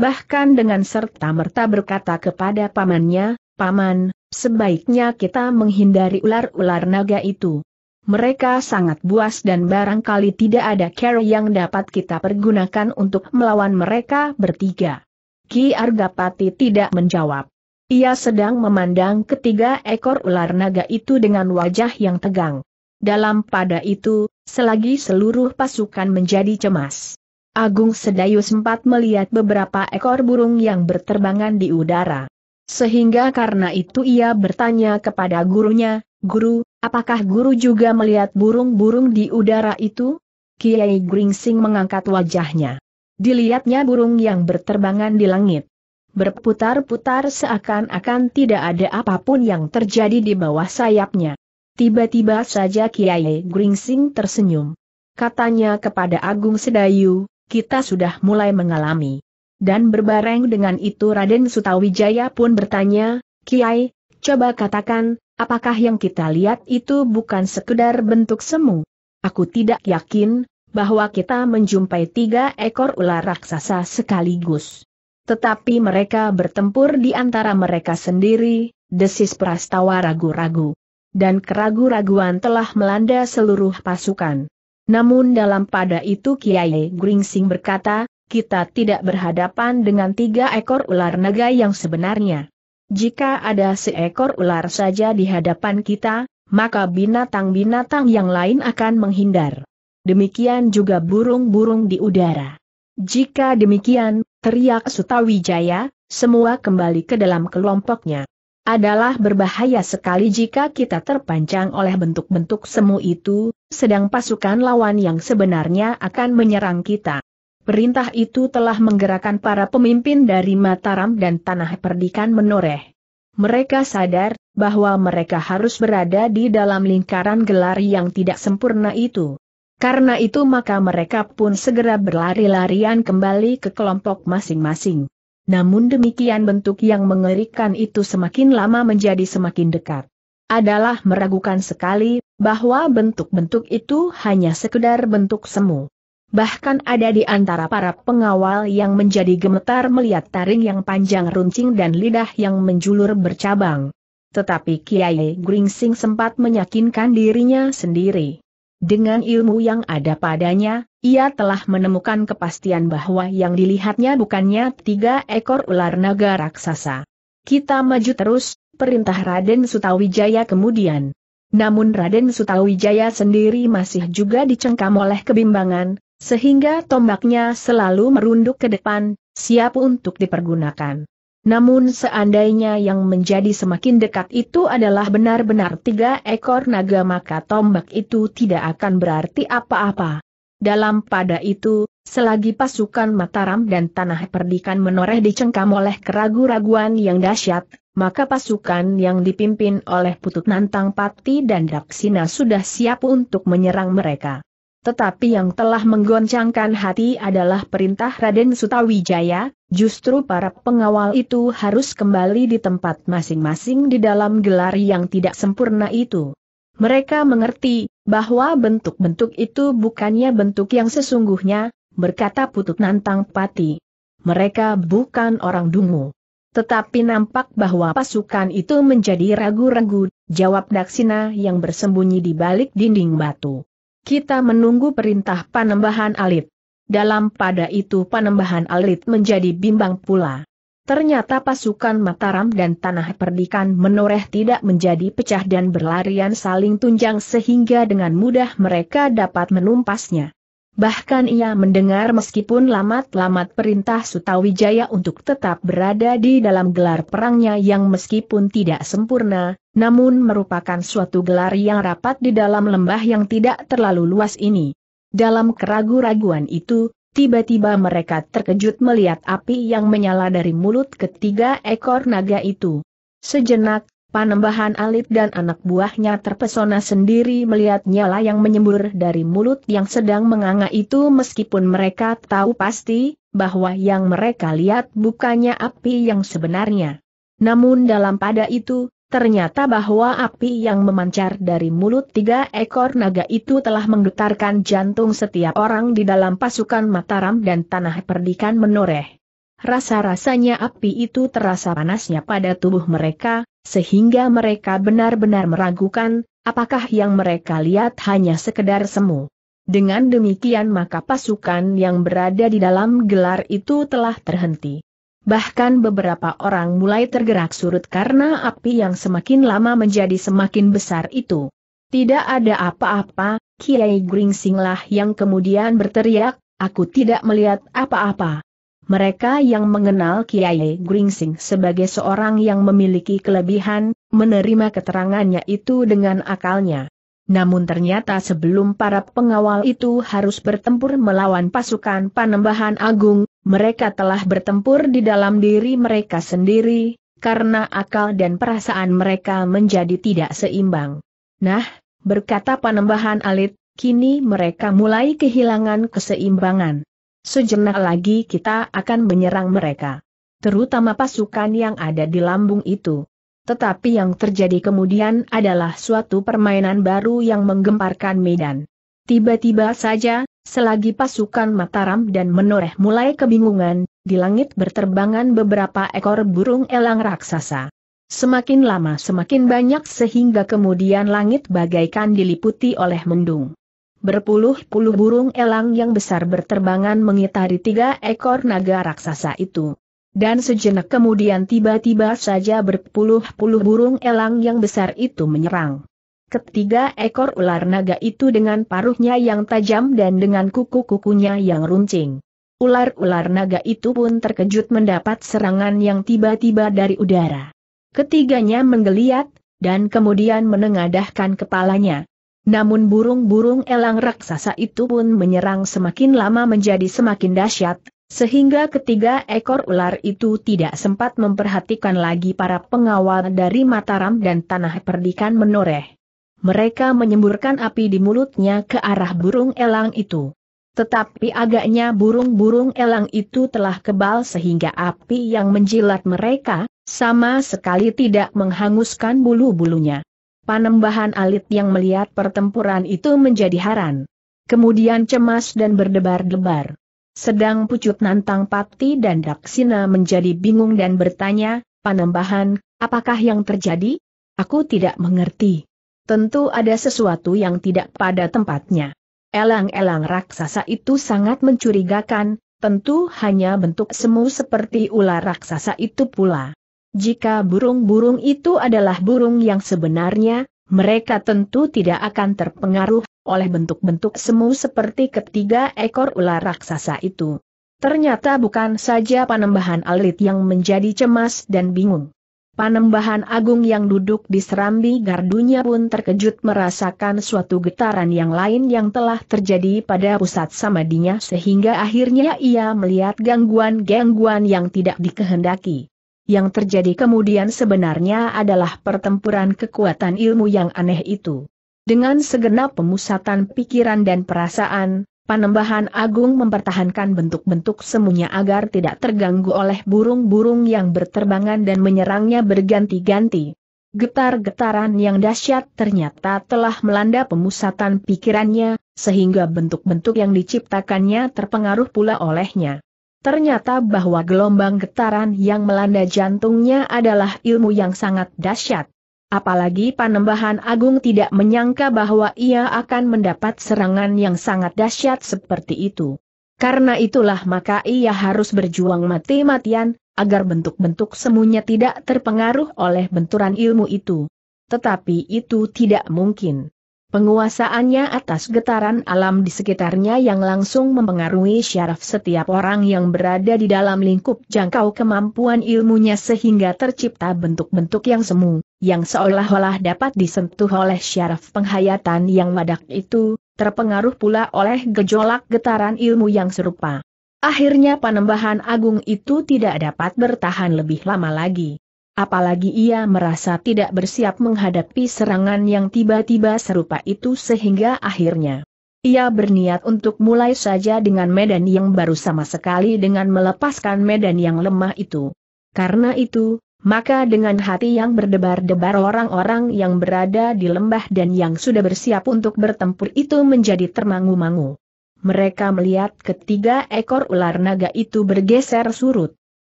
Bahkan dengan serta-merta berkata kepada pamannya, Paman, sebaiknya kita menghindari ular-ular naga itu. Mereka sangat buas dan barangkali tidak ada care yang dapat kita pergunakan untuk melawan mereka bertiga. Ki Argapati tidak menjawab. Ia sedang memandang ketiga ekor ular naga itu dengan wajah yang tegang. Dalam pada itu, selagi seluruh pasukan menjadi cemas. Agung Sedayu sempat melihat beberapa ekor burung yang berterbangan di udara. Sehingga karena itu ia bertanya kepada gurunya, Guru, apakah guru juga melihat burung-burung di udara itu? Kiai Gringsing mengangkat wajahnya. Dilihatnya burung yang berterbangan di langit berputar-putar seakan-akan tidak ada apapun yang terjadi di bawah sayapnya. Tiba-tiba saja Kiai Gringsing tersenyum. Katanya kepada Agung Sedayu, kita sudah mulai mengalami. Dan berbareng dengan itu Raden Sutawijaya pun bertanya, Kiai, coba katakan, apakah yang kita lihat itu bukan sekedar bentuk semu? Aku tidak yakin, bahwa kita menjumpai tiga ekor ular raksasa sekaligus. Tetapi mereka bertempur di antara mereka sendiri, desis prastawa ragu-ragu. Dan keragu-raguan telah melanda seluruh pasukan. Namun dalam pada itu Kiai Gringsing berkata, kita tidak berhadapan dengan tiga ekor ular naga yang sebenarnya. Jika ada seekor ular saja di hadapan kita, maka binatang-binatang yang lain akan menghindar. Demikian juga burung-burung di udara. Jika demikian, teriak Sutawijaya, semua kembali ke dalam kelompoknya. Adalah berbahaya sekali jika kita terpanjang oleh bentuk-bentuk semu itu, sedang pasukan lawan yang sebenarnya akan menyerang kita. Perintah itu telah menggerakkan para pemimpin dari Mataram dan Tanah Perdikan menoreh. Mereka sadar bahwa mereka harus berada di dalam lingkaran gelar yang tidak sempurna itu. Karena itu maka mereka pun segera berlari-larian kembali ke kelompok masing-masing. Namun demikian bentuk yang mengerikan itu semakin lama menjadi semakin dekat. Adalah meragukan sekali, bahwa bentuk-bentuk itu hanya sekedar bentuk semu. Bahkan ada di antara para pengawal yang menjadi gemetar melihat taring yang panjang runcing dan lidah yang menjulur bercabang. Tetapi Kiai Gringsing sempat meyakinkan dirinya sendiri. Dengan ilmu yang ada padanya, ia telah menemukan kepastian bahwa yang dilihatnya bukannya tiga ekor ular naga raksasa. Kita maju terus, perintah Raden Sutawijaya kemudian. Namun Raden Sutawijaya sendiri masih juga dicengkam oleh kebimbangan, sehingga tombaknya selalu merunduk ke depan, siap untuk dipergunakan. Namun seandainya yang menjadi semakin dekat itu adalah benar-benar tiga ekor naga maka tombak itu tidak akan berarti apa-apa. Dalam pada itu, selagi pasukan Mataram dan Tanah Perdikan menoreh dicengkam oleh keragu-raguan yang dahsyat, maka pasukan yang dipimpin oleh Putut Nantang Pati dan Daksina sudah siap untuk menyerang mereka. Tetapi yang telah menggoncangkan hati adalah perintah Raden Sutawijaya, justru para pengawal itu harus kembali di tempat masing-masing di dalam gelar yang tidak sempurna itu. Mereka mengerti bahwa bentuk-bentuk itu bukannya bentuk yang sesungguhnya, berkata Putut Nantang Pati. Mereka bukan orang dungu. Tetapi nampak bahwa pasukan itu menjadi ragu-ragu, jawab Daksina yang bersembunyi di balik dinding batu kita menunggu perintah panembahan alit. Dalam pada itu panembahan alit menjadi bimbang pula. Ternyata pasukan Mataram dan Tanah Perdikan menoreh tidak menjadi pecah dan berlarian saling tunjang sehingga dengan mudah mereka dapat menumpasnya. Bahkan ia mendengar meskipun lamat-lamat perintah Sutawijaya untuk tetap berada di dalam gelar perangnya yang meskipun tidak sempurna, namun merupakan suatu gelar yang rapat di dalam lembah yang tidak terlalu luas ini. Dalam keragu-raguan itu, tiba-tiba mereka terkejut melihat api yang menyala dari mulut ketiga ekor naga itu. Sejenak, Panembahan Alip dan anak buahnya terpesona sendiri melihat nyala yang menyembur dari mulut yang sedang menganga itu meskipun mereka tahu pasti, bahwa yang mereka lihat bukannya api yang sebenarnya. Namun dalam pada itu, ternyata bahwa api yang memancar dari mulut tiga ekor naga itu telah menggetarkan jantung setiap orang di dalam pasukan Mataram dan Tanah Perdikan menoreh. Rasa-rasanya api itu terasa panasnya pada tubuh mereka, sehingga mereka benar-benar meragukan, apakah yang mereka lihat hanya sekedar semu. Dengan demikian maka pasukan yang berada di dalam gelar itu telah terhenti. Bahkan beberapa orang mulai tergerak surut karena api yang semakin lama menjadi semakin besar itu. Tidak ada apa-apa, Kiai Gringsinglah yang kemudian berteriak, aku tidak melihat apa-apa mereka yang mengenal Kiai Gringsing sebagai seorang yang memiliki kelebihan, menerima keterangannya itu dengan akalnya. Namun ternyata sebelum para pengawal itu harus bertempur melawan pasukan panembahan agung, mereka telah bertempur di dalam diri mereka sendiri, karena akal dan perasaan mereka menjadi tidak seimbang. Nah, berkata panembahan alit, kini mereka mulai kehilangan keseimbangan. Sejenak lagi kita akan menyerang mereka. Terutama pasukan yang ada di lambung itu. Tetapi yang terjadi kemudian adalah suatu permainan baru yang menggemparkan medan. Tiba-tiba saja, selagi pasukan Mataram dan Menoreh mulai kebingungan, di langit berterbangan beberapa ekor burung elang raksasa. Semakin lama semakin banyak sehingga kemudian langit bagaikan diliputi oleh mendung berpuluh-puluh burung elang yang besar berterbangan mengitari tiga ekor naga raksasa itu. Dan sejenak kemudian tiba-tiba saja berpuluh-puluh burung elang yang besar itu menyerang. Ketiga ekor ular naga itu dengan paruhnya yang tajam dan dengan kuku-kukunya yang runcing. Ular-ular naga itu pun terkejut mendapat serangan yang tiba-tiba dari udara. Ketiganya menggeliat, dan kemudian menengadahkan kepalanya, namun burung-burung elang raksasa itu pun menyerang semakin lama menjadi semakin dahsyat, sehingga ketiga ekor ular itu tidak sempat memperhatikan lagi para pengawal dari Mataram dan tanah perdikan menoreh. Mereka menyemburkan api di mulutnya ke arah burung elang itu. Tetapi agaknya burung-burung elang itu telah kebal sehingga api yang menjilat mereka, sama sekali tidak menghanguskan bulu-bulunya. Panembahan alit yang melihat pertempuran itu menjadi haran. Kemudian cemas dan berdebar-debar. Sedang pucut nantang Pati dan Daksina menjadi bingung dan bertanya, Panembahan, apakah yang terjadi? Aku tidak mengerti. Tentu ada sesuatu yang tidak pada tempatnya. Elang-elang raksasa itu sangat mencurigakan, tentu hanya bentuk semu seperti ular raksasa itu pula. Jika burung-burung itu adalah burung yang sebenarnya, mereka tentu tidak akan terpengaruh oleh bentuk-bentuk semu seperti ketiga ekor ular raksasa itu. Ternyata bukan saja panembahan alit yang menjadi cemas dan bingung. Panembahan agung yang duduk di serambi gardunya pun terkejut merasakan suatu getaran yang lain yang telah terjadi pada pusat samadinya sehingga akhirnya ia melihat gangguan-gangguan yang tidak dikehendaki yang terjadi kemudian sebenarnya adalah pertempuran kekuatan ilmu yang aneh itu. Dengan segenap pemusatan pikiran dan perasaan, Panembahan Agung mempertahankan bentuk-bentuk semuanya agar tidak terganggu oleh burung-burung yang berterbangan dan menyerangnya berganti-ganti. Getar-getaran yang dahsyat ternyata telah melanda pemusatan pikirannya, sehingga bentuk-bentuk yang diciptakannya terpengaruh pula olehnya. Ternyata bahwa gelombang getaran yang melanda jantungnya adalah ilmu yang sangat dahsyat. Apalagi Panembahan Agung tidak menyangka bahwa ia akan mendapat serangan yang sangat dahsyat seperti itu. Karena itulah maka ia harus berjuang mati-matian, agar bentuk-bentuk semuanya tidak terpengaruh oleh benturan ilmu itu. Tetapi itu tidak mungkin. Penguasaannya atas getaran alam di sekitarnya yang langsung mempengaruhi syaraf setiap orang yang berada di dalam lingkup jangkau kemampuan ilmunya sehingga tercipta bentuk-bentuk yang semu, yang seolah-olah dapat disentuh oleh syaraf penghayatan yang wadak itu, terpengaruh pula oleh gejolak getaran ilmu yang serupa. Akhirnya panembahan agung itu tidak dapat bertahan lebih lama lagi. Apalagi ia merasa tidak bersiap menghadapi serangan yang tiba-tiba serupa itu sehingga akhirnya ia berniat untuk mulai saja dengan medan yang baru sama sekali dengan melepaskan medan yang lemah itu. Karena itu, maka dengan hati yang berdebar-debar orang-orang yang berada di lembah dan yang sudah bersiap untuk bertempur itu menjadi termangu-mangu. Mereka melihat ketiga ekor ular naga itu bergeser surut.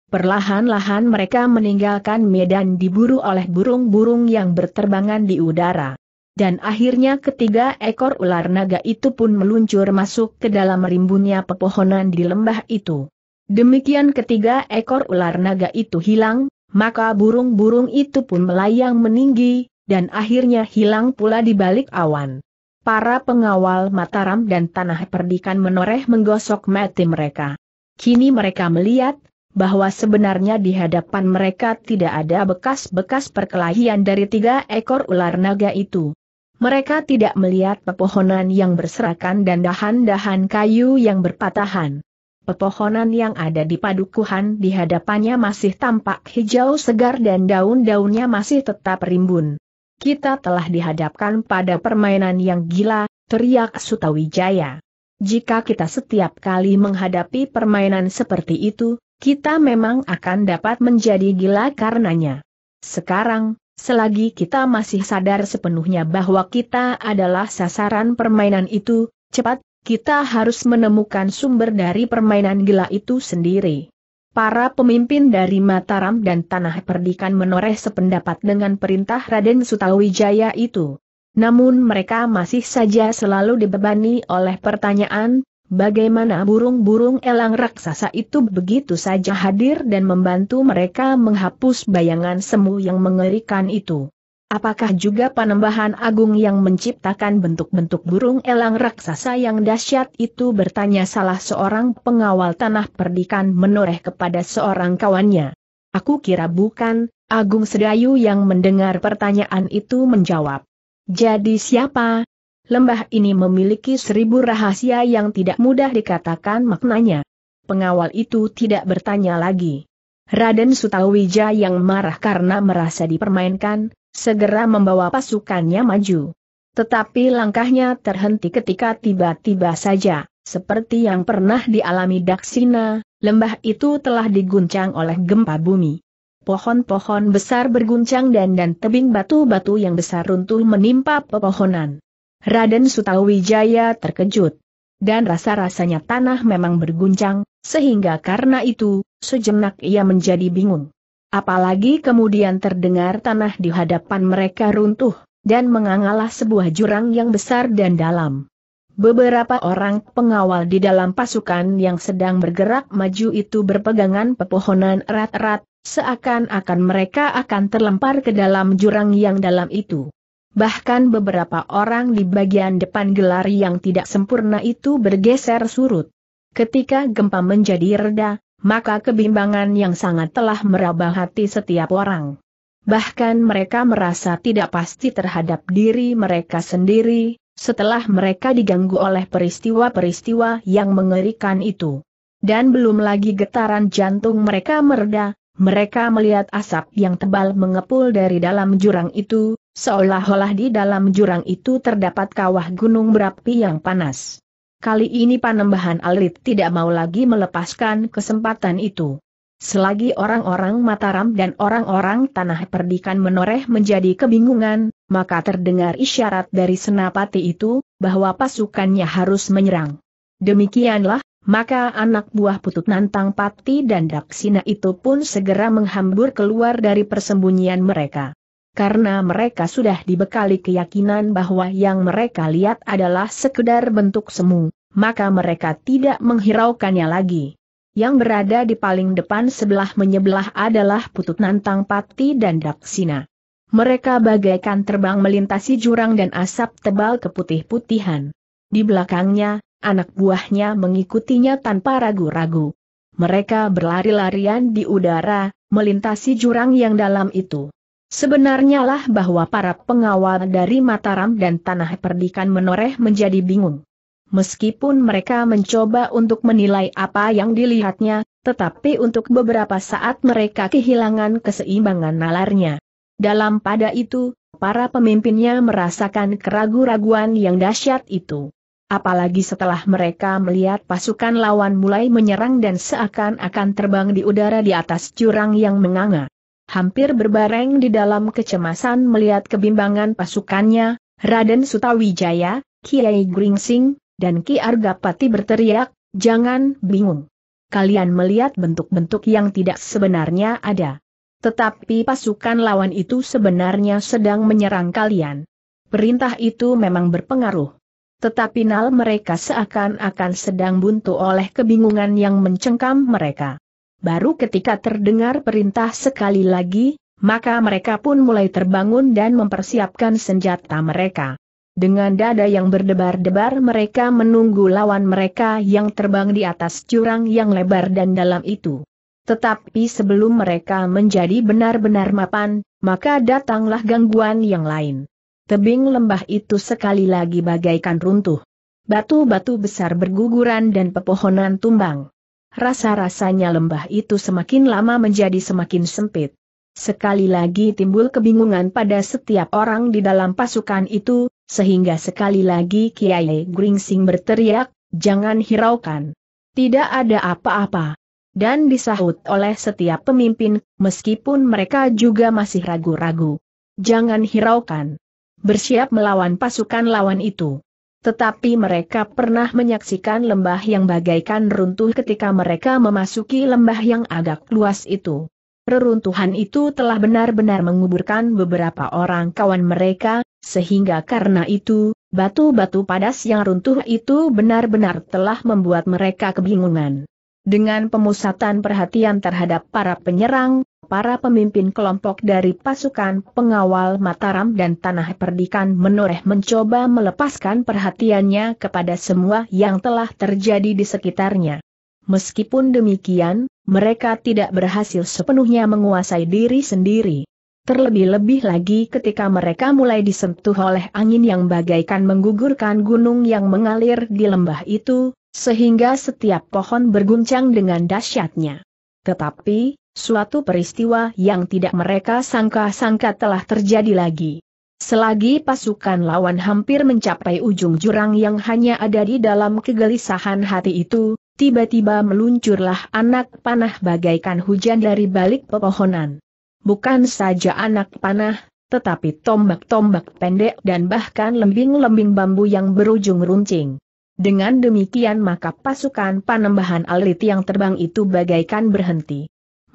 Perlahan-lahan mereka meninggalkan medan diburu oleh burung-burung yang berterbangan di udara. Dan akhirnya ketiga ekor ular naga itu pun meluncur masuk ke dalam rimbunnya pepohonan di lembah itu. Demikian ketiga ekor ular naga itu hilang, maka burung-burung itu pun melayang meninggi, dan akhirnya hilang pula di balik awan. Para pengawal Mataram dan Tanah Perdikan menoreh menggosok mati mereka. Kini mereka melihat, bahwa sebenarnya di hadapan mereka tidak ada bekas-bekas perkelahian dari tiga ekor ular naga itu. Mereka tidak melihat pepohonan yang berserakan dan dahan-dahan kayu yang berpatahan. Pepohonan yang ada di padukuhan di hadapannya masih tampak hijau segar dan daun-daunnya masih tetap rimbun. Kita telah dihadapkan pada permainan yang gila, teriak Sutawijaya. Jika kita setiap kali menghadapi permainan seperti itu, kita memang akan dapat menjadi gila karenanya. Sekarang, selagi kita masih sadar sepenuhnya bahwa kita adalah sasaran permainan itu, cepat, kita harus menemukan sumber dari permainan gila itu sendiri. Para pemimpin dari Mataram dan Tanah Perdikan menoreh sependapat dengan perintah Raden Sutawijaya itu. Namun mereka masih saja selalu dibebani oleh pertanyaan, Bagaimana burung-burung elang raksasa itu begitu saja hadir dan membantu mereka menghapus bayangan semu yang mengerikan itu? Apakah juga panembahan agung yang menciptakan bentuk-bentuk burung elang raksasa yang dahsyat itu bertanya salah seorang pengawal tanah perdikan menoreh kepada seorang kawannya. Aku kira bukan, Agung Sedayu yang mendengar pertanyaan itu menjawab. Jadi siapa, Lembah ini memiliki seribu rahasia yang tidak mudah dikatakan maknanya. Pengawal itu tidak bertanya lagi. Raden Sutawija yang marah karena merasa dipermainkan, segera membawa pasukannya maju. Tetapi langkahnya terhenti ketika tiba-tiba saja, seperti yang pernah dialami Daksina, lembah itu telah diguncang oleh gempa bumi. Pohon-pohon besar berguncang dan dan tebing batu-batu yang besar runtuh menimpa pepohonan. Raden Sutawijaya terkejut. Dan rasa-rasanya tanah memang berguncang, sehingga karena itu, sejenak ia menjadi bingung. Apalagi kemudian terdengar tanah di hadapan mereka runtuh, dan mengangalah sebuah jurang yang besar dan dalam. Beberapa orang pengawal di dalam pasukan yang sedang bergerak maju itu berpegangan pepohonan erat-erat, seakan-akan mereka akan terlempar ke dalam jurang yang dalam itu bahkan beberapa orang di bagian depan gelar yang tidak sempurna itu bergeser surut. Ketika gempa menjadi reda, maka kebimbangan yang sangat telah meraba hati setiap orang. Bahkan mereka merasa tidak pasti terhadap diri mereka sendiri, setelah mereka diganggu oleh peristiwa-peristiwa yang mengerikan itu. Dan belum lagi getaran jantung mereka mereda, mereka melihat asap yang tebal mengepul dari dalam jurang itu, seolah-olah di dalam jurang itu terdapat kawah gunung berapi yang panas. Kali ini panembahan Alit tidak mau lagi melepaskan kesempatan itu. Selagi orang-orang Mataram dan orang-orang Tanah Perdikan menoreh menjadi kebingungan, maka terdengar isyarat dari senapati itu, bahwa pasukannya harus menyerang. Demikianlah, maka anak buah putut nantang pati dan daksina itu pun segera menghambur keluar dari persembunyian mereka. Karena mereka sudah dibekali keyakinan bahwa yang mereka lihat adalah sekedar bentuk semu, maka mereka tidak menghiraukannya lagi. Yang berada di paling depan sebelah menyebelah adalah putut nantang pati dan daksina. Mereka bagaikan terbang melintasi jurang dan asap tebal keputih-putihan. Di belakangnya, anak buahnya mengikutinya tanpa ragu-ragu. Mereka berlari-larian di udara, melintasi jurang yang dalam itu. Sebenarnya lah bahwa para pengawal dari Mataram dan Tanah Perdikan menoreh menjadi bingung. Meskipun mereka mencoba untuk menilai apa yang dilihatnya, tetapi untuk beberapa saat mereka kehilangan keseimbangan nalarnya. Dalam pada itu, para pemimpinnya merasakan keraguan raguan yang dahsyat itu. Apalagi setelah mereka melihat pasukan lawan mulai menyerang dan seakan-akan terbang di udara di atas jurang yang menganga. Hampir berbareng di dalam kecemasan melihat kebimbangan pasukannya, Raden Sutawijaya, Kiai Gringsing, dan Ki Argapati berteriak, jangan bingung. Kalian melihat bentuk-bentuk yang tidak sebenarnya ada. Tetapi pasukan lawan itu sebenarnya sedang menyerang kalian. Perintah itu memang berpengaruh tetapi nal mereka seakan-akan sedang buntu oleh kebingungan yang mencengkam mereka. Baru ketika terdengar perintah sekali lagi, maka mereka pun mulai terbangun dan mempersiapkan senjata mereka. Dengan dada yang berdebar-debar mereka menunggu lawan mereka yang terbang di atas jurang yang lebar dan dalam itu. Tetapi sebelum mereka menjadi benar-benar mapan, maka datanglah gangguan yang lain tebing lembah itu sekali lagi bagaikan runtuh. Batu-batu besar berguguran dan pepohonan tumbang. Rasa-rasanya lembah itu semakin lama menjadi semakin sempit. Sekali lagi timbul kebingungan pada setiap orang di dalam pasukan itu, sehingga sekali lagi Kiai Gringsing berteriak, jangan hiraukan. Tidak ada apa-apa. Dan disahut oleh setiap pemimpin, meskipun mereka juga masih ragu-ragu. Jangan hiraukan bersiap melawan pasukan lawan itu. Tetapi mereka pernah menyaksikan lembah yang bagaikan runtuh ketika mereka memasuki lembah yang agak luas itu. Reruntuhan itu telah benar-benar menguburkan beberapa orang kawan mereka, sehingga karena itu, batu-batu padas yang runtuh itu benar-benar telah membuat mereka kebingungan. Dengan pemusatan perhatian terhadap para penyerang, para pemimpin kelompok dari pasukan pengawal Mataram dan Tanah Perdikan menoreh mencoba melepaskan perhatiannya kepada semua yang telah terjadi di sekitarnya. Meskipun demikian, mereka tidak berhasil sepenuhnya menguasai diri sendiri. Terlebih-lebih lagi ketika mereka mulai disentuh oleh angin yang bagaikan menggugurkan gunung yang mengalir di lembah itu, sehingga setiap pohon berguncang dengan dahsyatnya. Tetapi, Suatu peristiwa yang tidak mereka sangka-sangka telah terjadi lagi. Selagi pasukan lawan hampir mencapai ujung jurang yang hanya ada di dalam kegelisahan hati itu, tiba-tiba meluncurlah anak panah bagaikan hujan dari balik pepohonan. Bukan saja anak panah, tetapi tombak-tombak pendek dan bahkan lembing-lembing bambu yang berujung runcing. Dengan demikian maka pasukan panembahan alit yang terbang itu bagaikan berhenti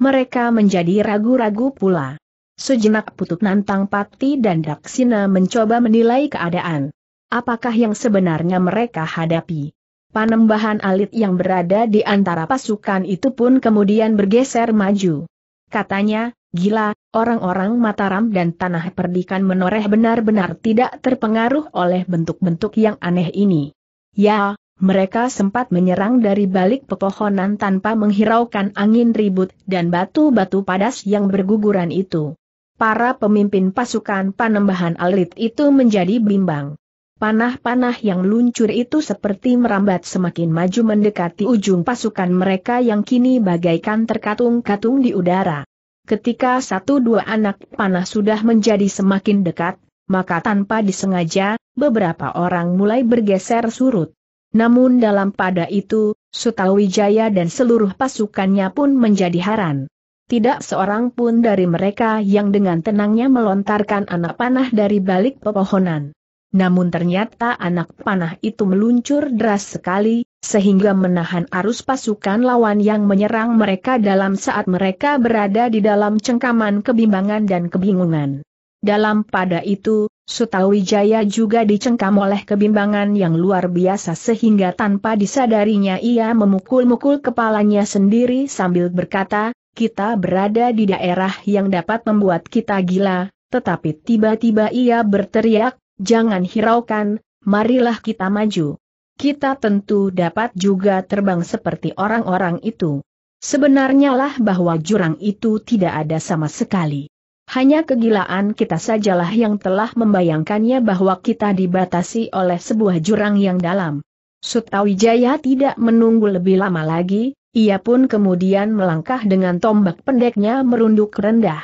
mereka menjadi ragu-ragu pula. Sejenak Putut Nantang Pati dan Daksina mencoba menilai keadaan. Apakah yang sebenarnya mereka hadapi? Panembahan alit yang berada di antara pasukan itu pun kemudian bergeser maju. Katanya, gila, orang-orang Mataram dan Tanah Perdikan menoreh benar-benar tidak terpengaruh oleh bentuk-bentuk yang aneh ini. Ya, mereka sempat menyerang dari balik pepohonan tanpa menghiraukan angin ribut dan batu-batu padas yang berguguran itu. Para pemimpin pasukan panembahan alit itu menjadi bimbang. Panah-panah yang luncur itu seperti merambat semakin maju mendekati ujung pasukan mereka yang kini bagaikan terkatung-katung di udara. Ketika satu dua anak panah sudah menjadi semakin dekat, maka tanpa disengaja, beberapa orang mulai bergeser surut. Namun dalam pada itu, Sutawijaya dan seluruh pasukannya pun menjadi haran. Tidak seorang pun dari mereka yang dengan tenangnya melontarkan anak panah dari balik pepohonan. Namun ternyata anak panah itu meluncur deras sekali, sehingga menahan arus pasukan lawan yang menyerang mereka dalam saat mereka berada di dalam cengkaman kebimbangan dan kebingungan. Dalam pada itu, Sutawijaya juga dicengkam oleh kebimbangan yang luar biasa sehingga tanpa disadarinya ia memukul-mukul kepalanya sendiri sambil berkata, kita berada di daerah yang dapat membuat kita gila, tetapi tiba-tiba ia berteriak, jangan hiraukan, marilah kita maju. Kita tentu dapat juga terbang seperti orang-orang itu. Sebenarnya lah bahwa jurang itu tidak ada sama sekali. Hanya kegilaan kita sajalah yang telah membayangkannya bahwa kita dibatasi oleh sebuah jurang yang dalam. Sutawijaya tidak menunggu lebih lama lagi, ia pun kemudian melangkah dengan tombak pendeknya merunduk rendah.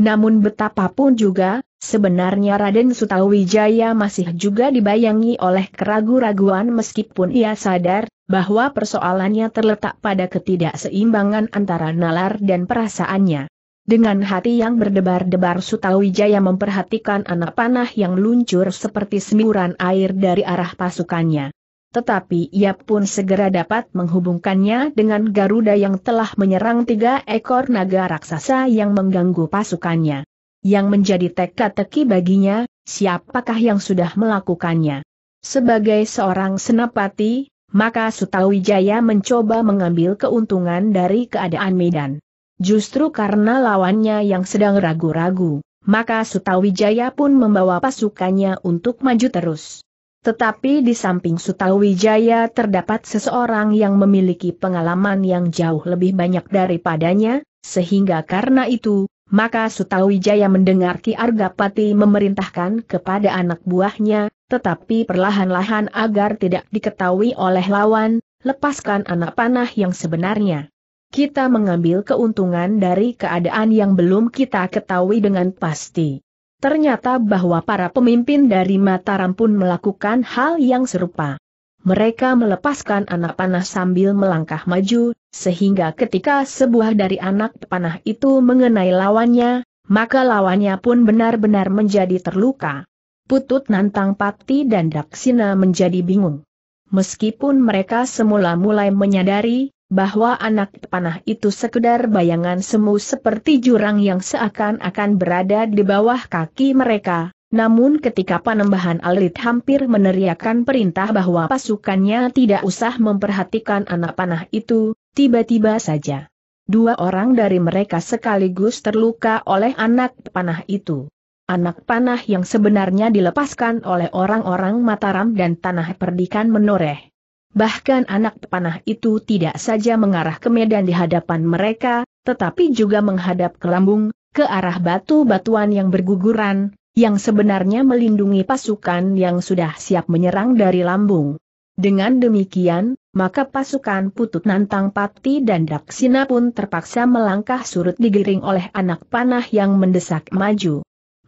Namun betapapun juga, sebenarnya Raden Sutawijaya masih juga dibayangi oleh keraguan-raguan meskipun ia sadar, bahwa persoalannya terletak pada ketidakseimbangan antara nalar dan perasaannya. Dengan hati yang berdebar-debar Sutawijaya memperhatikan anak panah yang luncur seperti semburan air dari arah pasukannya. Tetapi ia pun segera dapat menghubungkannya dengan Garuda yang telah menyerang tiga ekor naga raksasa yang mengganggu pasukannya. Yang menjadi teka-teki baginya, siapakah yang sudah melakukannya. Sebagai seorang senapati, maka Sutawijaya mencoba mengambil keuntungan dari keadaan medan. Justru karena lawannya yang sedang ragu-ragu, maka Sutawijaya pun membawa pasukannya untuk maju terus. Tetapi di samping Sutawijaya terdapat seseorang yang memiliki pengalaman yang jauh lebih banyak daripadanya, sehingga karena itu, maka Sutawijaya mendengar Ki Argapati memerintahkan kepada anak buahnya, tetapi perlahan-lahan agar tidak diketahui oleh lawan, lepaskan anak panah yang sebenarnya kita mengambil keuntungan dari keadaan yang belum kita ketahui dengan pasti. Ternyata bahwa para pemimpin dari Mataram pun melakukan hal yang serupa. Mereka melepaskan anak panah sambil melangkah maju, sehingga ketika sebuah dari anak panah itu mengenai lawannya, maka lawannya pun benar-benar menjadi terluka. Putut Nantang Pati dan Daksina menjadi bingung. Meskipun mereka semula mulai menyadari bahwa anak panah itu sekedar bayangan semu seperti jurang yang seakan-akan berada di bawah kaki mereka. Namun ketika panembahan alit hampir meneriakkan perintah bahwa pasukannya tidak usah memperhatikan anak panah itu, tiba-tiba saja. Dua orang dari mereka sekaligus terluka oleh anak panah itu. Anak panah yang sebenarnya dilepaskan oleh orang-orang Mataram dan Tanah Perdikan menoreh. Bahkan anak panah itu tidak saja mengarah ke medan di hadapan mereka, tetapi juga menghadap ke lambung, ke arah batu-batuan yang berguguran, yang sebenarnya melindungi pasukan yang sudah siap menyerang dari lambung. Dengan demikian, maka pasukan Putut Nantang Pati dan Daksina pun terpaksa melangkah surut digiring oleh anak panah yang mendesak maju.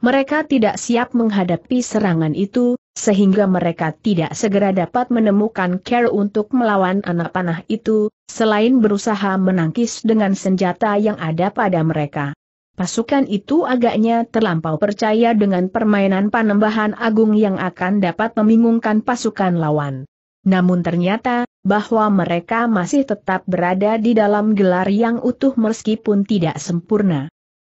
Mereka tidak siap menghadapi serangan itu, sehingga mereka tidak segera dapat menemukan care untuk melawan anak panah itu, selain berusaha menangkis dengan senjata yang ada pada mereka. Pasukan itu agaknya terlampau percaya dengan permainan panembahan agung yang akan dapat membingungkan pasukan lawan. Namun ternyata, bahwa mereka masih tetap berada di dalam gelar yang utuh meskipun tidak sempurna.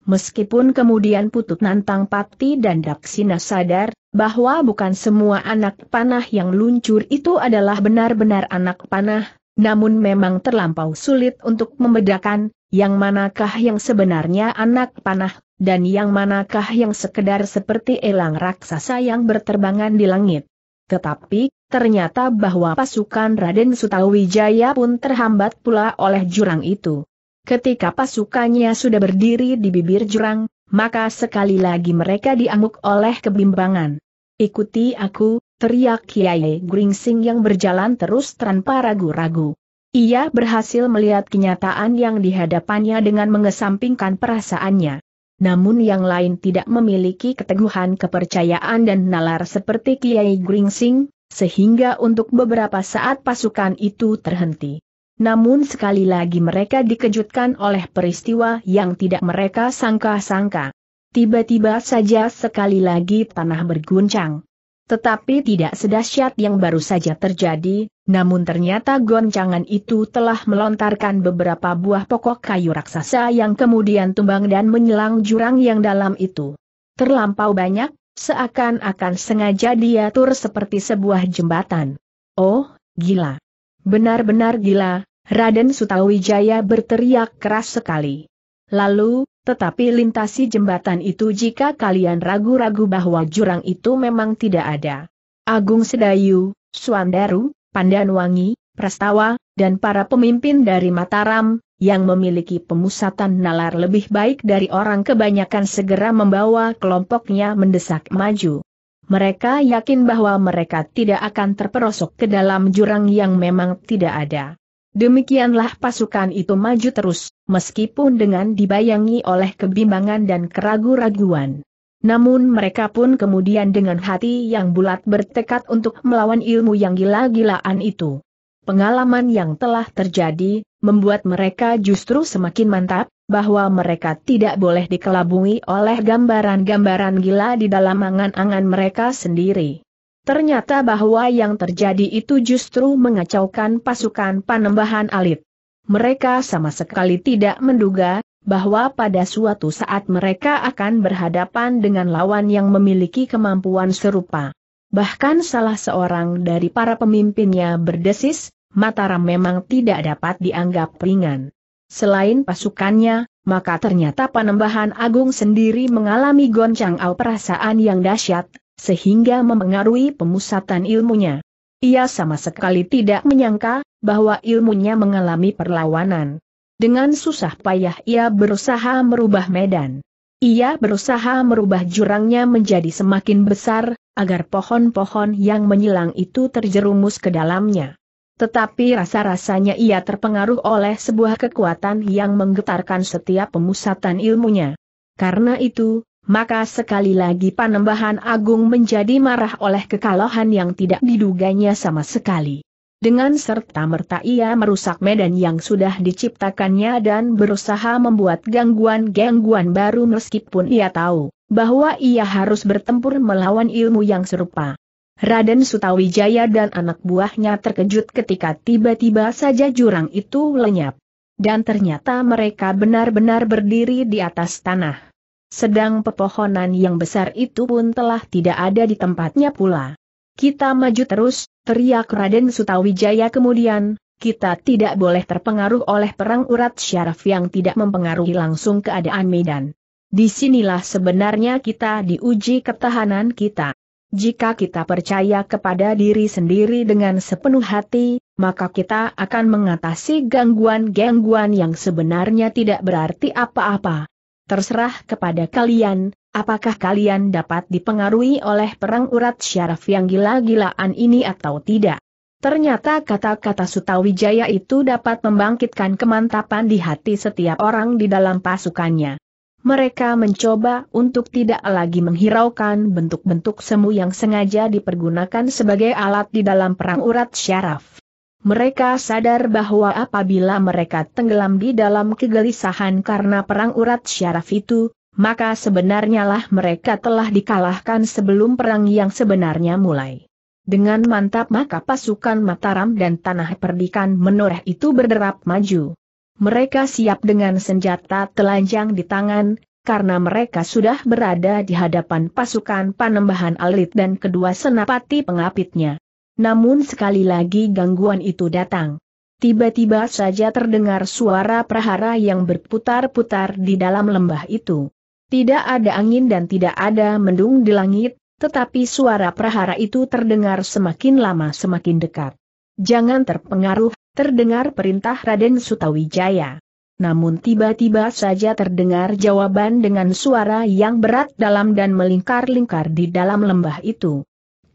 Meskipun kemudian Putut Nantang Pati dan Daksina sadar, bahwa bukan semua anak panah yang luncur itu adalah benar-benar anak panah, namun memang terlampau sulit untuk membedakan, yang manakah yang sebenarnya anak panah, dan yang manakah yang sekedar seperti elang raksasa yang berterbangan di langit. Tetapi, ternyata bahwa pasukan Raden Sutawijaya pun terhambat pula oleh jurang itu. Ketika pasukannya sudah berdiri di bibir jurang, maka sekali lagi mereka diamuk oleh kebimbangan. Ikuti aku, teriak Kiai Gringsing yang berjalan terus tanpa ragu-ragu. Ia berhasil melihat kenyataan yang dihadapannya dengan mengesampingkan perasaannya. Namun yang lain tidak memiliki keteguhan kepercayaan dan nalar seperti Kiai Gringsing, sehingga untuk beberapa saat pasukan itu terhenti. Namun sekali lagi mereka dikejutkan oleh peristiwa yang tidak mereka sangka-sangka. Tiba-tiba saja sekali lagi tanah berguncang. Tetapi tidak sedahsyat yang baru saja terjadi, namun ternyata goncangan itu telah melontarkan beberapa buah pokok kayu raksasa yang kemudian tumbang dan menyelang jurang yang dalam itu. Terlampau banyak, seakan-akan sengaja diatur seperti sebuah jembatan. Oh, gila. Benar-benar gila, Raden Sutawijaya berteriak keras sekali. Lalu, tetapi lintasi jembatan itu jika kalian ragu-ragu bahwa jurang itu memang tidak ada. Agung Sedayu, Suandaru, Pandanwangi, Prastawa, dan para pemimpin dari Mataram, yang memiliki pemusatan nalar lebih baik dari orang kebanyakan segera membawa kelompoknya mendesak maju. Mereka yakin bahwa mereka tidak akan terperosok ke dalam jurang yang memang tidak ada. Demikianlah pasukan itu maju terus, meskipun dengan dibayangi oleh kebimbangan dan keragu-raguan. Namun mereka pun kemudian dengan hati yang bulat bertekad untuk melawan ilmu yang gila-gilaan itu. Pengalaman yang telah terjadi, membuat mereka justru semakin mantap, bahwa mereka tidak boleh dikelabui oleh gambaran-gambaran gila di dalam angan-angan mereka sendiri. Ternyata bahwa yang terjadi itu justru mengacaukan pasukan panembahan alit. Mereka sama sekali tidak menduga, bahwa pada suatu saat mereka akan berhadapan dengan lawan yang memiliki kemampuan serupa. Bahkan salah seorang dari para pemimpinnya berdesis, Mataram memang tidak dapat dianggap ringan. Selain pasukannya, maka ternyata Panembahan Agung sendiri mengalami goncang au perasaan yang dahsyat, sehingga memengaruhi pemusatan ilmunya. Ia sama sekali tidak menyangka bahwa ilmunya mengalami perlawanan. Dengan susah payah ia berusaha merubah medan. Ia berusaha merubah jurangnya menjadi semakin besar, agar pohon-pohon yang menyilang itu terjerumus ke dalamnya. Tetapi rasa-rasanya ia terpengaruh oleh sebuah kekuatan yang menggetarkan setiap pemusatan ilmunya. Karena itu, maka sekali lagi Panembahan Agung menjadi marah oleh kekalahan yang tidak diduganya sama sekali. Dengan serta-merta ia merusak medan yang sudah diciptakannya dan berusaha membuat gangguan-gangguan baru meskipun ia tahu bahwa ia harus bertempur melawan ilmu yang serupa. Raden Sutawijaya dan anak buahnya terkejut ketika tiba-tiba saja jurang itu lenyap. Dan ternyata mereka benar-benar berdiri di atas tanah. Sedang pepohonan yang besar itu pun telah tidak ada di tempatnya pula. Kita maju terus, teriak Raden Sutawijaya kemudian, kita tidak boleh terpengaruh oleh perang urat syaraf yang tidak mempengaruhi langsung keadaan medan. Disinilah sebenarnya kita diuji ketahanan kita. Jika kita percaya kepada diri sendiri dengan sepenuh hati, maka kita akan mengatasi gangguan-gangguan yang sebenarnya tidak berarti apa-apa. Terserah kepada kalian, apakah kalian dapat dipengaruhi oleh perang urat syaraf yang gila-gilaan ini atau tidak. Ternyata kata-kata Sutawijaya itu dapat membangkitkan kemantapan di hati setiap orang di dalam pasukannya mereka mencoba untuk tidak lagi menghiraukan bentuk-bentuk semu yang sengaja dipergunakan sebagai alat di dalam perang urat syaraf. Mereka sadar bahwa apabila mereka tenggelam di dalam kegelisahan karena perang urat syaraf itu, maka sebenarnya lah mereka telah dikalahkan sebelum perang yang sebenarnya mulai. Dengan mantap maka pasukan Mataram dan Tanah Perdikan menoreh itu berderap maju mereka siap dengan senjata telanjang di tangan, karena mereka sudah berada di hadapan pasukan panembahan alit dan kedua senapati pengapitnya. Namun sekali lagi gangguan itu datang. Tiba-tiba saja terdengar suara prahara yang berputar-putar di dalam lembah itu. Tidak ada angin dan tidak ada mendung di langit, tetapi suara prahara itu terdengar semakin lama semakin dekat. Jangan terpengaruh, terdengar perintah Raden Sutawijaya. Namun tiba-tiba saja terdengar jawaban dengan suara yang berat dalam dan melingkar-lingkar di dalam lembah itu.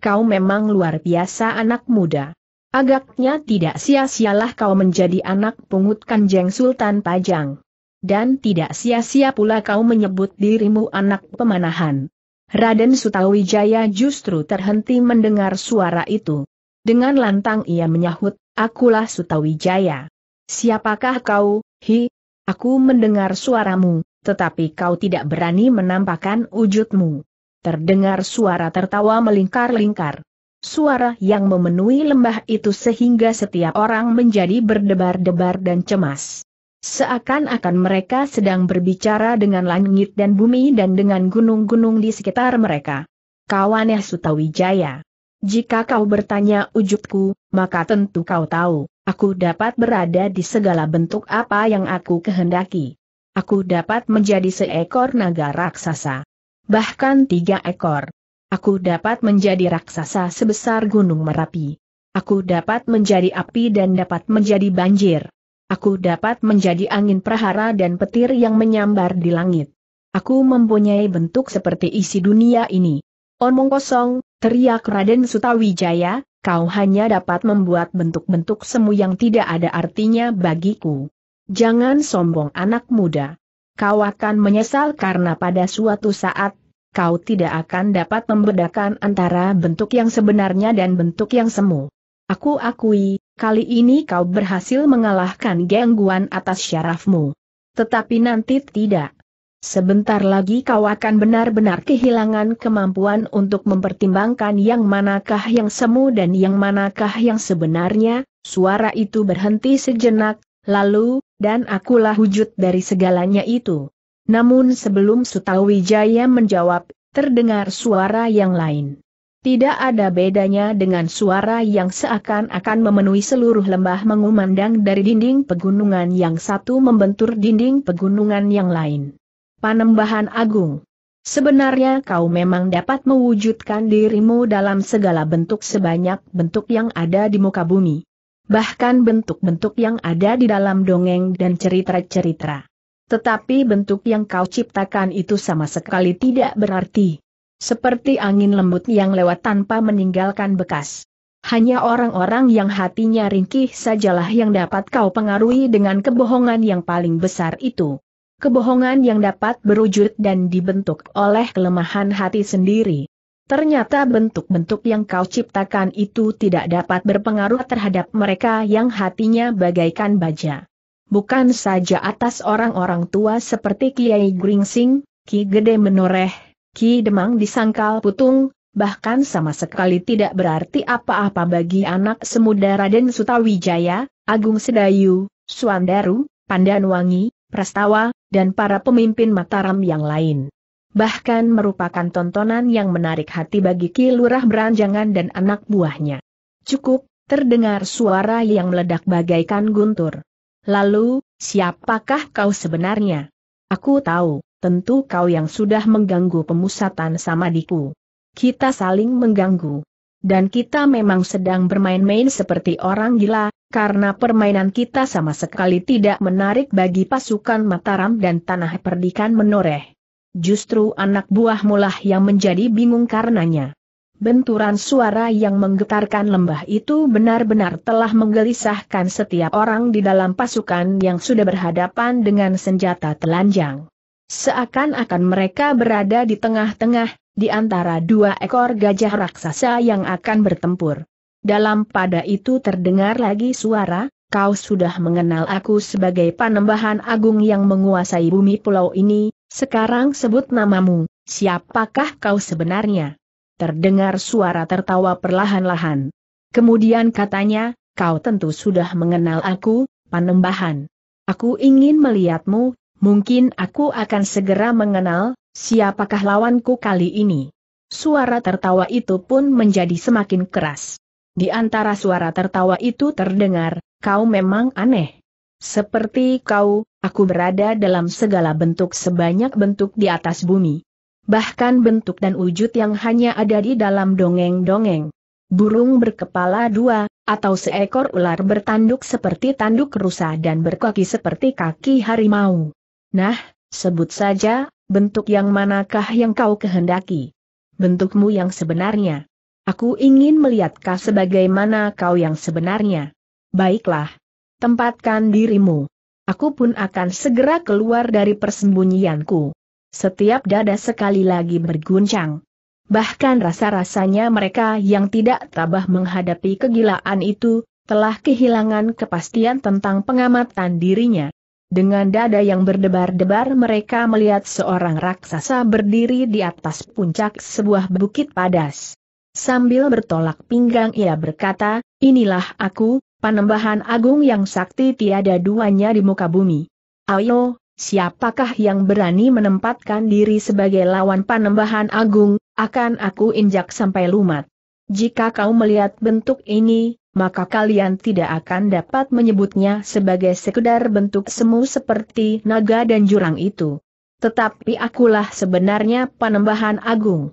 Kau memang luar biasa anak muda. Agaknya tidak sia-sialah kau menjadi anak pungut kanjeng Sultan Pajang. Dan tidak sia-sia pula kau menyebut dirimu anak pemanahan. Raden Sutawijaya justru terhenti mendengar suara itu. Dengan lantang ia menyahut, akulah Sutawijaya. Siapakah kau, hi? Aku mendengar suaramu, tetapi kau tidak berani menampakkan wujudmu. Terdengar suara tertawa melingkar-lingkar. Suara yang memenuhi lembah itu sehingga setiap orang menjadi berdebar-debar dan cemas. Seakan-akan mereka sedang berbicara dengan langit dan bumi dan dengan gunung-gunung di sekitar mereka. Kawannya Sutawijaya. Jika kau bertanya ujubku, maka tentu kau tahu, aku dapat berada di segala bentuk apa yang aku kehendaki. Aku dapat menjadi seekor naga raksasa. Bahkan tiga ekor. Aku dapat menjadi raksasa sebesar gunung Merapi. Aku dapat menjadi api dan dapat menjadi banjir. Aku dapat menjadi angin prahara dan petir yang menyambar di langit. Aku mempunyai bentuk seperti isi dunia ini. Omong kosong, Teriak Raden Sutawijaya, kau hanya dapat membuat bentuk-bentuk semu yang tidak ada artinya bagiku. Jangan sombong anak muda. Kau akan menyesal karena pada suatu saat, kau tidak akan dapat membedakan antara bentuk yang sebenarnya dan bentuk yang semu. Aku akui, kali ini kau berhasil mengalahkan gangguan atas syarafmu. Tetapi nanti tidak. Sebentar lagi kau akan benar-benar kehilangan kemampuan untuk mempertimbangkan yang manakah yang semu dan yang manakah yang sebenarnya, suara itu berhenti sejenak, lalu, dan akulah wujud dari segalanya itu. Namun sebelum Sutawijaya menjawab, terdengar suara yang lain. Tidak ada bedanya dengan suara yang seakan-akan memenuhi seluruh lembah mengumandang dari dinding pegunungan yang satu membentur dinding pegunungan yang lain. Panembahan Agung. Sebenarnya kau memang dapat mewujudkan dirimu dalam segala bentuk sebanyak bentuk yang ada di muka bumi. Bahkan bentuk-bentuk yang ada di dalam dongeng dan cerita-cerita. Tetapi bentuk yang kau ciptakan itu sama sekali tidak berarti. Seperti angin lembut yang lewat tanpa meninggalkan bekas. Hanya orang-orang yang hatinya ringkih sajalah yang dapat kau pengaruhi dengan kebohongan yang paling besar itu kebohongan yang dapat berwujud dan dibentuk oleh kelemahan hati sendiri. Ternyata bentuk-bentuk yang kau ciptakan itu tidak dapat berpengaruh terhadap mereka yang hatinya bagaikan baja. Bukan saja atas orang-orang tua seperti Kiai Gringsing, Ki Gede Menoreh, Ki Demang disangkal putung, bahkan sama sekali tidak berarti apa-apa bagi anak semuda Raden Sutawijaya, Agung Sedayu, Suandaru, Pandanwangi, Prastawa, dan para pemimpin Mataram yang lain. Bahkan merupakan tontonan yang menarik hati bagi Ki Lurah Beranjangan dan anak buahnya. Cukup, terdengar suara yang meledak bagaikan guntur. Lalu, siapakah kau sebenarnya? Aku tahu, tentu kau yang sudah mengganggu pemusatan samadiku. Kita saling mengganggu. Dan kita memang sedang bermain-main seperti orang gila, karena permainan kita sama sekali tidak menarik bagi pasukan Mataram dan Tanah Perdikan menoreh. Justru anak buah mulah yang menjadi bingung karenanya. Benturan suara yang menggetarkan lembah itu benar-benar telah menggelisahkan setiap orang di dalam pasukan yang sudah berhadapan dengan senjata telanjang. Seakan-akan mereka berada di tengah-tengah, di antara dua ekor gajah raksasa yang akan bertempur. Dalam pada itu terdengar lagi suara, kau sudah mengenal aku sebagai panembahan agung yang menguasai bumi pulau ini, sekarang sebut namamu, siapakah kau sebenarnya? Terdengar suara tertawa perlahan-lahan. Kemudian katanya, kau tentu sudah mengenal aku, panembahan. Aku ingin melihatmu, mungkin aku akan segera mengenal, siapakah lawanku kali ini. Suara tertawa itu pun menjadi semakin keras. Di antara suara tertawa itu terdengar, kau memang aneh. Seperti kau, aku berada dalam segala bentuk sebanyak bentuk di atas bumi. Bahkan bentuk dan wujud yang hanya ada di dalam dongeng-dongeng. Burung berkepala dua, atau seekor ular bertanduk seperti tanduk rusa dan berkaki seperti kaki harimau. Nah, sebut saja, bentuk yang manakah yang kau kehendaki? Bentukmu yang sebenarnya. Aku ingin melihatkah sebagaimana kau yang sebenarnya. Baiklah. Tempatkan dirimu. Aku pun akan segera keluar dari persembunyianku. Setiap dada sekali lagi berguncang. Bahkan rasa-rasanya mereka yang tidak tabah menghadapi kegilaan itu, telah kehilangan kepastian tentang pengamatan dirinya. Dengan dada yang berdebar-debar mereka melihat seorang raksasa berdiri di atas puncak sebuah bukit padas. Sambil bertolak pinggang ia berkata, inilah aku, panembahan agung yang sakti tiada duanya di muka bumi. Ayo, siapakah yang berani menempatkan diri sebagai lawan panembahan agung, akan aku injak sampai lumat. Jika kau melihat bentuk ini, maka kalian tidak akan dapat menyebutnya sebagai sekedar bentuk semu seperti naga dan jurang itu. Tetapi akulah sebenarnya panembahan agung.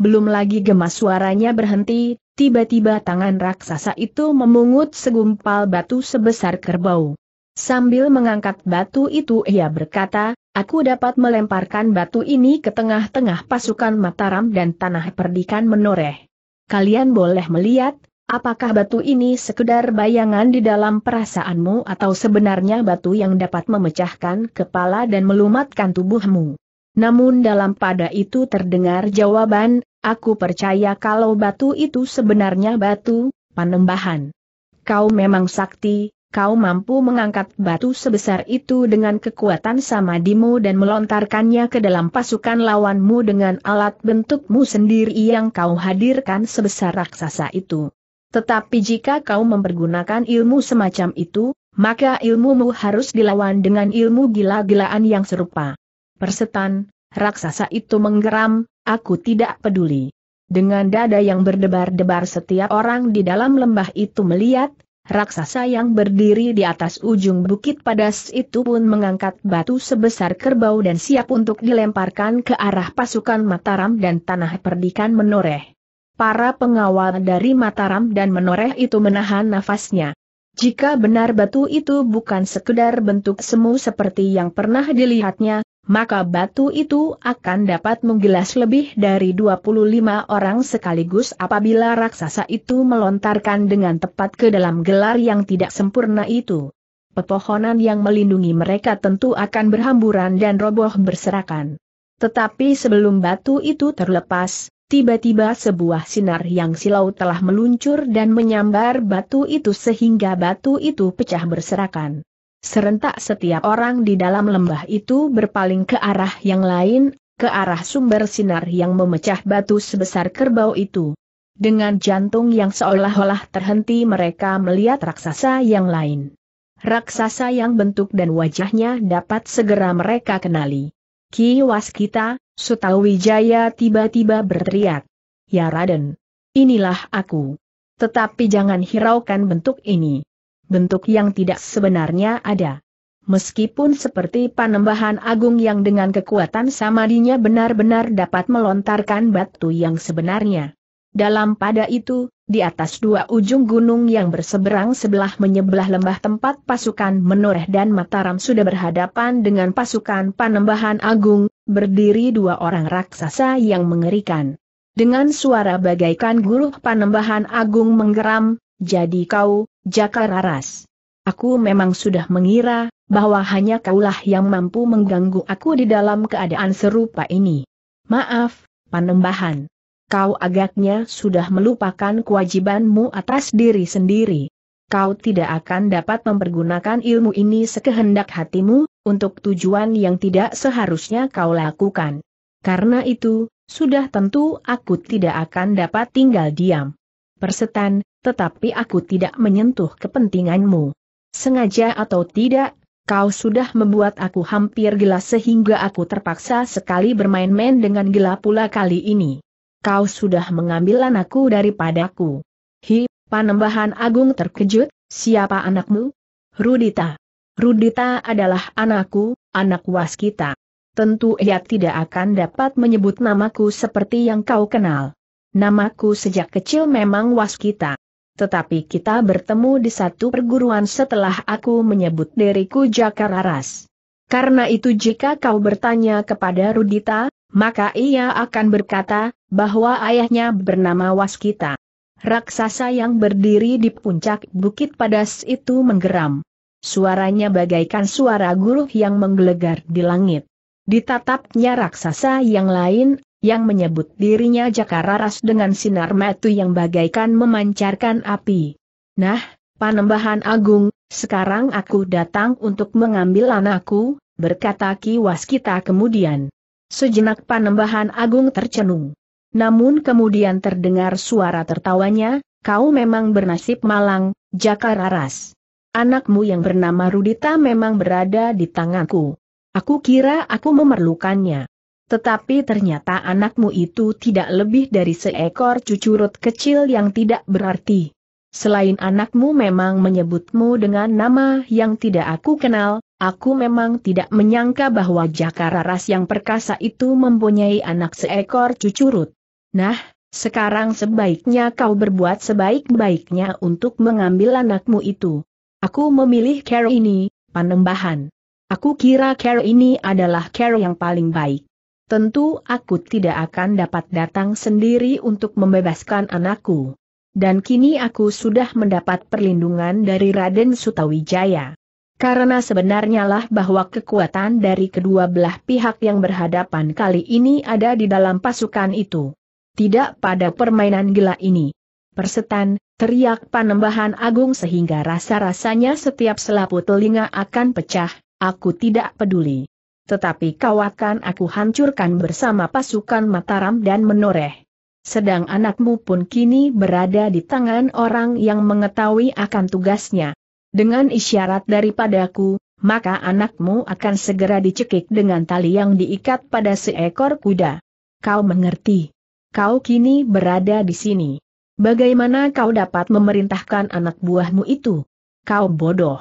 Belum lagi gemas suaranya berhenti, tiba-tiba tangan raksasa itu memungut segumpal batu sebesar kerbau. Sambil mengangkat batu itu ia berkata, aku dapat melemparkan batu ini ke tengah-tengah pasukan Mataram dan tanah perdikan menoreh. Kalian boleh melihat, apakah batu ini sekedar bayangan di dalam perasaanmu atau sebenarnya batu yang dapat memecahkan kepala dan melumatkan tubuhmu. Namun dalam pada itu terdengar jawaban, Aku percaya kalau batu itu sebenarnya batu, panembahan. Kau memang sakti, kau mampu mengangkat batu sebesar itu dengan kekuatan samadimu dan melontarkannya ke dalam pasukan lawanmu dengan alat bentukmu sendiri yang kau hadirkan sebesar raksasa itu. Tetapi jika kau mempergunakan ilmu semacam itu, maka ilmumu harus dilawan dengan ilmu gila-gilaan yang serupa. Persetan, Raksasa itu menggeram, aku tidak peduli. Dengan dada yang berdebar-debar setiap orang di dalam lembah itu melihat, raksasa yang berdiri di atas ujung bukit padas itu pun mengangkat batu sebesar kerbau dan siap untuk dilemparkan ke arah pasukan Mataram dan tanah perdikan menoreh. Para pengawal dari Mataram dan menoreh itu menahan nafasnya. Jika benar batu itu bukan sekedar bentuk semu seperti yang pernah dilihatnya, maka batu itu akan dapat menggelas lebih dari 25 orang sekaligus apabila raksasa itu melontarkan dengan tepat ke dalam gelar yang tidak sempurna itu. Pepohonan yang melindungi mereka tentu akan berhamburan dan roboh berserakan. Tetapi sebelum batu itu terlepas, tiba-tiba sebuah sinar yang silau telah meluncur dan menyambar batu itu sehingga batu itu pecah berserakan. Serentak setiap orang di dalam lembah itu berpaling ke arah yang lain, ke arah sumber sinar yang memecah batu sebesar kerbau itu. Dengan jantung yang seolah-olah terhenti mereka melihat raksasa yang lain. Raksasa yang bentuk dan wajahnya dapat segera mereka kenali. Kiwas kita, Sutawijaya tiba-tiba berteriak. Ya Raden, inilah aku. Tetapi jangan hiraukan bentuk ini bentuk yang tidak sebenarnya ada. Meskipun seperti panembahan agung yang dengan kekuatan samadinya benar-benar dapat melontarkan batu yang sebenarnya. Dalam pada itu, di atas dua ujung gunung yang berseberang sebelah menyebelah lembah tempat pasukan Menoreh dan Mataram sudah berhadapan dengan pasukan Panembahan Agung, berdiri dua orang raksasa yang mengerikan. Dengan suara bagaikan guluh Panembahan Agung menggeram, jadi kau, Jaka Raras. Aku memang sudah mengira, bahwa hanya kaulah yang mampu mengganggu aku di dalam keadaan serupa ini. Maaf, Panembahan. Kau agaknya sudah melupakan kewajibanmu atas diri sendiri. Kau tidak akan dapat mempergunakan ilmu ini sekehendak hatimu, untuk tujuan yang tidak seharusnya kau lakukan. Karena itu, sudah tentu aku tidak akan dapat tinggal diam. Persetan, tetapi aku tidak menyentuh kepentinganmu. Sengaja atau tidak, kau sudah membuat aku hampir gila sehingga aku terpaksa sekali bermain-main dengan gila pula kali ini. Kau sudah mengambil anakku daripadaku. Hi, panembahan agung terkejut, siapa anakmu? Rudita. Rudita adalah anakku, anak waskita. Tentu ia tidak akan dapat menyebut namaku seperti yang kau kenal. Namaku sejak kecil memang waskita tetapi kita bertemu di satu perguruan setelah aku menyebut diriku Jakararas. Karena itu jika kau bertanya kepada Rudita, maka ia akan berkata, bahwa ayahnya bernama Waskita. Raksasa yang berdiri di puncak bukit padas itu menggeram. Suaranya bagaikan suara guruh yang menggelegar di langit. Ditatapnya raksasa yang lain, yang menyebut dirinya Jakararas dengan sinar metu yang bagaikan memancarkan api. Nah, Panembahan Agung, sekarang aku datang untuk mengambil anakku, berkata Ki Waskita kemudian. Sejenak Panembahan Agung tercenung. Namun kemudian terdengar suara tertawanya, kau memang bernasib malang, Jakararas. Anakmu yang bernama Rudita memang berada di tanganku. Aku kira aku memerlukannya. Tetapi ternyata anakmu itu tidak lebih dari seekor cucurut kecil yang tidak berarti. Selain anakmu memang menyebutmu dengan nama yang tidak aku kenal, aku memang tidak menyangka bahwa Jakara Ras yang perkasa itu mempunyai anak seekor cucurut. Nah, sekarang sebaiknya kau berbuat sebaik-baiknya untuk mengambil anakmu itu. Aku memilih Carol ini, panembahan. Aku kira Carol ini adalah Carol yang paling baik. Tentu aku tidak akan dapat datang sendiri untuk membebaskan anakku. Dan kini aku sudah mendapat perlindungan dari Raden Sutawijaya. Karena sebenarnya lah bahwa kekuatan dari kedua belah pihak yang berhadapan kali ini ada di dalam pasukan itu. Tidak pada permainan gila ini. Persetan, teriak panembahan agung sehingga rasa-rasanya setiap selaput telinga akan pecah, aku tidak peduli. Tetapi kau akan aku hancurkan bersama pasukan Mataram dan Menoreh. Sedang anakmu pun kini berada di tangan orang yang mengetahui akan tugasnya. Dengan isyarat daripadaku, maka anakmu akan segera dicekik dengan tali yang diikat pada seekor kuda. Kau mengerti? Kau kini berada di sini. Bagaimana kau dapat memerintahkan anak buahmu itu? Kau bodoh.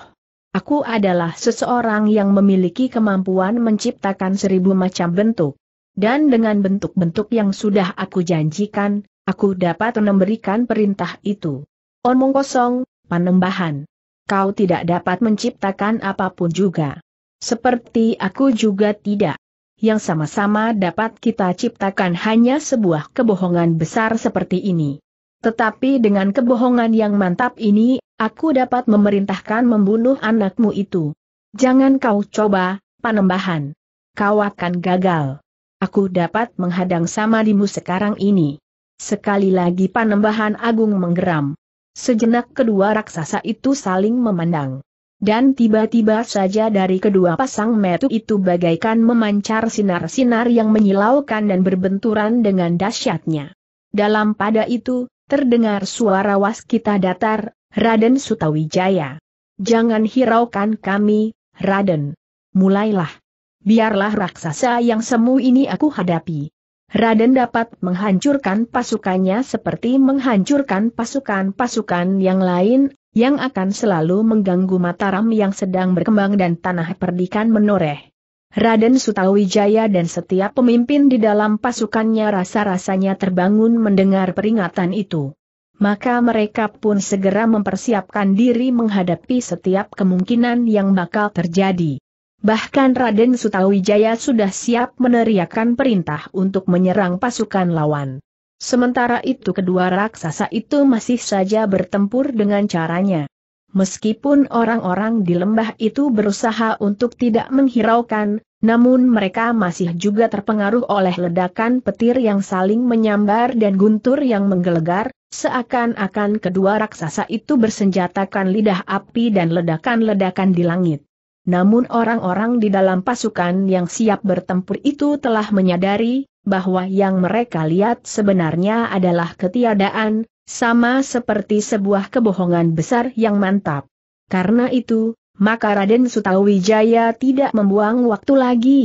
Aku adalah seseorang yang memiliki kemampuan menciptakan seribu macam bentuk. Dan dengan bentuk-bentuk yang sudah aku janjikan, aku dapat memberikan perintah itu. Omong kosong, panembahan. Kau tidak dapat menciptakan apapun juga. Seperti aku juga tidak. Yang sama-sama dapat kita ciptakan hanya sebuah kebohongan besar seperti ini. Tetapi dengan kebohongan yang mantap ini, aku dapat memerintahkan membunuh anakmu itu. Jangan kau coba, panembahan. Kau akan gagal. Aku dapat menghadang samadimu sekarang ini. Sekali lagi panembahan agung menggeram. Sejenak kedua raksasa itu saling memandang. Dan tiba-tiba saja dari kedua pasang metu itu bagaikan memancar sinar-sinar yang menyilaukan dan berbenturan dengan dahsyatnya. Dalam pada itu, terdengar suara waskita datar, Raden Sutawijaya. Jangan hiraukan kami, Raden. Mulailah. Biarlah raksasa yang semu ini aku hadapi. Raden dapat menghancurkan pasukannya seperti menghancurkan pasukan-pasukan yang lain, yang akan selalu mengganggu Mataram yang sedang berkembang dan tanah perdikan menoreh. Raden Sutawijaya dan setiap pemimpin di dalam pasukannya rasa-rasanya terbangun mendengar peringatan itu. Maka mereka pun segera mempersiapkan diri menghadapi setiap kemungkinan yang bakal terjadi. Bahkan Raden Sutawijaya sudah siap meneriakkan perintah untuk menyerang pasukan lawan. Sementara itu kedua raksasa itu masih saja bertempur dengan caranya. Meskipun orang-orang di lembah itu berusaha untuk tidak menghiraukan, namun mereka masih juga terpengaruh oleh ledakan petir yang saling menyambar dan guntur yang menggelegar, seakan-akan kedua raksasa itu bersenjatakan lidah api dan ledakan-ledakan di langit. Namun orang-orang di dalam pasukan yang siap bertempur itu telah menyadari bahwa yang mereka lihat sebenarnya adalah ketiadaan, sama seperti sebuah kebohongan besar yang mantap. Karena itu, maka Raden Sutawijaya tidak membuang waktu lagi.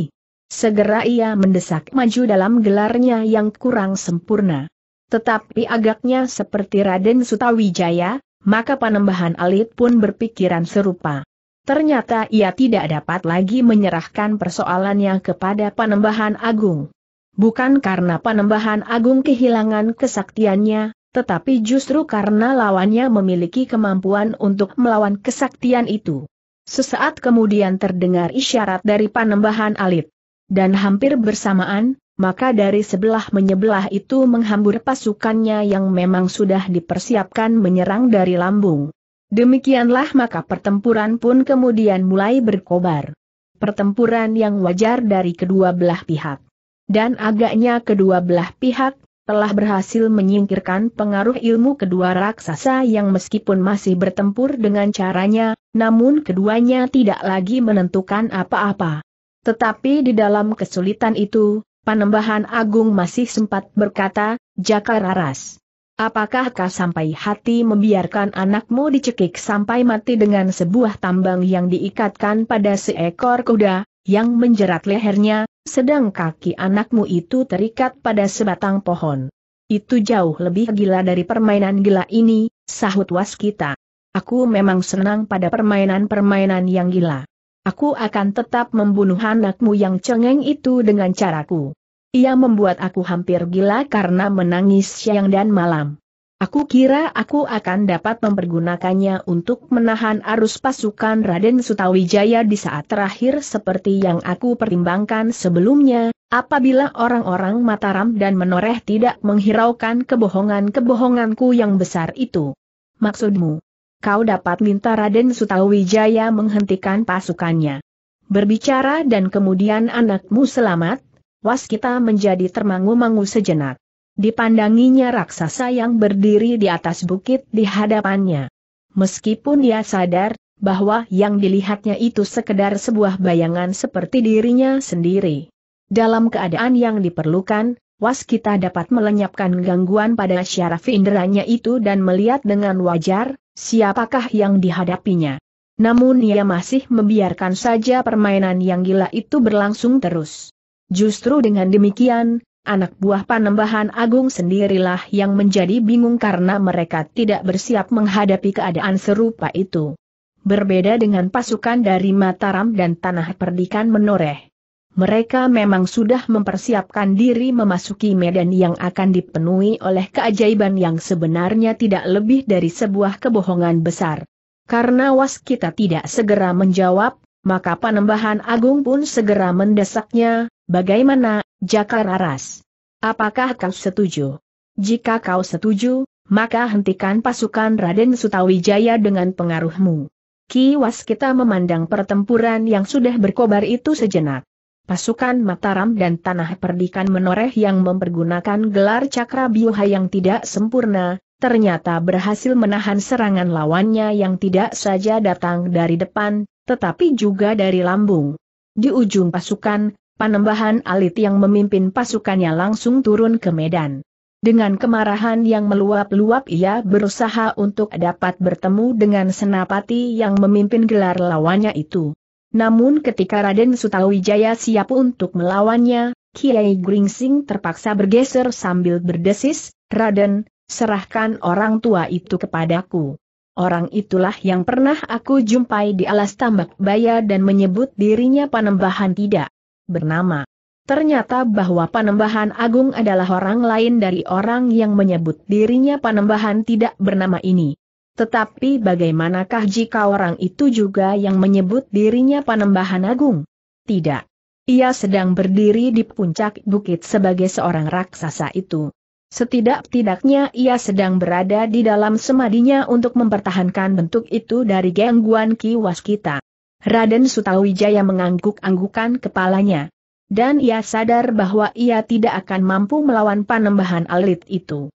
Segera ia mendesak maju dalam gelarnya yang kurang sempurna. Tetapi agaknya seperti Raden Sutawijaya, maka Panembahan Alit pun berpikiran serupa. Ternyata ia tidak dapat lagi menyerahkan persoalannya kepada Panembahan Agung. Bukan karena Panembahan Agung kehilangan kesaktiannya, tetapi justru karena lawannya memiliki kemampuan untuk melawan kesaktian itu. Sesaat kemudian terdengar isyarat dari panembahan alit. Dan hampir bersamaan, maka dari sebelah menyebelah itu menghambur pasukannya yang memang sudah dipersiapkan menyerang dari lambung. Demikianlah maka pertempuran pun kemudian mulai berkobar. Pertempuran yang wajar dari kedua belah pihak. Dan agaknya kedua belah pihak, telah berhasil menyingkirkan pengaruh ilmu kedua raksasa yang meskipun masih bertempur dengan caranya, namun keduanya tidak lagi menentukan apa-apa. Tetapi di dalam kesulitan itu, Panembahan Agung masih sempat berkata, Jaka Raras. Apakah kau sampai hati membiarkan anakmu dicekik sampai mati dengan sebuah tambang yang diikatkan pada seekor kuda, yang menjerat lehernya, sedang kaki anakmu itu terikat pada sebatang pohon. Itu jauh lebih gila dari permainan gila ini, sahut Waskita. Aku memang senang pada permainan-permainan yang gila. Aku akan tetap membunuh anakmu yang cengeng itu dengan caraku. Ia membuat aku hampir gila karena menangis siang dan malam. Aku kira aku akan dapat mempergunakannya untuk menahan arus pasukan Raden Sutawijaya di saat terakhir seperti yang aku pertimbangkan sebelumnya, apabila orang-orang Mataram dan Menoreh tidak menghiraukan kebohongan-kebohonganku yang besar itu. Maksudmu, kau dapat minta Raden Sutawijaya menghentikan pasukannya. Berbicara dan kemudian anakmu selamat, waskita menjadi termangu-mangu sejenak. Dipandanginya raksasa yang berdiri di atas bukit di hadapannya. Meskipun dia sadar bahwa yang dilihatnya itu sekedar sebuah bayangan seperti dirinya sendiri. Dalam keadaan yang diperlukan, waskita dapat melenyapkan gangguan pada syaraf inderanya itu dan melihat dengan wajar siapakah yang dihadapinya. Namun ia masih membiarkan saja permainan yang gila itu berlangsung terus. Justru dengan demikian, anak buah Panembahan Agung sendirilah yang menjadi bingung karena mereka tidak bersiap menghadapi keadaan serupa itu. Berbeda dengan pasukan dari Mataram dan Tanah Perdikan Menoreh. Mereka memang sudah mempersiapkan diri memasuki medan yang akan dipenuhi oleh keajaiban yang sebenarnya tidak lebih dari sebuah kebohongan besar. Karena was kita tidak segera menjawab, maka Panembahan Agung pun segera mendesaknya, bagaimana Jakararas, Aras. Apakah kau setuju? Jika kau setuju, maka hentikan pasukan Raden Sutawijaya dengan pengaruhmu. Kiwas kita memandang pertempuran yang sudah berkobar itu sejenak. Pasukan Mataram dan Tanah Perdikan menoreh yang mempergunakan gelar cakra biuha yang tidak sempurna, ternyata berhasil menahan serangan lawannya yang tidak saja datang dari depan, tetapi juga dari lambung. Di ujung pasukan, Panembahan Alit yang memimpin pasukannya langsung turun ke medan. Dengan kemarahan yang meluap-luap ia berusaha untuk dapat bertemu dengan senapati yang memimpin gelar lawannya itu. Namun ketika Raden Sutawijaya siap untuk melawannya, Kiai Gringsing terpaksa bergeser sambil berdesis, Raden, serahkan orang tua itu kepadaku. Orang itulah yang pernah aku jumpai di alas tambak baya dan menyebut dirinya panembahan tidak bernama. Ternyata bahwa Panembahan Agung adalah orang lain dari orang yang menyebut dirinya Panembahan tidak bernama ini. Tetapi bagaimanakah jika orang itu juga yang menyebut dirinya Panembahan Agung? Tidak. Ia sedang berdiri di puncak bukit sebagai seorang raksasa itu. Setidak-tidaknya ia sedang berada di dalam semadinya untuk mempertahankan bentuk itu dari gangguan kiwas kita. Raden Sutawijaya mengangguk-anggukan kepalanya. Dan ia sadar bahwa ia tidak akan mampu melawan panembahan alit itu.